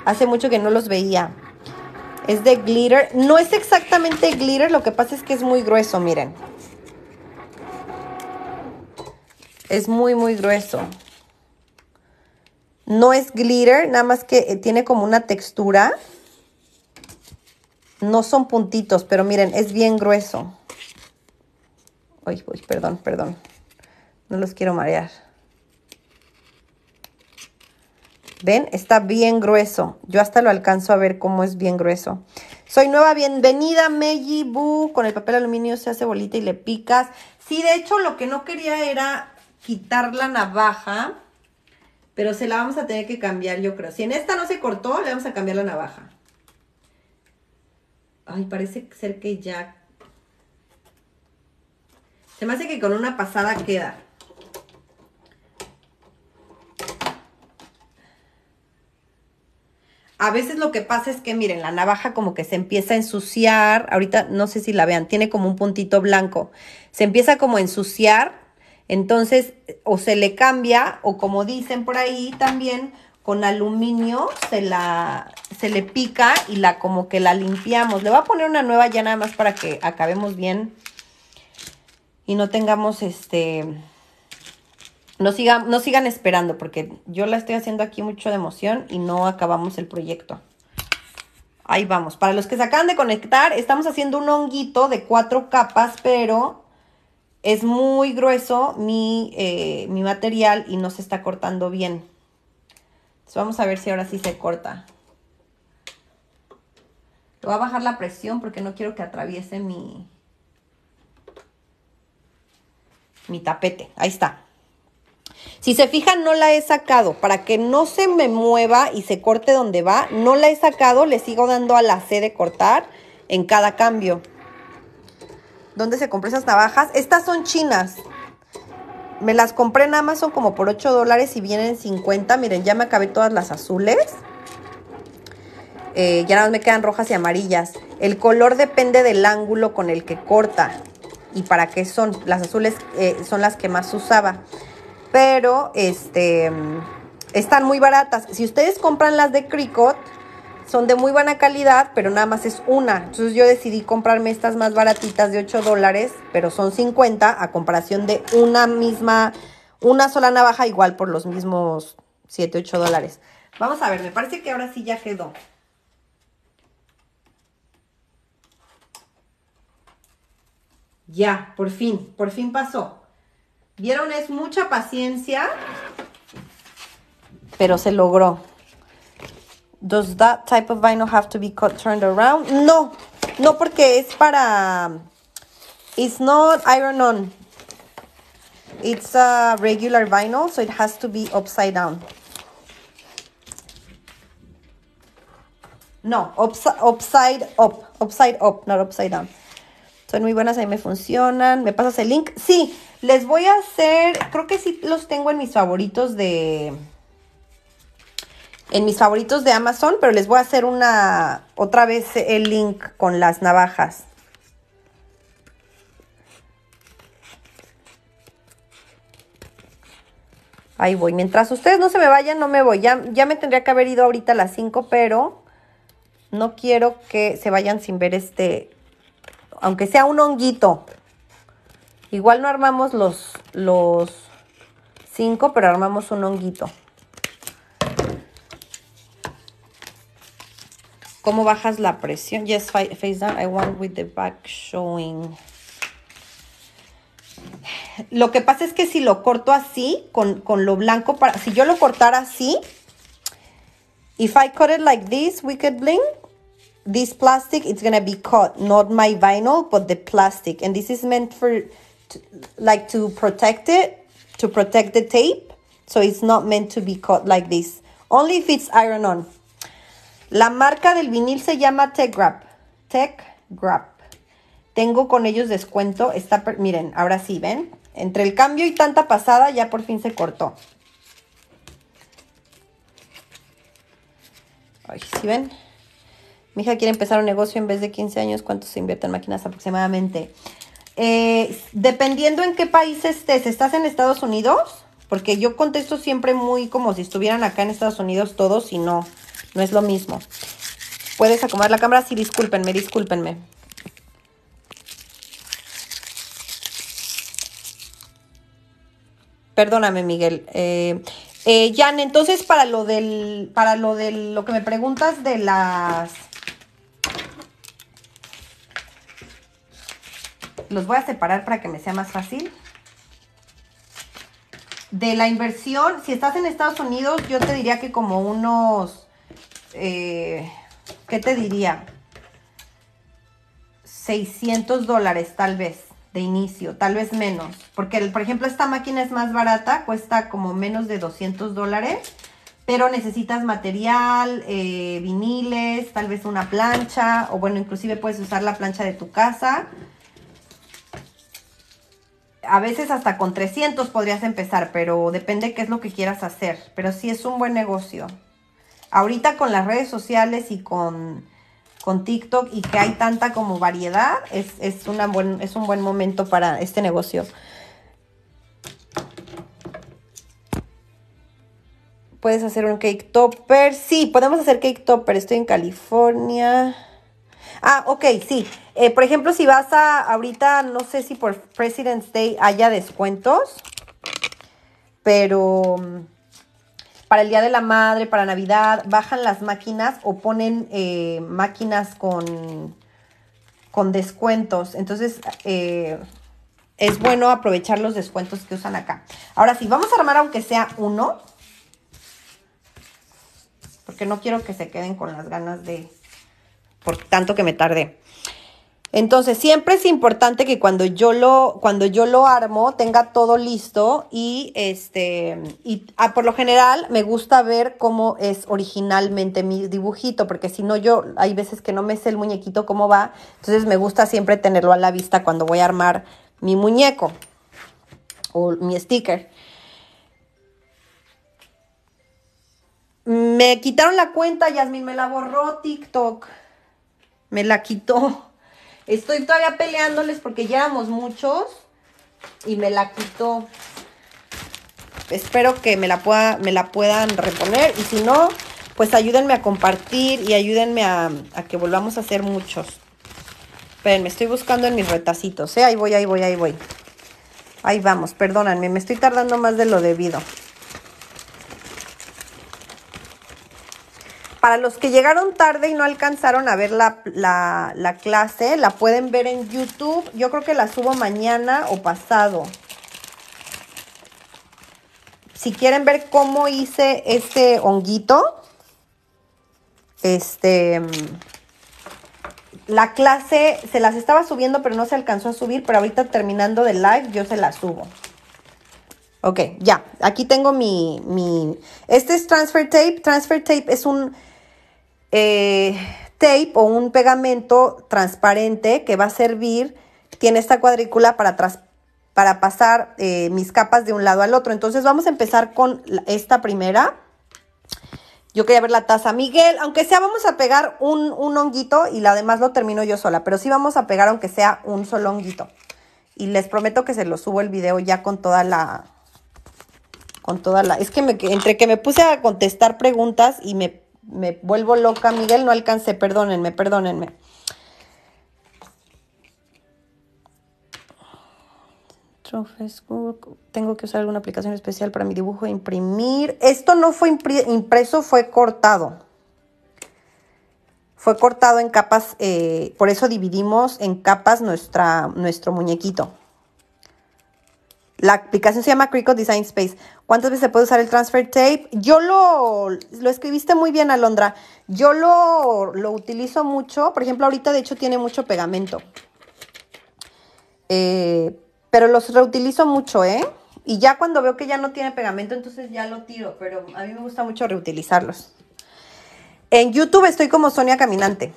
Hace mucho que no los veía. Es de glitter. No es exactamente glitter, lo que pasa es que es muy grueso, miren. Es muy, muy grueso. No es glitter, nada más que eh, tiene como una textura. No son puntitos, pero miren, es bien grueso. Uy, uy, perdón, perdón. No los quiero marear. ¿Ven? Está bien grueso. Yo hasta lo alcanzo a ver cómo es bien grueso. Soy nueva, bienvenida, Meiji Bu. Con el papel aluminio se hace bolita y le picas. Sí, de hecho, lo que no quería era quitar la navaja, pero se la vamos a tener que cambiar, yo creo. Si en esta no se cortó, le vamos a cambiar la navaja. Ay, parece ser que ya... Se me hace que con una pasada queda. A veces lo que pasa es que, miren, la navaja como que se empieza a ensuciar. Ahorita no sé si la vean, tiene como un puntito blanco. Se empieza como a ensuciar. Entonces, o se le cambia, o como dicen por ahí también, con aluminio se la se le pica y la como que la limpiamos. Le voy a poner una nueva ya nada más para que acabemos bien y no tengamos este no sigan, sigan esperando porque yo la estoy haciendo aquí mucho de emoción y no acabamos el proyecto. Ahí vamos. Para los que se acaban de conectar, estamos haciendo un honguito de cuatro capas, pero es muy grueso mi, eh, material y no se está cortando bien. Entonces vamos a ver si ahora sí se corta. voy a bajar la presión porque no quiero que atraviese mi, mi tapete. Ahí está. Si se fijan, no la he sacado. Para que no se me mueva y se corte donde va, no la he sacado. Le sigo dando a la C de cortar en cada cambio. ¿Dónde se compré esas navajas? Estas son chinas. Me las compré en Amazon como por 8 dólares y vienen 50. Miren, ya me acabé todas las azules. Eh, ya nada más me quedan rojas y amarillas. El color depende del ángulo con el que corta y para qué son. Las azules eh, son las que más usaba pero este, están muy baratas. Si ustedes compran las de Cricut, son de muy buena calidad, pero nada más es una. Entonces yo decidí comprarme estas más baratitas de 8 dólares, pero son 50 a comparación de una misma, una sola navaja igual por los mismos 7, 8 dólares. Vamos a ver, me parece que ahora sí ya quedó. Ya, por fin, por fin pasó. Vieron, es mucha paciencia, pero se logró. Does that type of vinyl have to be cut, turned around? No, no porque es para. It's not iron on. It's a regular vinyl, so it has to be upside down. No, upside upside up, upside up, not upside down. Son muy buenas, ahí me funcionan. ¿Me pasas el link? Sí, les voy a hacer, creo que sí los tengo en mis favoritos de... En mis favoritos de Amazon, pero les voy a hacer una, otra vez el link con las navajas. Ahí voy. Mientras ustedes no se me vayan, no me voy. Ya, ya me tendría que haber ido ahorita a las 5, pero no quiero que se vayan sin ver este, aunque sea un honguito. Igual no armamos los, los cinco, pero armamos un honguito. ¿Cómo bajas la presión? Yes, face down. I want with the back showing. Lo que pasa es que si lo corto así, con, lo blanco, para, si yo lo cortara así, if I cut it like this bling this plastic it's gonna be cut not my vinyl but the plastic and this is meant for like to protect it to protect the tape so it's not meant to be cut like this only if it's iron on la marca del vinil se llama Tech Wrap Tech Wrap tengo con ellos descuento está miren ahora sí ven entre el cambio y tanta pasada ya por fin se cortó Ay, ¿sí ven? Mi hija quiere empezar un negocio en vez de 15 años. ¿Cuánto se invierte en máquinas aproximadamente? Eh, dependiendo en qué país estés, ¿estás en Estados Unidos? Porque yo contesto siempre muy como si estuvieran acá en Estados Unidos todos y no, no es lo mismo. ¿Puedes acomodar la cámara? Sí, discúlpenme, discúlpenme. Perdóname, Miguel. Eh, eh, Jan, entonces para lo del, para lo de lo que me preguntas de las los voy a separar para que me sea más fácil. De la inversión, si estás en Estados Unidos, yo te diría que como unos, eh, ¿qué te diría? 600 dólares tal vez de inicio, tal vez menos. Porque, por ejemplo, esta máquina es más barata, cuesta como menos de 200 dólares, pero necesitas material, eh, viniles, tal vez una plancha, o bueno, inclusive puedes usar la plancha de tu casa a veces hasta con 300 podrías empezar, pero depende qué es lo que quieras hacer. Pero sí es un buen negocio. Ahorita con las redes sociales y con, TikTok y que hay tanta como variedad, es, una es un buen momento para este negocio. ¿Puedes hacer un cake topper? Sí, podemos hacer cake topper. Estoy en California. Ah, ok, sí. Eh, por ejemplo, si vas a ahorita, no sé si por President's Day haya descuentos, pero mm, para el Día de la Madre, para Navidad, bajan las máquinas o ponen eh, máquinas con, con descuentos. Entonces, eh, es bueno aprovechar los descuentos que usan acá. Ahora sí, vamos a armar aunque sea uno. Porque no quiero que se queden con las ganas de, por tanto que me tardé. Entonces, siempre es importante que cuando yo lo, cuando yo lo armo, tenga todo listo y este, y ah, por lo general me gusta ver cómo es originalmente mi dibujito, porque si no yo, hay veces que no me sé el muñequito cómo va, entonces me gusta siempre tenerlo a la vista cuando voy a armar mi muñeco o mi sticker. Me quitaron la cuenta, Yasmin me la borró TikTok. Me la quitó. Estoy todavía peleándoles porque llevamos muchos y me la quitó. Espero que me la, me la puedan reponer y si no, pues ayúdenme a compartir y ayúdenme a, que volvamos a hacer muchos. Esperen, me estoy buscando en mis retacitos, ¿eh? Ahí voy, ahí voy, ahí voy. Ahí vamos, perdónenme, me estoy tardando más de lo debido. Para los que llegaron tarde y no alcanzaron a ver la, clase, la pueden ver en YouTube. Yo creo que la subo mañana o pasado. Si quieren ver cómo hice este honguito, este, la clase se las estaba subiendo, pero no se alcanzó a subir. Pero ahorita terminando de live, yo se la subo. Ok, ya. Aquí tengo mi. Este es transfer tape. Transfer tape es un. Eh, tape o un pegamento transparente que va a servir, tiene esta cuadrícula para, para pasar eh, mis capas de un lado al otro. Entonces vamos a empezar con esta primera. Yo quería ver la taza. Miguel, aunque sea, vamos a pegar un, un honguito y la demás lo termino yo sola. Pero sí vamos a pegar aunque sea un solo honguito. Y les prometo que se lo subo el video ya con toda la... Con toda la... Es que entre que me puse a contestar preguntas y me me vuelvo loca, Miguel, no alcancé, perdónenme, perdónenme. Tengo que usar alguna aplicación especial para mi dibujo e imprimir. Esto no fue impreso, fue cortado. Fue cortado en capas, eh, por eso dividimos en capas nuestra, nuestro muñequito. La aplicación se llama Cricut Design Space. ¿Cuántas veces se puede usar el transfer tape? Yo lo, lo escribiste muy bien, Alondra. Yo lo, utilizo mucho. Por ejemplo, ahorita de hecho tiene mucho pegamento. Eh, pero los reutilizo mucho, ¿eh? Y ya cuando veo que ya no tiene pegamento, entonces ya lo tiro. Pero a mí me gusta mucho reutilizarlos. En YouTube estoy como Sonia Caminante.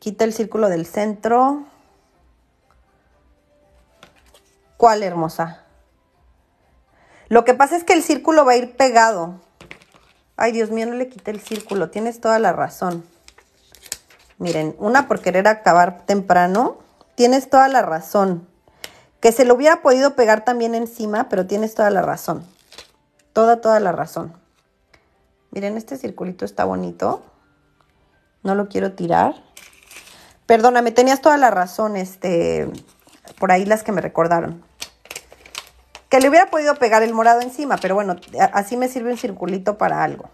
Quita el círculo del centro. ¿Cuál hermosa? Lo que pasa es que el círculo va a ir pegado. Ay, Dios mío, no le quité el círculo. Tienes toda la razón. Miren, una por querer acabar temprano. Tienes toda la razón. Que se lo hubiera podido pegar también encima, pero tienes toda la razón. Toda, toda la razón. Miren, este circulito está bonito. No lo quiero tirar. Perdóname, tenías toda la razón, este, por ahí las que me recordaron. Que le hubiera podido pegar el morado encima, pero bueno, así me sirve un circulito para algo.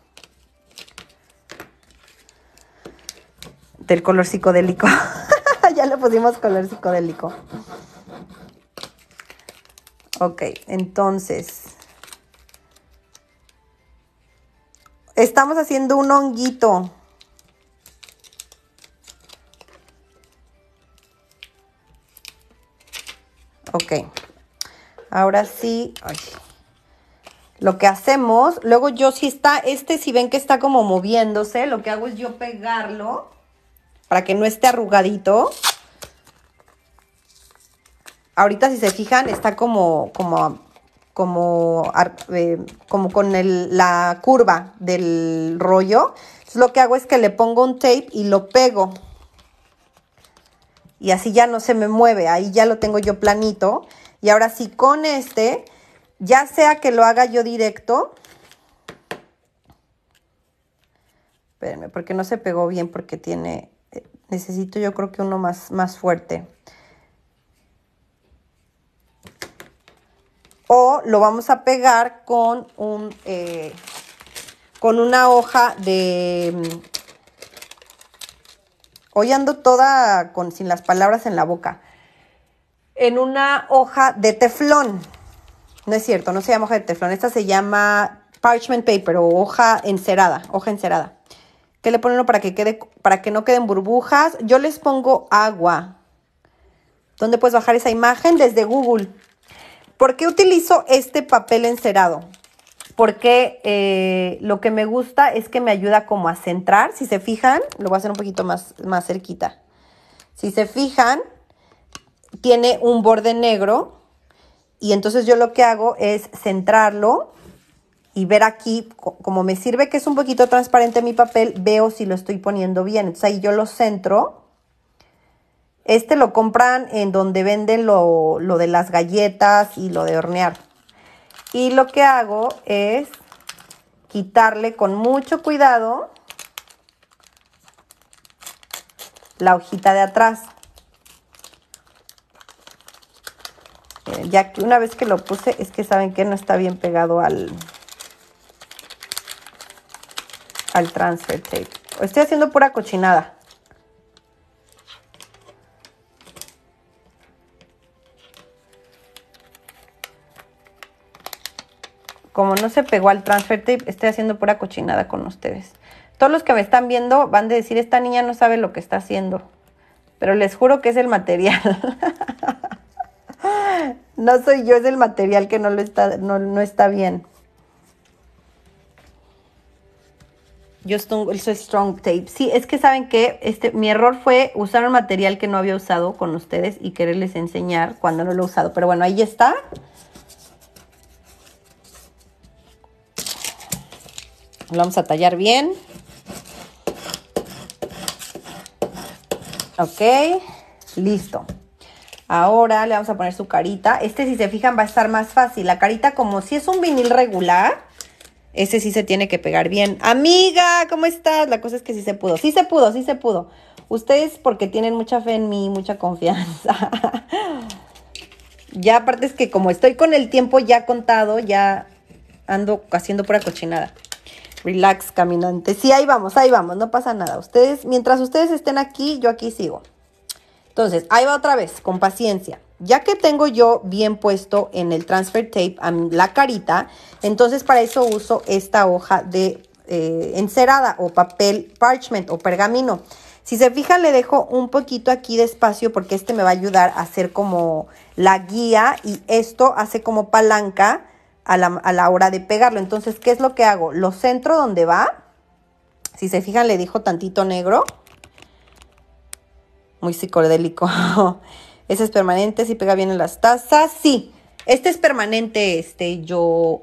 Del color psicodélico. ya le pusimos color psicodélico. Ok, entonces. Estamos haciendo un honguito. Ok. Ahora sí, lo que hacemos, luego yo si está, este si ven que está como moviéndose, lo que hago es yo pegarlo para que no esté arrugadito. Ahorita si se fijan está como, como, como, eh, como con la curva del rollo. lo que hago es que le pongo un tape y lo pego. Y así ya no se me mueve, ahí ya lo tengo yo planito. Y ahora sí, con este, ya sea que lo haga yo directo, espérenme, porque no se pegó bien, porque tiene, eh, necesito yo creo que uno más, más fuerte. O lo vamos a pegar con un, eh, con una hoja de... Mm, hoy ando toda con, sin las palabras en la boca en una hoja de teflón. No es cierto, no se llama hoja de teflón, esta se llama parchment paper o hoja encerada, hoja encerada. ¿Qué le ponen para que quede, para que no queden burbujas? Yo les pongo agua. ¿Dónde puedes bajar esa imagen? Desde Google. ¿Por qué utilizo este papel encerado? Porque eh, lo que me gusta es que me ayuda como a centrar. Si se fijan, lo voy a hacer un poquito más, más cerquita. Si se fijan, tiene un borde negro y entonces yo lo que hago es centrarlo y ver aquí, como me sirve que es un poquito transparente mi papel, veo si lo estoy poniendo bien. Entonces ahí yo lo centro. Este lo compran en donde venden lo, lo de las galletas y lo de hornear. Y lo que hago es quitarle con mucho cuidado la hojita de atrás. Eh, ya que una vez que lo puse, es que saben que no está bien pegado al, al transfer tape. Estoy haciendo pura cochinada. Como no se pegó al transfer tape, estoy haciendo pura cochinada con ustedes. Todos los que me están viendo van a decir, esta niña no sabe lo que está haciendo. Pero les juro que es el material. no soy yo, es el material que no, lo está, no, está bien. Yo estoy, es strong tape. Sí, es que saben que este, mi error fue usar un material que no había usado con ustedes y quererles enseñar cuando no lo he usado. Pero bueno, ahí está. Lo vamos a tallar bien. Ok, listo. Ahora le vamos a poner su carita. Este, si se fijan, va a estar más fácil. La carita, como si es un vinil regular, ese sí se tiene que pegar bien. Amiga, ¿cómo estás? La cosa es que sí se pudo. Sí se pudo, sí se pudo. Ustedes porque tienen mucha fe en mí, mucha confianza. ya aparte es que como estoy con el tiempo ya contado, ya ando haciendo pura cochinada. Relax, caminante. Sí, ahí vamos, ahí vamos, no pasa nada. Ustedes, mientras ustedes estén aquí, yo aquí sigo. Entonces, ahí va otra vez, con paciencia. Ya que tengo yo bien puesto en el transfer tape a la carita, entonces para eso uso esta hoja de eh, encerada o papel parchment o pergamino. Si se fijan, le dejo un poquito aquí de espacio porque este me va a ayudar a hacer como la guía y esto hace como palanca a la, a la hora de pegarlo. Entonces, ¿qué es lo que hago? Lo centro donde va. Si se fijan, le dejo tantito negro muy psicodélico. Ese es permanente, si pega bien en las tazas. Sí, este es permanente, este, yo,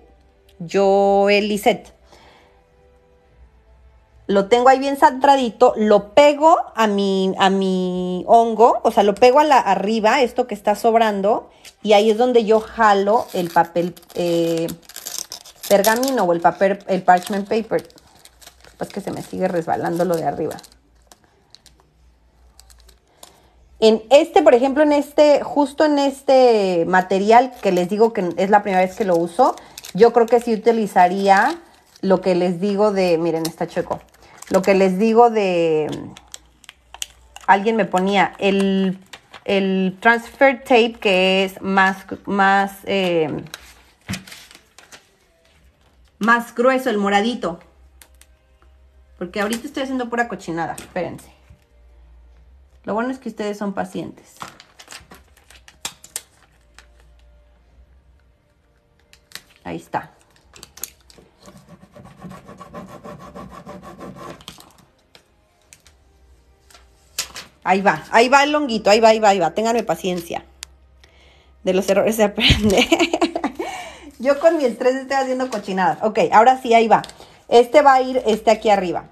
yo, Elisette. Lo tengo ahí bien santradito, lo pego a mi, a mi hongo, o sea, lo pego a la arriba, esto que está sobrando, y ahí es donde yo jalo el papel eh, pergamino o el papel, el parchment paper. Pues que se me sigue resbalando lo de arriba. En este, por ejemplo, en este, justo en este material que les digo que es la primera vez que lo uso, yo creo que sí utilizaría lo que les digo de, miren, está chueco, lo que les digo de, alguien me ponía el, transfer tape que es más, más, eh, más grueso, el moradito. Porque ahorita estoy haciendo pura cochinada, espérense. Lo bueno es que ustedes son pacientes. Ahí está. Ahí va, ahí va el longuito, ahí va, ahí va, ahí va. Ténganme paciencia. De los errores se aprende. Yo con mi estrés estoy haciendo cochinadas. Ok, ahora sí, ahí va. Este va a ir, este aquí arriba.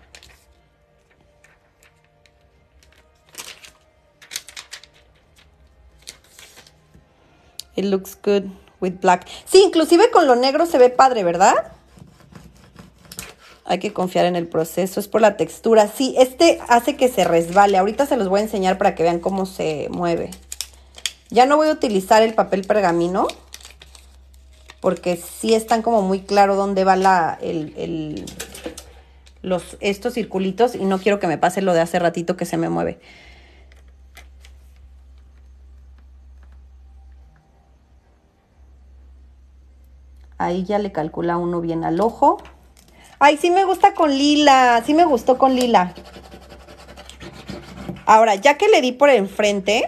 It looks good with black. Sí, inclusive con lo negro se ve padre, ¿verdad? Hay que confiar en el proceso, es por la textura. Sí, este hace que se resbale. Ahorita se los voy a enseñar para que vean cómo se mueve. Ya no voy a utilizar el papel pergamino porque sí están como muy claro dónde va la, los, estos circulitos y no quiero que me pase lo de hace ratito que se me mueve. Ahí ya le calcula uno bien al ojo. Ay, sí me gusta con lila, sí me gustó con lila. Ahora, ya que le di por enfrente,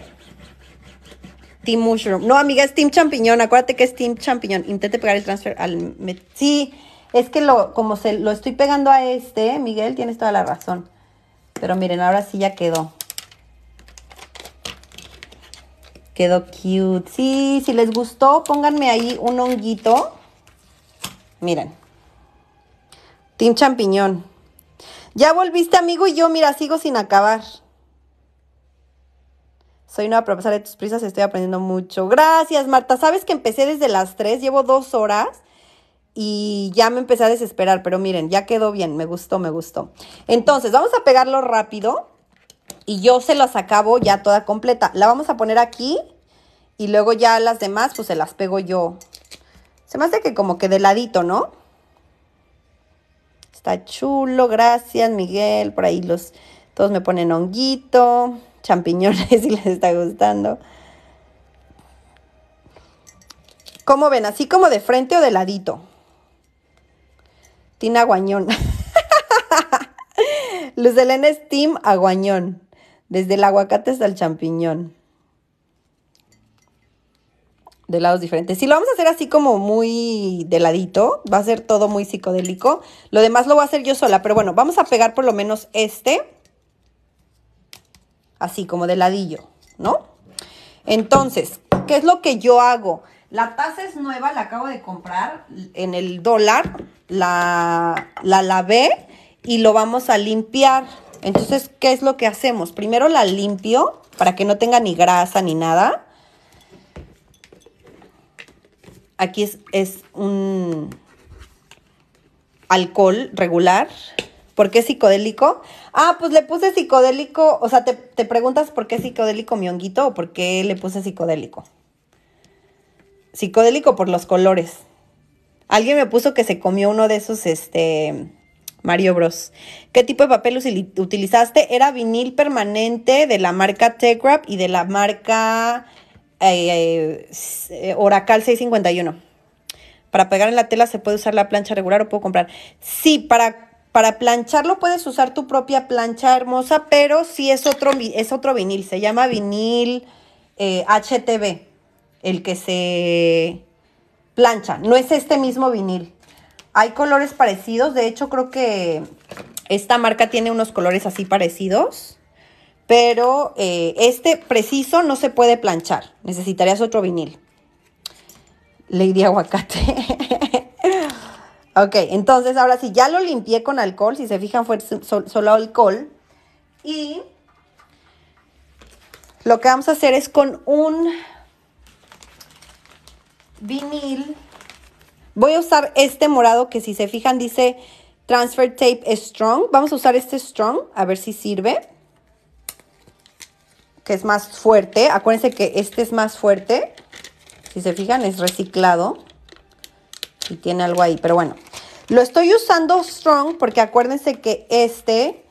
Team Mushroom. No, amiga, es Team Champiñón, acuérdate que es Team Champiñón. Intente pegar el transfer al... Sí, es que lo, como se lo estoy pegando a este, Miguel, tienes toda la razón. Pero miren, ahora sí ya quedó. Quedó cute. Sí, si les gustó, pónganme ahí un honguito Miren. Team champiñón. Ya volviste, amigo, y yo, mira, sigo sin acabar. Soy nueva, profesora de tus prisas estoy aprendiendo mucho. Gracias, Marta. Sabes que empecé desde las 3, llevo dos horas y ya me empecé a desesperar, pero miren, ya quedó bien, me gustó, me gustó. Entonces, vamos a pegarlo rápido y yo se las acabo ya toda completa. La vamos a poner aquí y luego ya las demás, pues se las pego yo se me hace que como que de ladito, ¿no? Está chulo, gracias Miguel. Por ahí los todos me ponen honguito, champiñones si les está gustando. ¿Cómo ven? ¿Así como de frente o de ladito? Tina Aguañón. Luz Elena Steam Aguañón. Desde el aguacate hasta el champiñón de lados diferentes. Si lo vamos a hacer así como muy de ladito, va a ser todo muy psicodélico. Lo demás lo voy a hacer yo sola, pero bueno, vamos a pegar por lo menos este. Así como de ladillo, ¿no? Entonces, ¿qué es lo que yo hago? La taza es nueva, la acabo de comprar en el dólar, la, la lavé y lo vamos a limpiar. Entonces, ¿qué es lo que hacemos? Primero la limpio para que no tenga ni grasa ni nada. Aquí es, un alcohol regular. ¿Por qué psicodélico? Ah, pues le puse psicodélico. O sea, te, preguntas por qué psicodélico mi honguito o por qué le puse psicodélico. Psicodélico por los colores. Alguien me puso que se comió uno de esos, este, Mario Bros. ¿Qué tipo de papel utilizaste? Era vinil permanente de la marca Tegrap y de la marca eh, eh, eh, Oracal 651. Para pegar en la tela se puede usar la plancha regular o puedo comprar. Sí, para, para plancharlo puedes usar tu propia plancha hermosa, pero sí es otro, es otro vinil. Se llama vinil HTV, el que se plancha. No es este mismo vinil. Hay colores parecidos. De hecho, creo que esta marca tiene unos colores así parecidos pero eh, este preciso no se puede planchar, necesitarías otro vinil. Lady Aguacate. ok, entonces ahora sí, ya lo limpié con alcohol, si se fijan fue solo alcohol. Y lo que vamos a hacer es con un vinil. Voy a usar este morado que si se fijan dice transfer tape strong. Vamos a usar este strong, a ver si sirve es más fuerte. Acuérdense que este es más fuerte. Si se fijan, es reciclado. Y tiene algo ahí, pero bueno. Lo estoy usando strong porque acuérdense que este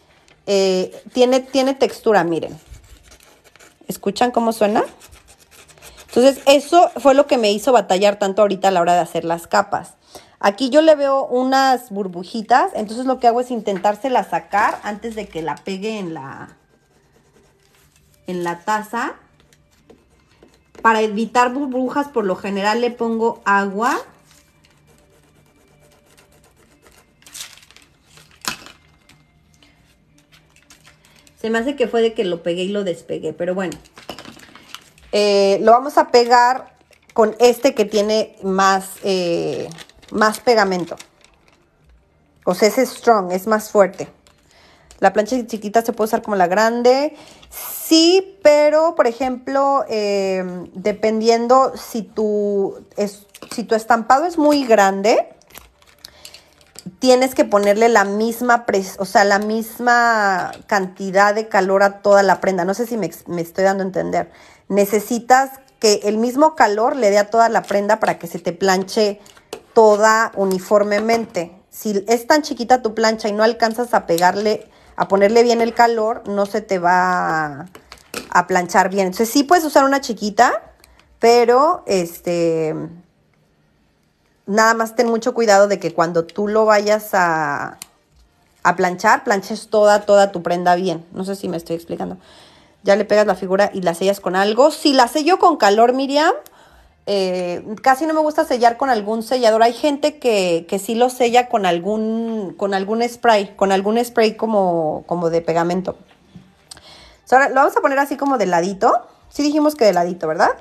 eh, tiene, tiene textura, miren. ¿Escuchan cómo suena? Entonces, eso fue lo que me hizo batallar tanto ahorita a la hora de hacer las capas. Aquí yo le veo unas burbujitas, entonces lo que hago es intentársela sacar antes de que la pegue en la, en la taza. Para evitar burbujas, por lo general le pongo agua. Se me hace que fue de que lo pegué y lo despegué, pero bueno. Eh, lo vamos a pegar con este que tiene más, eh, más pegamento. O sea, ese es strong, es más fuerte. La plancha chiquita se puede usar como la grande. Sí, pero por ejemplo, eh, dependiendo si tu, si tu estampado es muy grande, tienes que ponerle la misma, o sea, la misma cantidad de calor a toda la prenda. No sé si me estoy dando a entender. Necesitas que el mismo calor le dé a toda la prenda para que se te planche toda uniformemente. Si es tan chiquita tu plancha y no alcanzas a pegarle a ponerle bien el calor, no se te va a planchar bien. Entonces sí puedes usar una chiquita, pero este nada más ten mucho cuidado de que cuando tú lo vayas a, planchar, planches toda, toda tu prenda bien. No sé si me estoy explicando. Ya le pegas la figura y la sellas con algo. Si la sello con calor, Miriam, eh, casi no me gusta sellar con algún sellador. Hay gente que, sí lo sella con algún, con algún spray, con algún spray como, de pegamento. ahora lo vamos a poner así como de ladito. Sí dijimos que de ladito, ¿verdad?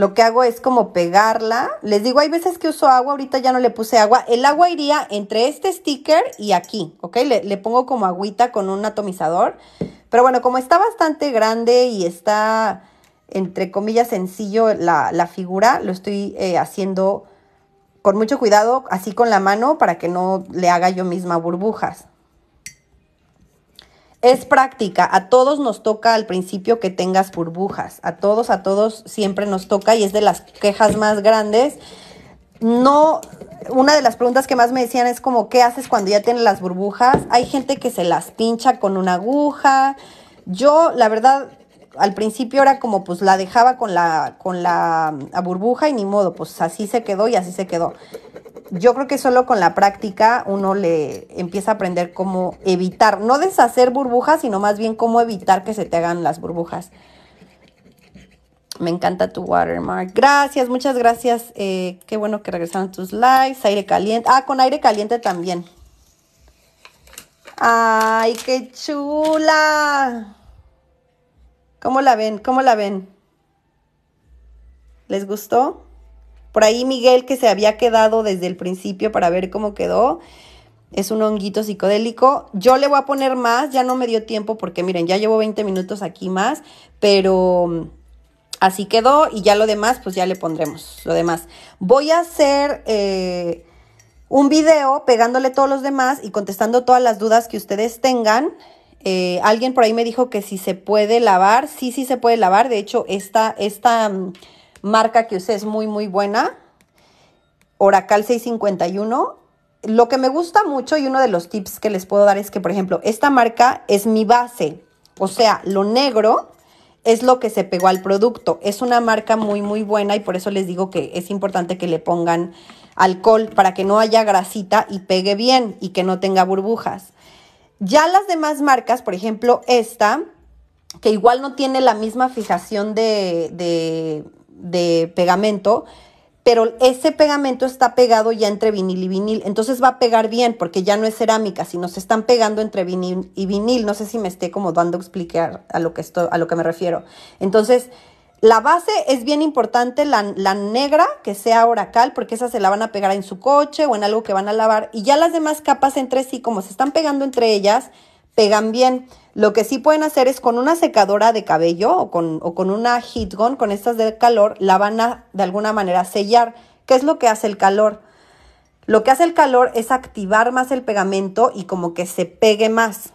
lo que hago es como pegarla. Les digo, hay veces que uso agua, ahorita ya no le puse agua. El agua iría entre este sticker y aquí, ¿ok? Le, pongo como agüita con un atomizador. Pero bueno, como está bastante grande y está, entre comillas, sencillo la, figura, lo estoy eh, haciendo con mucho cuidado, así con la mano, para que no le haga yo misma burbujas. Es práctica, a todos nos toca al principio que tengas burbujas, a todos, a todos siempre nos toca y es de las quejas más grandes. No, una de las preguntas que más me decían es como, ¿qué haces cuando ya tienes las burbujas? Hay gente que se las pincha con una aguja. Yo, la verdad, al principio era como, pues la dejaba con la, con la mm, burbuja y ni modo, pues así se quedó y así se quedó yo creo que solo con la práctica uno le empieza a aprender cómo evitar, no deshacer burbujas, sino más bien cómo evitar que se te hagan las burbujas. Me encanta tu watermark. Gracias, muchas gracias. Eh, qué bueno que regresaron tus likes. Aire caliente. Ah, con aire caliente también. ¡Ay, qué chula! ¿Cómo la ven? ¿Cómo la ven? ¿Les gustó? Por ahí Miguel, que se había quedado desde el principio para ver cómo quedó. Es un honguito psicodélico. Yo le voy a poner más, ya no me dio tiempo porque miren, ya llevo 20 minutos aquí más, pero mm, así quedó y ya lo demás, pues ya le pondremos lo demás. Voy a hacer eh, un video pegándole todos los demás y contestando todas las dudas que ustedes tengan. Eh, alguien por ahí me dijo que si se puede lavar, sí, sí se puede lavar. De hecho, esta, esta mm, marca que usé es muy, muy buena. Oracal 651. Lo que me gusta mucho y uno de los tips que les puedo dar es que, por ejemplo, esta marca es mi base. O sea, lo negro es lo que se pegó al producto. Es una marca muy, muy buena y por eso les digo que es importante que le pongan alcohol para que no haya grasita y pegue bien y que no tenga burbujas. Ya las demás marcas, por ejemplo, esta, que igual no tiene la misma fijación de, de de pegamento, pero ese pegamento está pegado ya entre vinil y vinil, entonces va a pegar bien porque ya no es cerámica, sino se están pegando entre vinil y vinil, no sé si me esté como dando a explicar a lo que, estoy, a lo que me refiero. Entonces, la base es bien importante, la, la, negra, que sea oracal, porque esa se la van a pegar en su coche o en algo que van a lavar. Y ya las demás capas entre sí, como se están pegando entre ellas, pegan bien. Lo que sí pueden hacer es con una secadora de cabello o con, una heat gun, con estas de calor, la van a de alguna manera sellar. ¿Qué es lo que hace el calor? Lo que hace el calor es activar más el pegamento y como que se pegue más.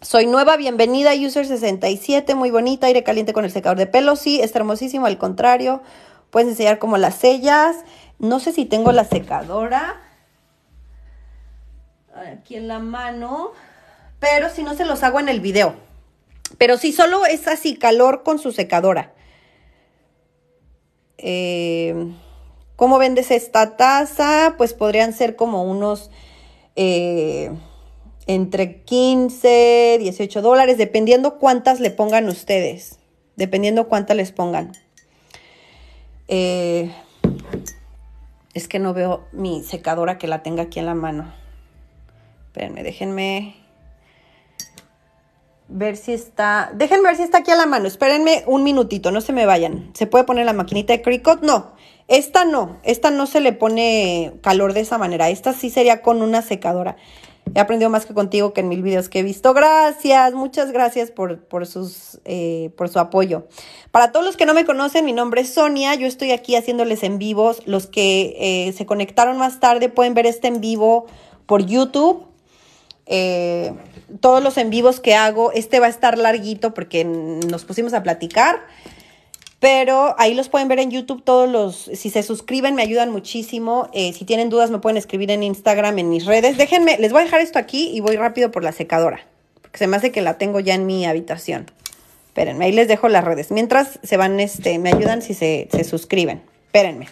Soy nueva, bienvenida User67, muy bonita, aire caliente con el secador de pelo, sí, está hermosísimo, al contrario, puedes sellar como las sellas, no sé si tengo la secadora aquí en la mano, pero si no se los hago en el video. Pero si solo es así, calor con su secadora. Eh, ¿Cómo vendes esta taza? Pues podrían ser como unos eh, entre 15, 18 dólares, dependiendo cuántas le pongan ustedes. Dependiendo cuántas les pongan. Eh, es que no veo mi secadora que la tenga aquí en la mano. Espérenme, déjenme ver si está. Déjenme ver si está aquí a la mano. Espérenme un minutito, no se me vayan. ¿Se puede poner la maquinita de Cricut? No. Esta no. Esta no se le pone calor de esa manera. Esta sí sería con una secadora. He aprendido más que contigo que en mil videos que he visto. Gracias, muchas gracias por, sus, eh, por su apoyo. Para todos los que no me conocen, mi nombre es Sonia. Yo estoy aquí haciéndoles en vivos. Los que eh, se conectaron más tarde pueden ver este en vivo por YouTube eh, todos los en vivos que hago. Este va a estar larguito porque nos pusimos a platicar. Pero ahí los pueden ver en YouTube todos los, si se suscriben me ayudan muchísimo. Eh, si tienen dudas me pueden escribir en Instagram, en mis redes. Déjenme, les voy a dejar esto aquí y voy rápido por la secadora. Porque se me hace que la tengo ya en mi habitación. Espérenme, ahí les dejo las redes. Mientras se van, este, me ayudan si se, se suscriben. Espérenme.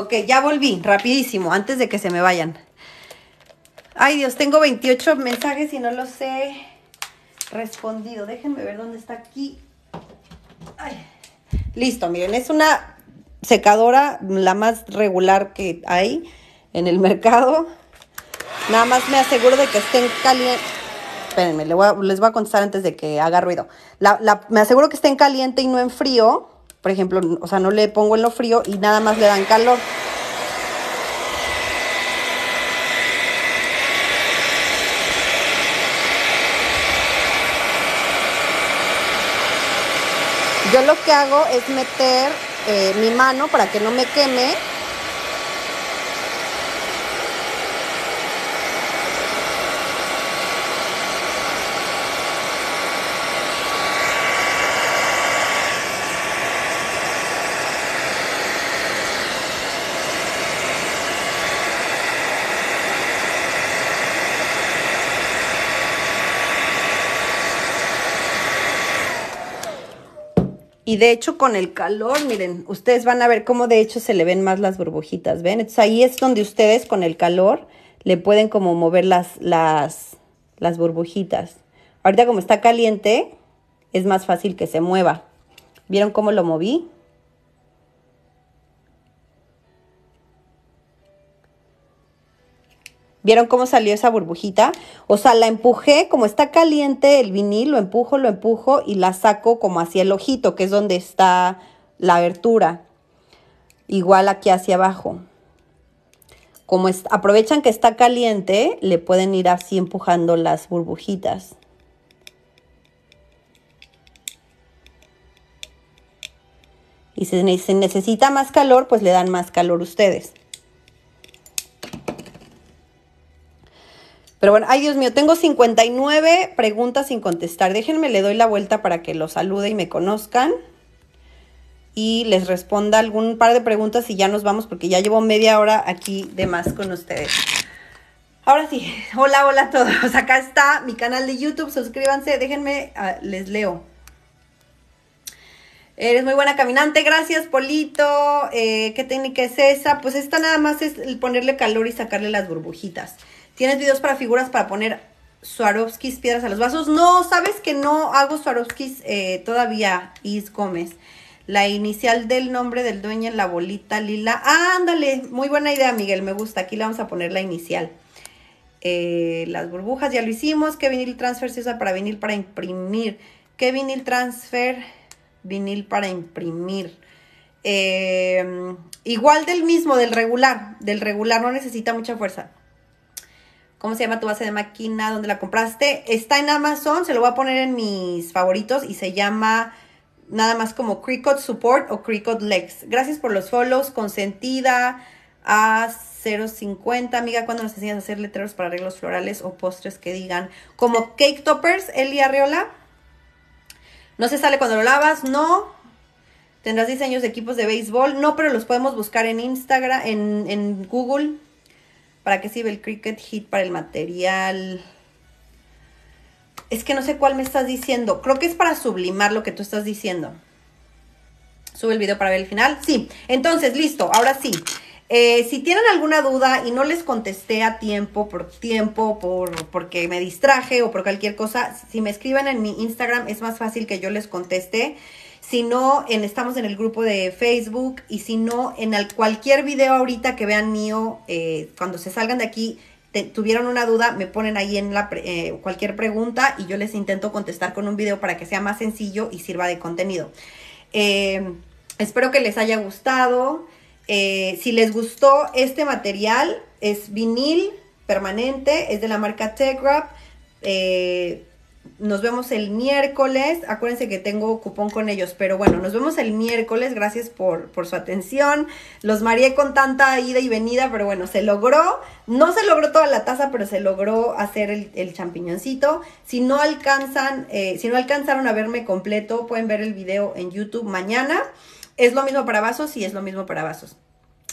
Ok, ya volví, rapidísimo, antes de que se me vayan. Ay Dios, tengo 28 mensajes y no los he respondido. Déjenme ver dónde está aquí. Listo, miren, es una secadora la más regular que hay en el mercado. Nada más me aseguro de que estén calientes. Espérenme, les voy, a, contestar antes de que haga ruido. me aseguro que estén caliente y no en frío por ejemplo, o sea, no le pongo en lo frío y nada más le dan calor. Yo lo que hago es meter eh, mi mano para que no me queme Y de hecho con el calor, miren, ustedes van a ver cómo de hecho se le ven más las burbujitas, ¿ven? Entonces ahí es donde ustedes con el calor le pueden como mover las, las, las burbujitas. Ahorita como está caliente, es más fácil que se mueva. ¿Vieron cómo lo moví? ¿Vieron cómo salió esa burbujita? O sea, la empujé, como está caliente el vinil, lo empujo, lo empujo y la saco como hacia el ojito, que es donde está la abertura. Igual aquí hacia abajo. Como aprovechan que está caliente, le pueden ir así empujando las burbujitas. Y si se necesita más calor, pues le dan más calor ustedes. Pero bueno, ay Dios mío, tengo 59 preguntas sin contestar. Déjenme, le doy la vuelta para que lo salude y me conozcan. Y les responda algún par de preguntas y ya nos vamos porque ya llevo media hora aquí de más con ustedes. Ahora sí, hola, hola a todos. Acá está mi canal de YouTube. Suscríbanse, déjenme, ah, les leo. Eres muy buena caminante, gracias Polito. Eh, ¿Qué técnica es esa? Pues esta nada más es ponerle calor y sacarle las burbujitas. ¿Tienes videos para figuras para poner Swarovskis piedras a los vasos? No, sabes que no hago Swarovskis eh, todavía, Is Gómez. La inicial del nombre del dueño en la bolita lila. ándale, muy buena idea, Miguel, me gusta. Aquí le vamos a poner la inicial. Eh, las burbujas ya lo hicimos. ¿Qué vinil transfer se usa para vinil para imprimir? ¿Qué vinil transfer? Vinil para imprimir. Eh, igual del mismo, del regular. Del regular no necesita mucha fuerza. ¿Cómo se llama tu base de máquina? ¿Dónde la compraste? Está en Amazon, se lo voy a poner en mis favoritos y se llama nada más como Cricut Support o Cricut Legs. Gracias por los follows, consentida a 050, amiga, ¿cuándo nos enseñas a hacer letreros para arreglos florales o postres que digan como cake toppers, Eli No se sale cuando lo lavas, no. Tendrás diseños de equipos de béisbol, no, pero los podemos buscar en Instagram, en, en Google. ¿Para qué sirve el Cricut Heat para el material? Es que no sé cuál me estás diciendo. Creo que es para sublimar lo que tú estás diciendo. Sube el video para ver el final. Sí, entonces, listo, ahora sí. Eh, si tienen alguna duda y no les contesté a tiempo, por tiempo, por, porque me distraje o por cualquier cosa, si me escriben en mi Instagram es más fácil que yo les conteste si no, en, estamos en el grupo de Facebook y si no, en cualquier video ahorita que vean mío, eh, cuando se salgan de aquí, tuvieron una duda, me ponen ahí en la eh, cualquier pregunta y yo les intento contestar con un video para que sea más sencillo y sirva de contenido. Em, espero que les haya gustado. Eh, si les gustó este material, es vinil permanente, es de la marca Tegrap nos vemos el miércoles. Acuérdense que tengo cupón con ellos, pero bueno, nos vemos el miércoles. Gracias por, su atención. Los mareé con tanta ida y venida, pero bueno, se logró. No se logró toda la taza, pero se logró hacer el, champiñoncito. Si no alcanzan, eh, si no alcanzaron a verme completo, pueden ver el video en YouTube mañana. Es lo mismo para vasos y es lo mismo para vasos.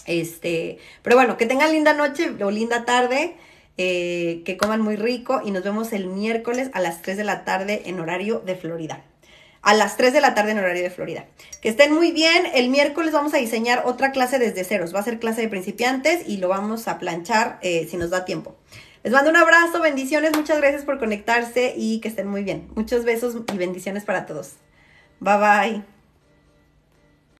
Este, pero bueno, que tengan linda noche o linda tarde. Eh, que coman muy rico y nos vemos el miércoles a las 3 de la tarde en horario de Florida. A las 3 de la tarde en horario de Florida. Que estén muy bien. El miércoles vamos a diseñar otra clase desde ceros. Va a ser clase de principiantes y lo vamos a planchar eh, si nos da tiempo. Les mando un abrazo, bendiciones, muchas gracias por conectarse y que estén muy bien. Muchos besos y bendiciones para todos. Bye bye.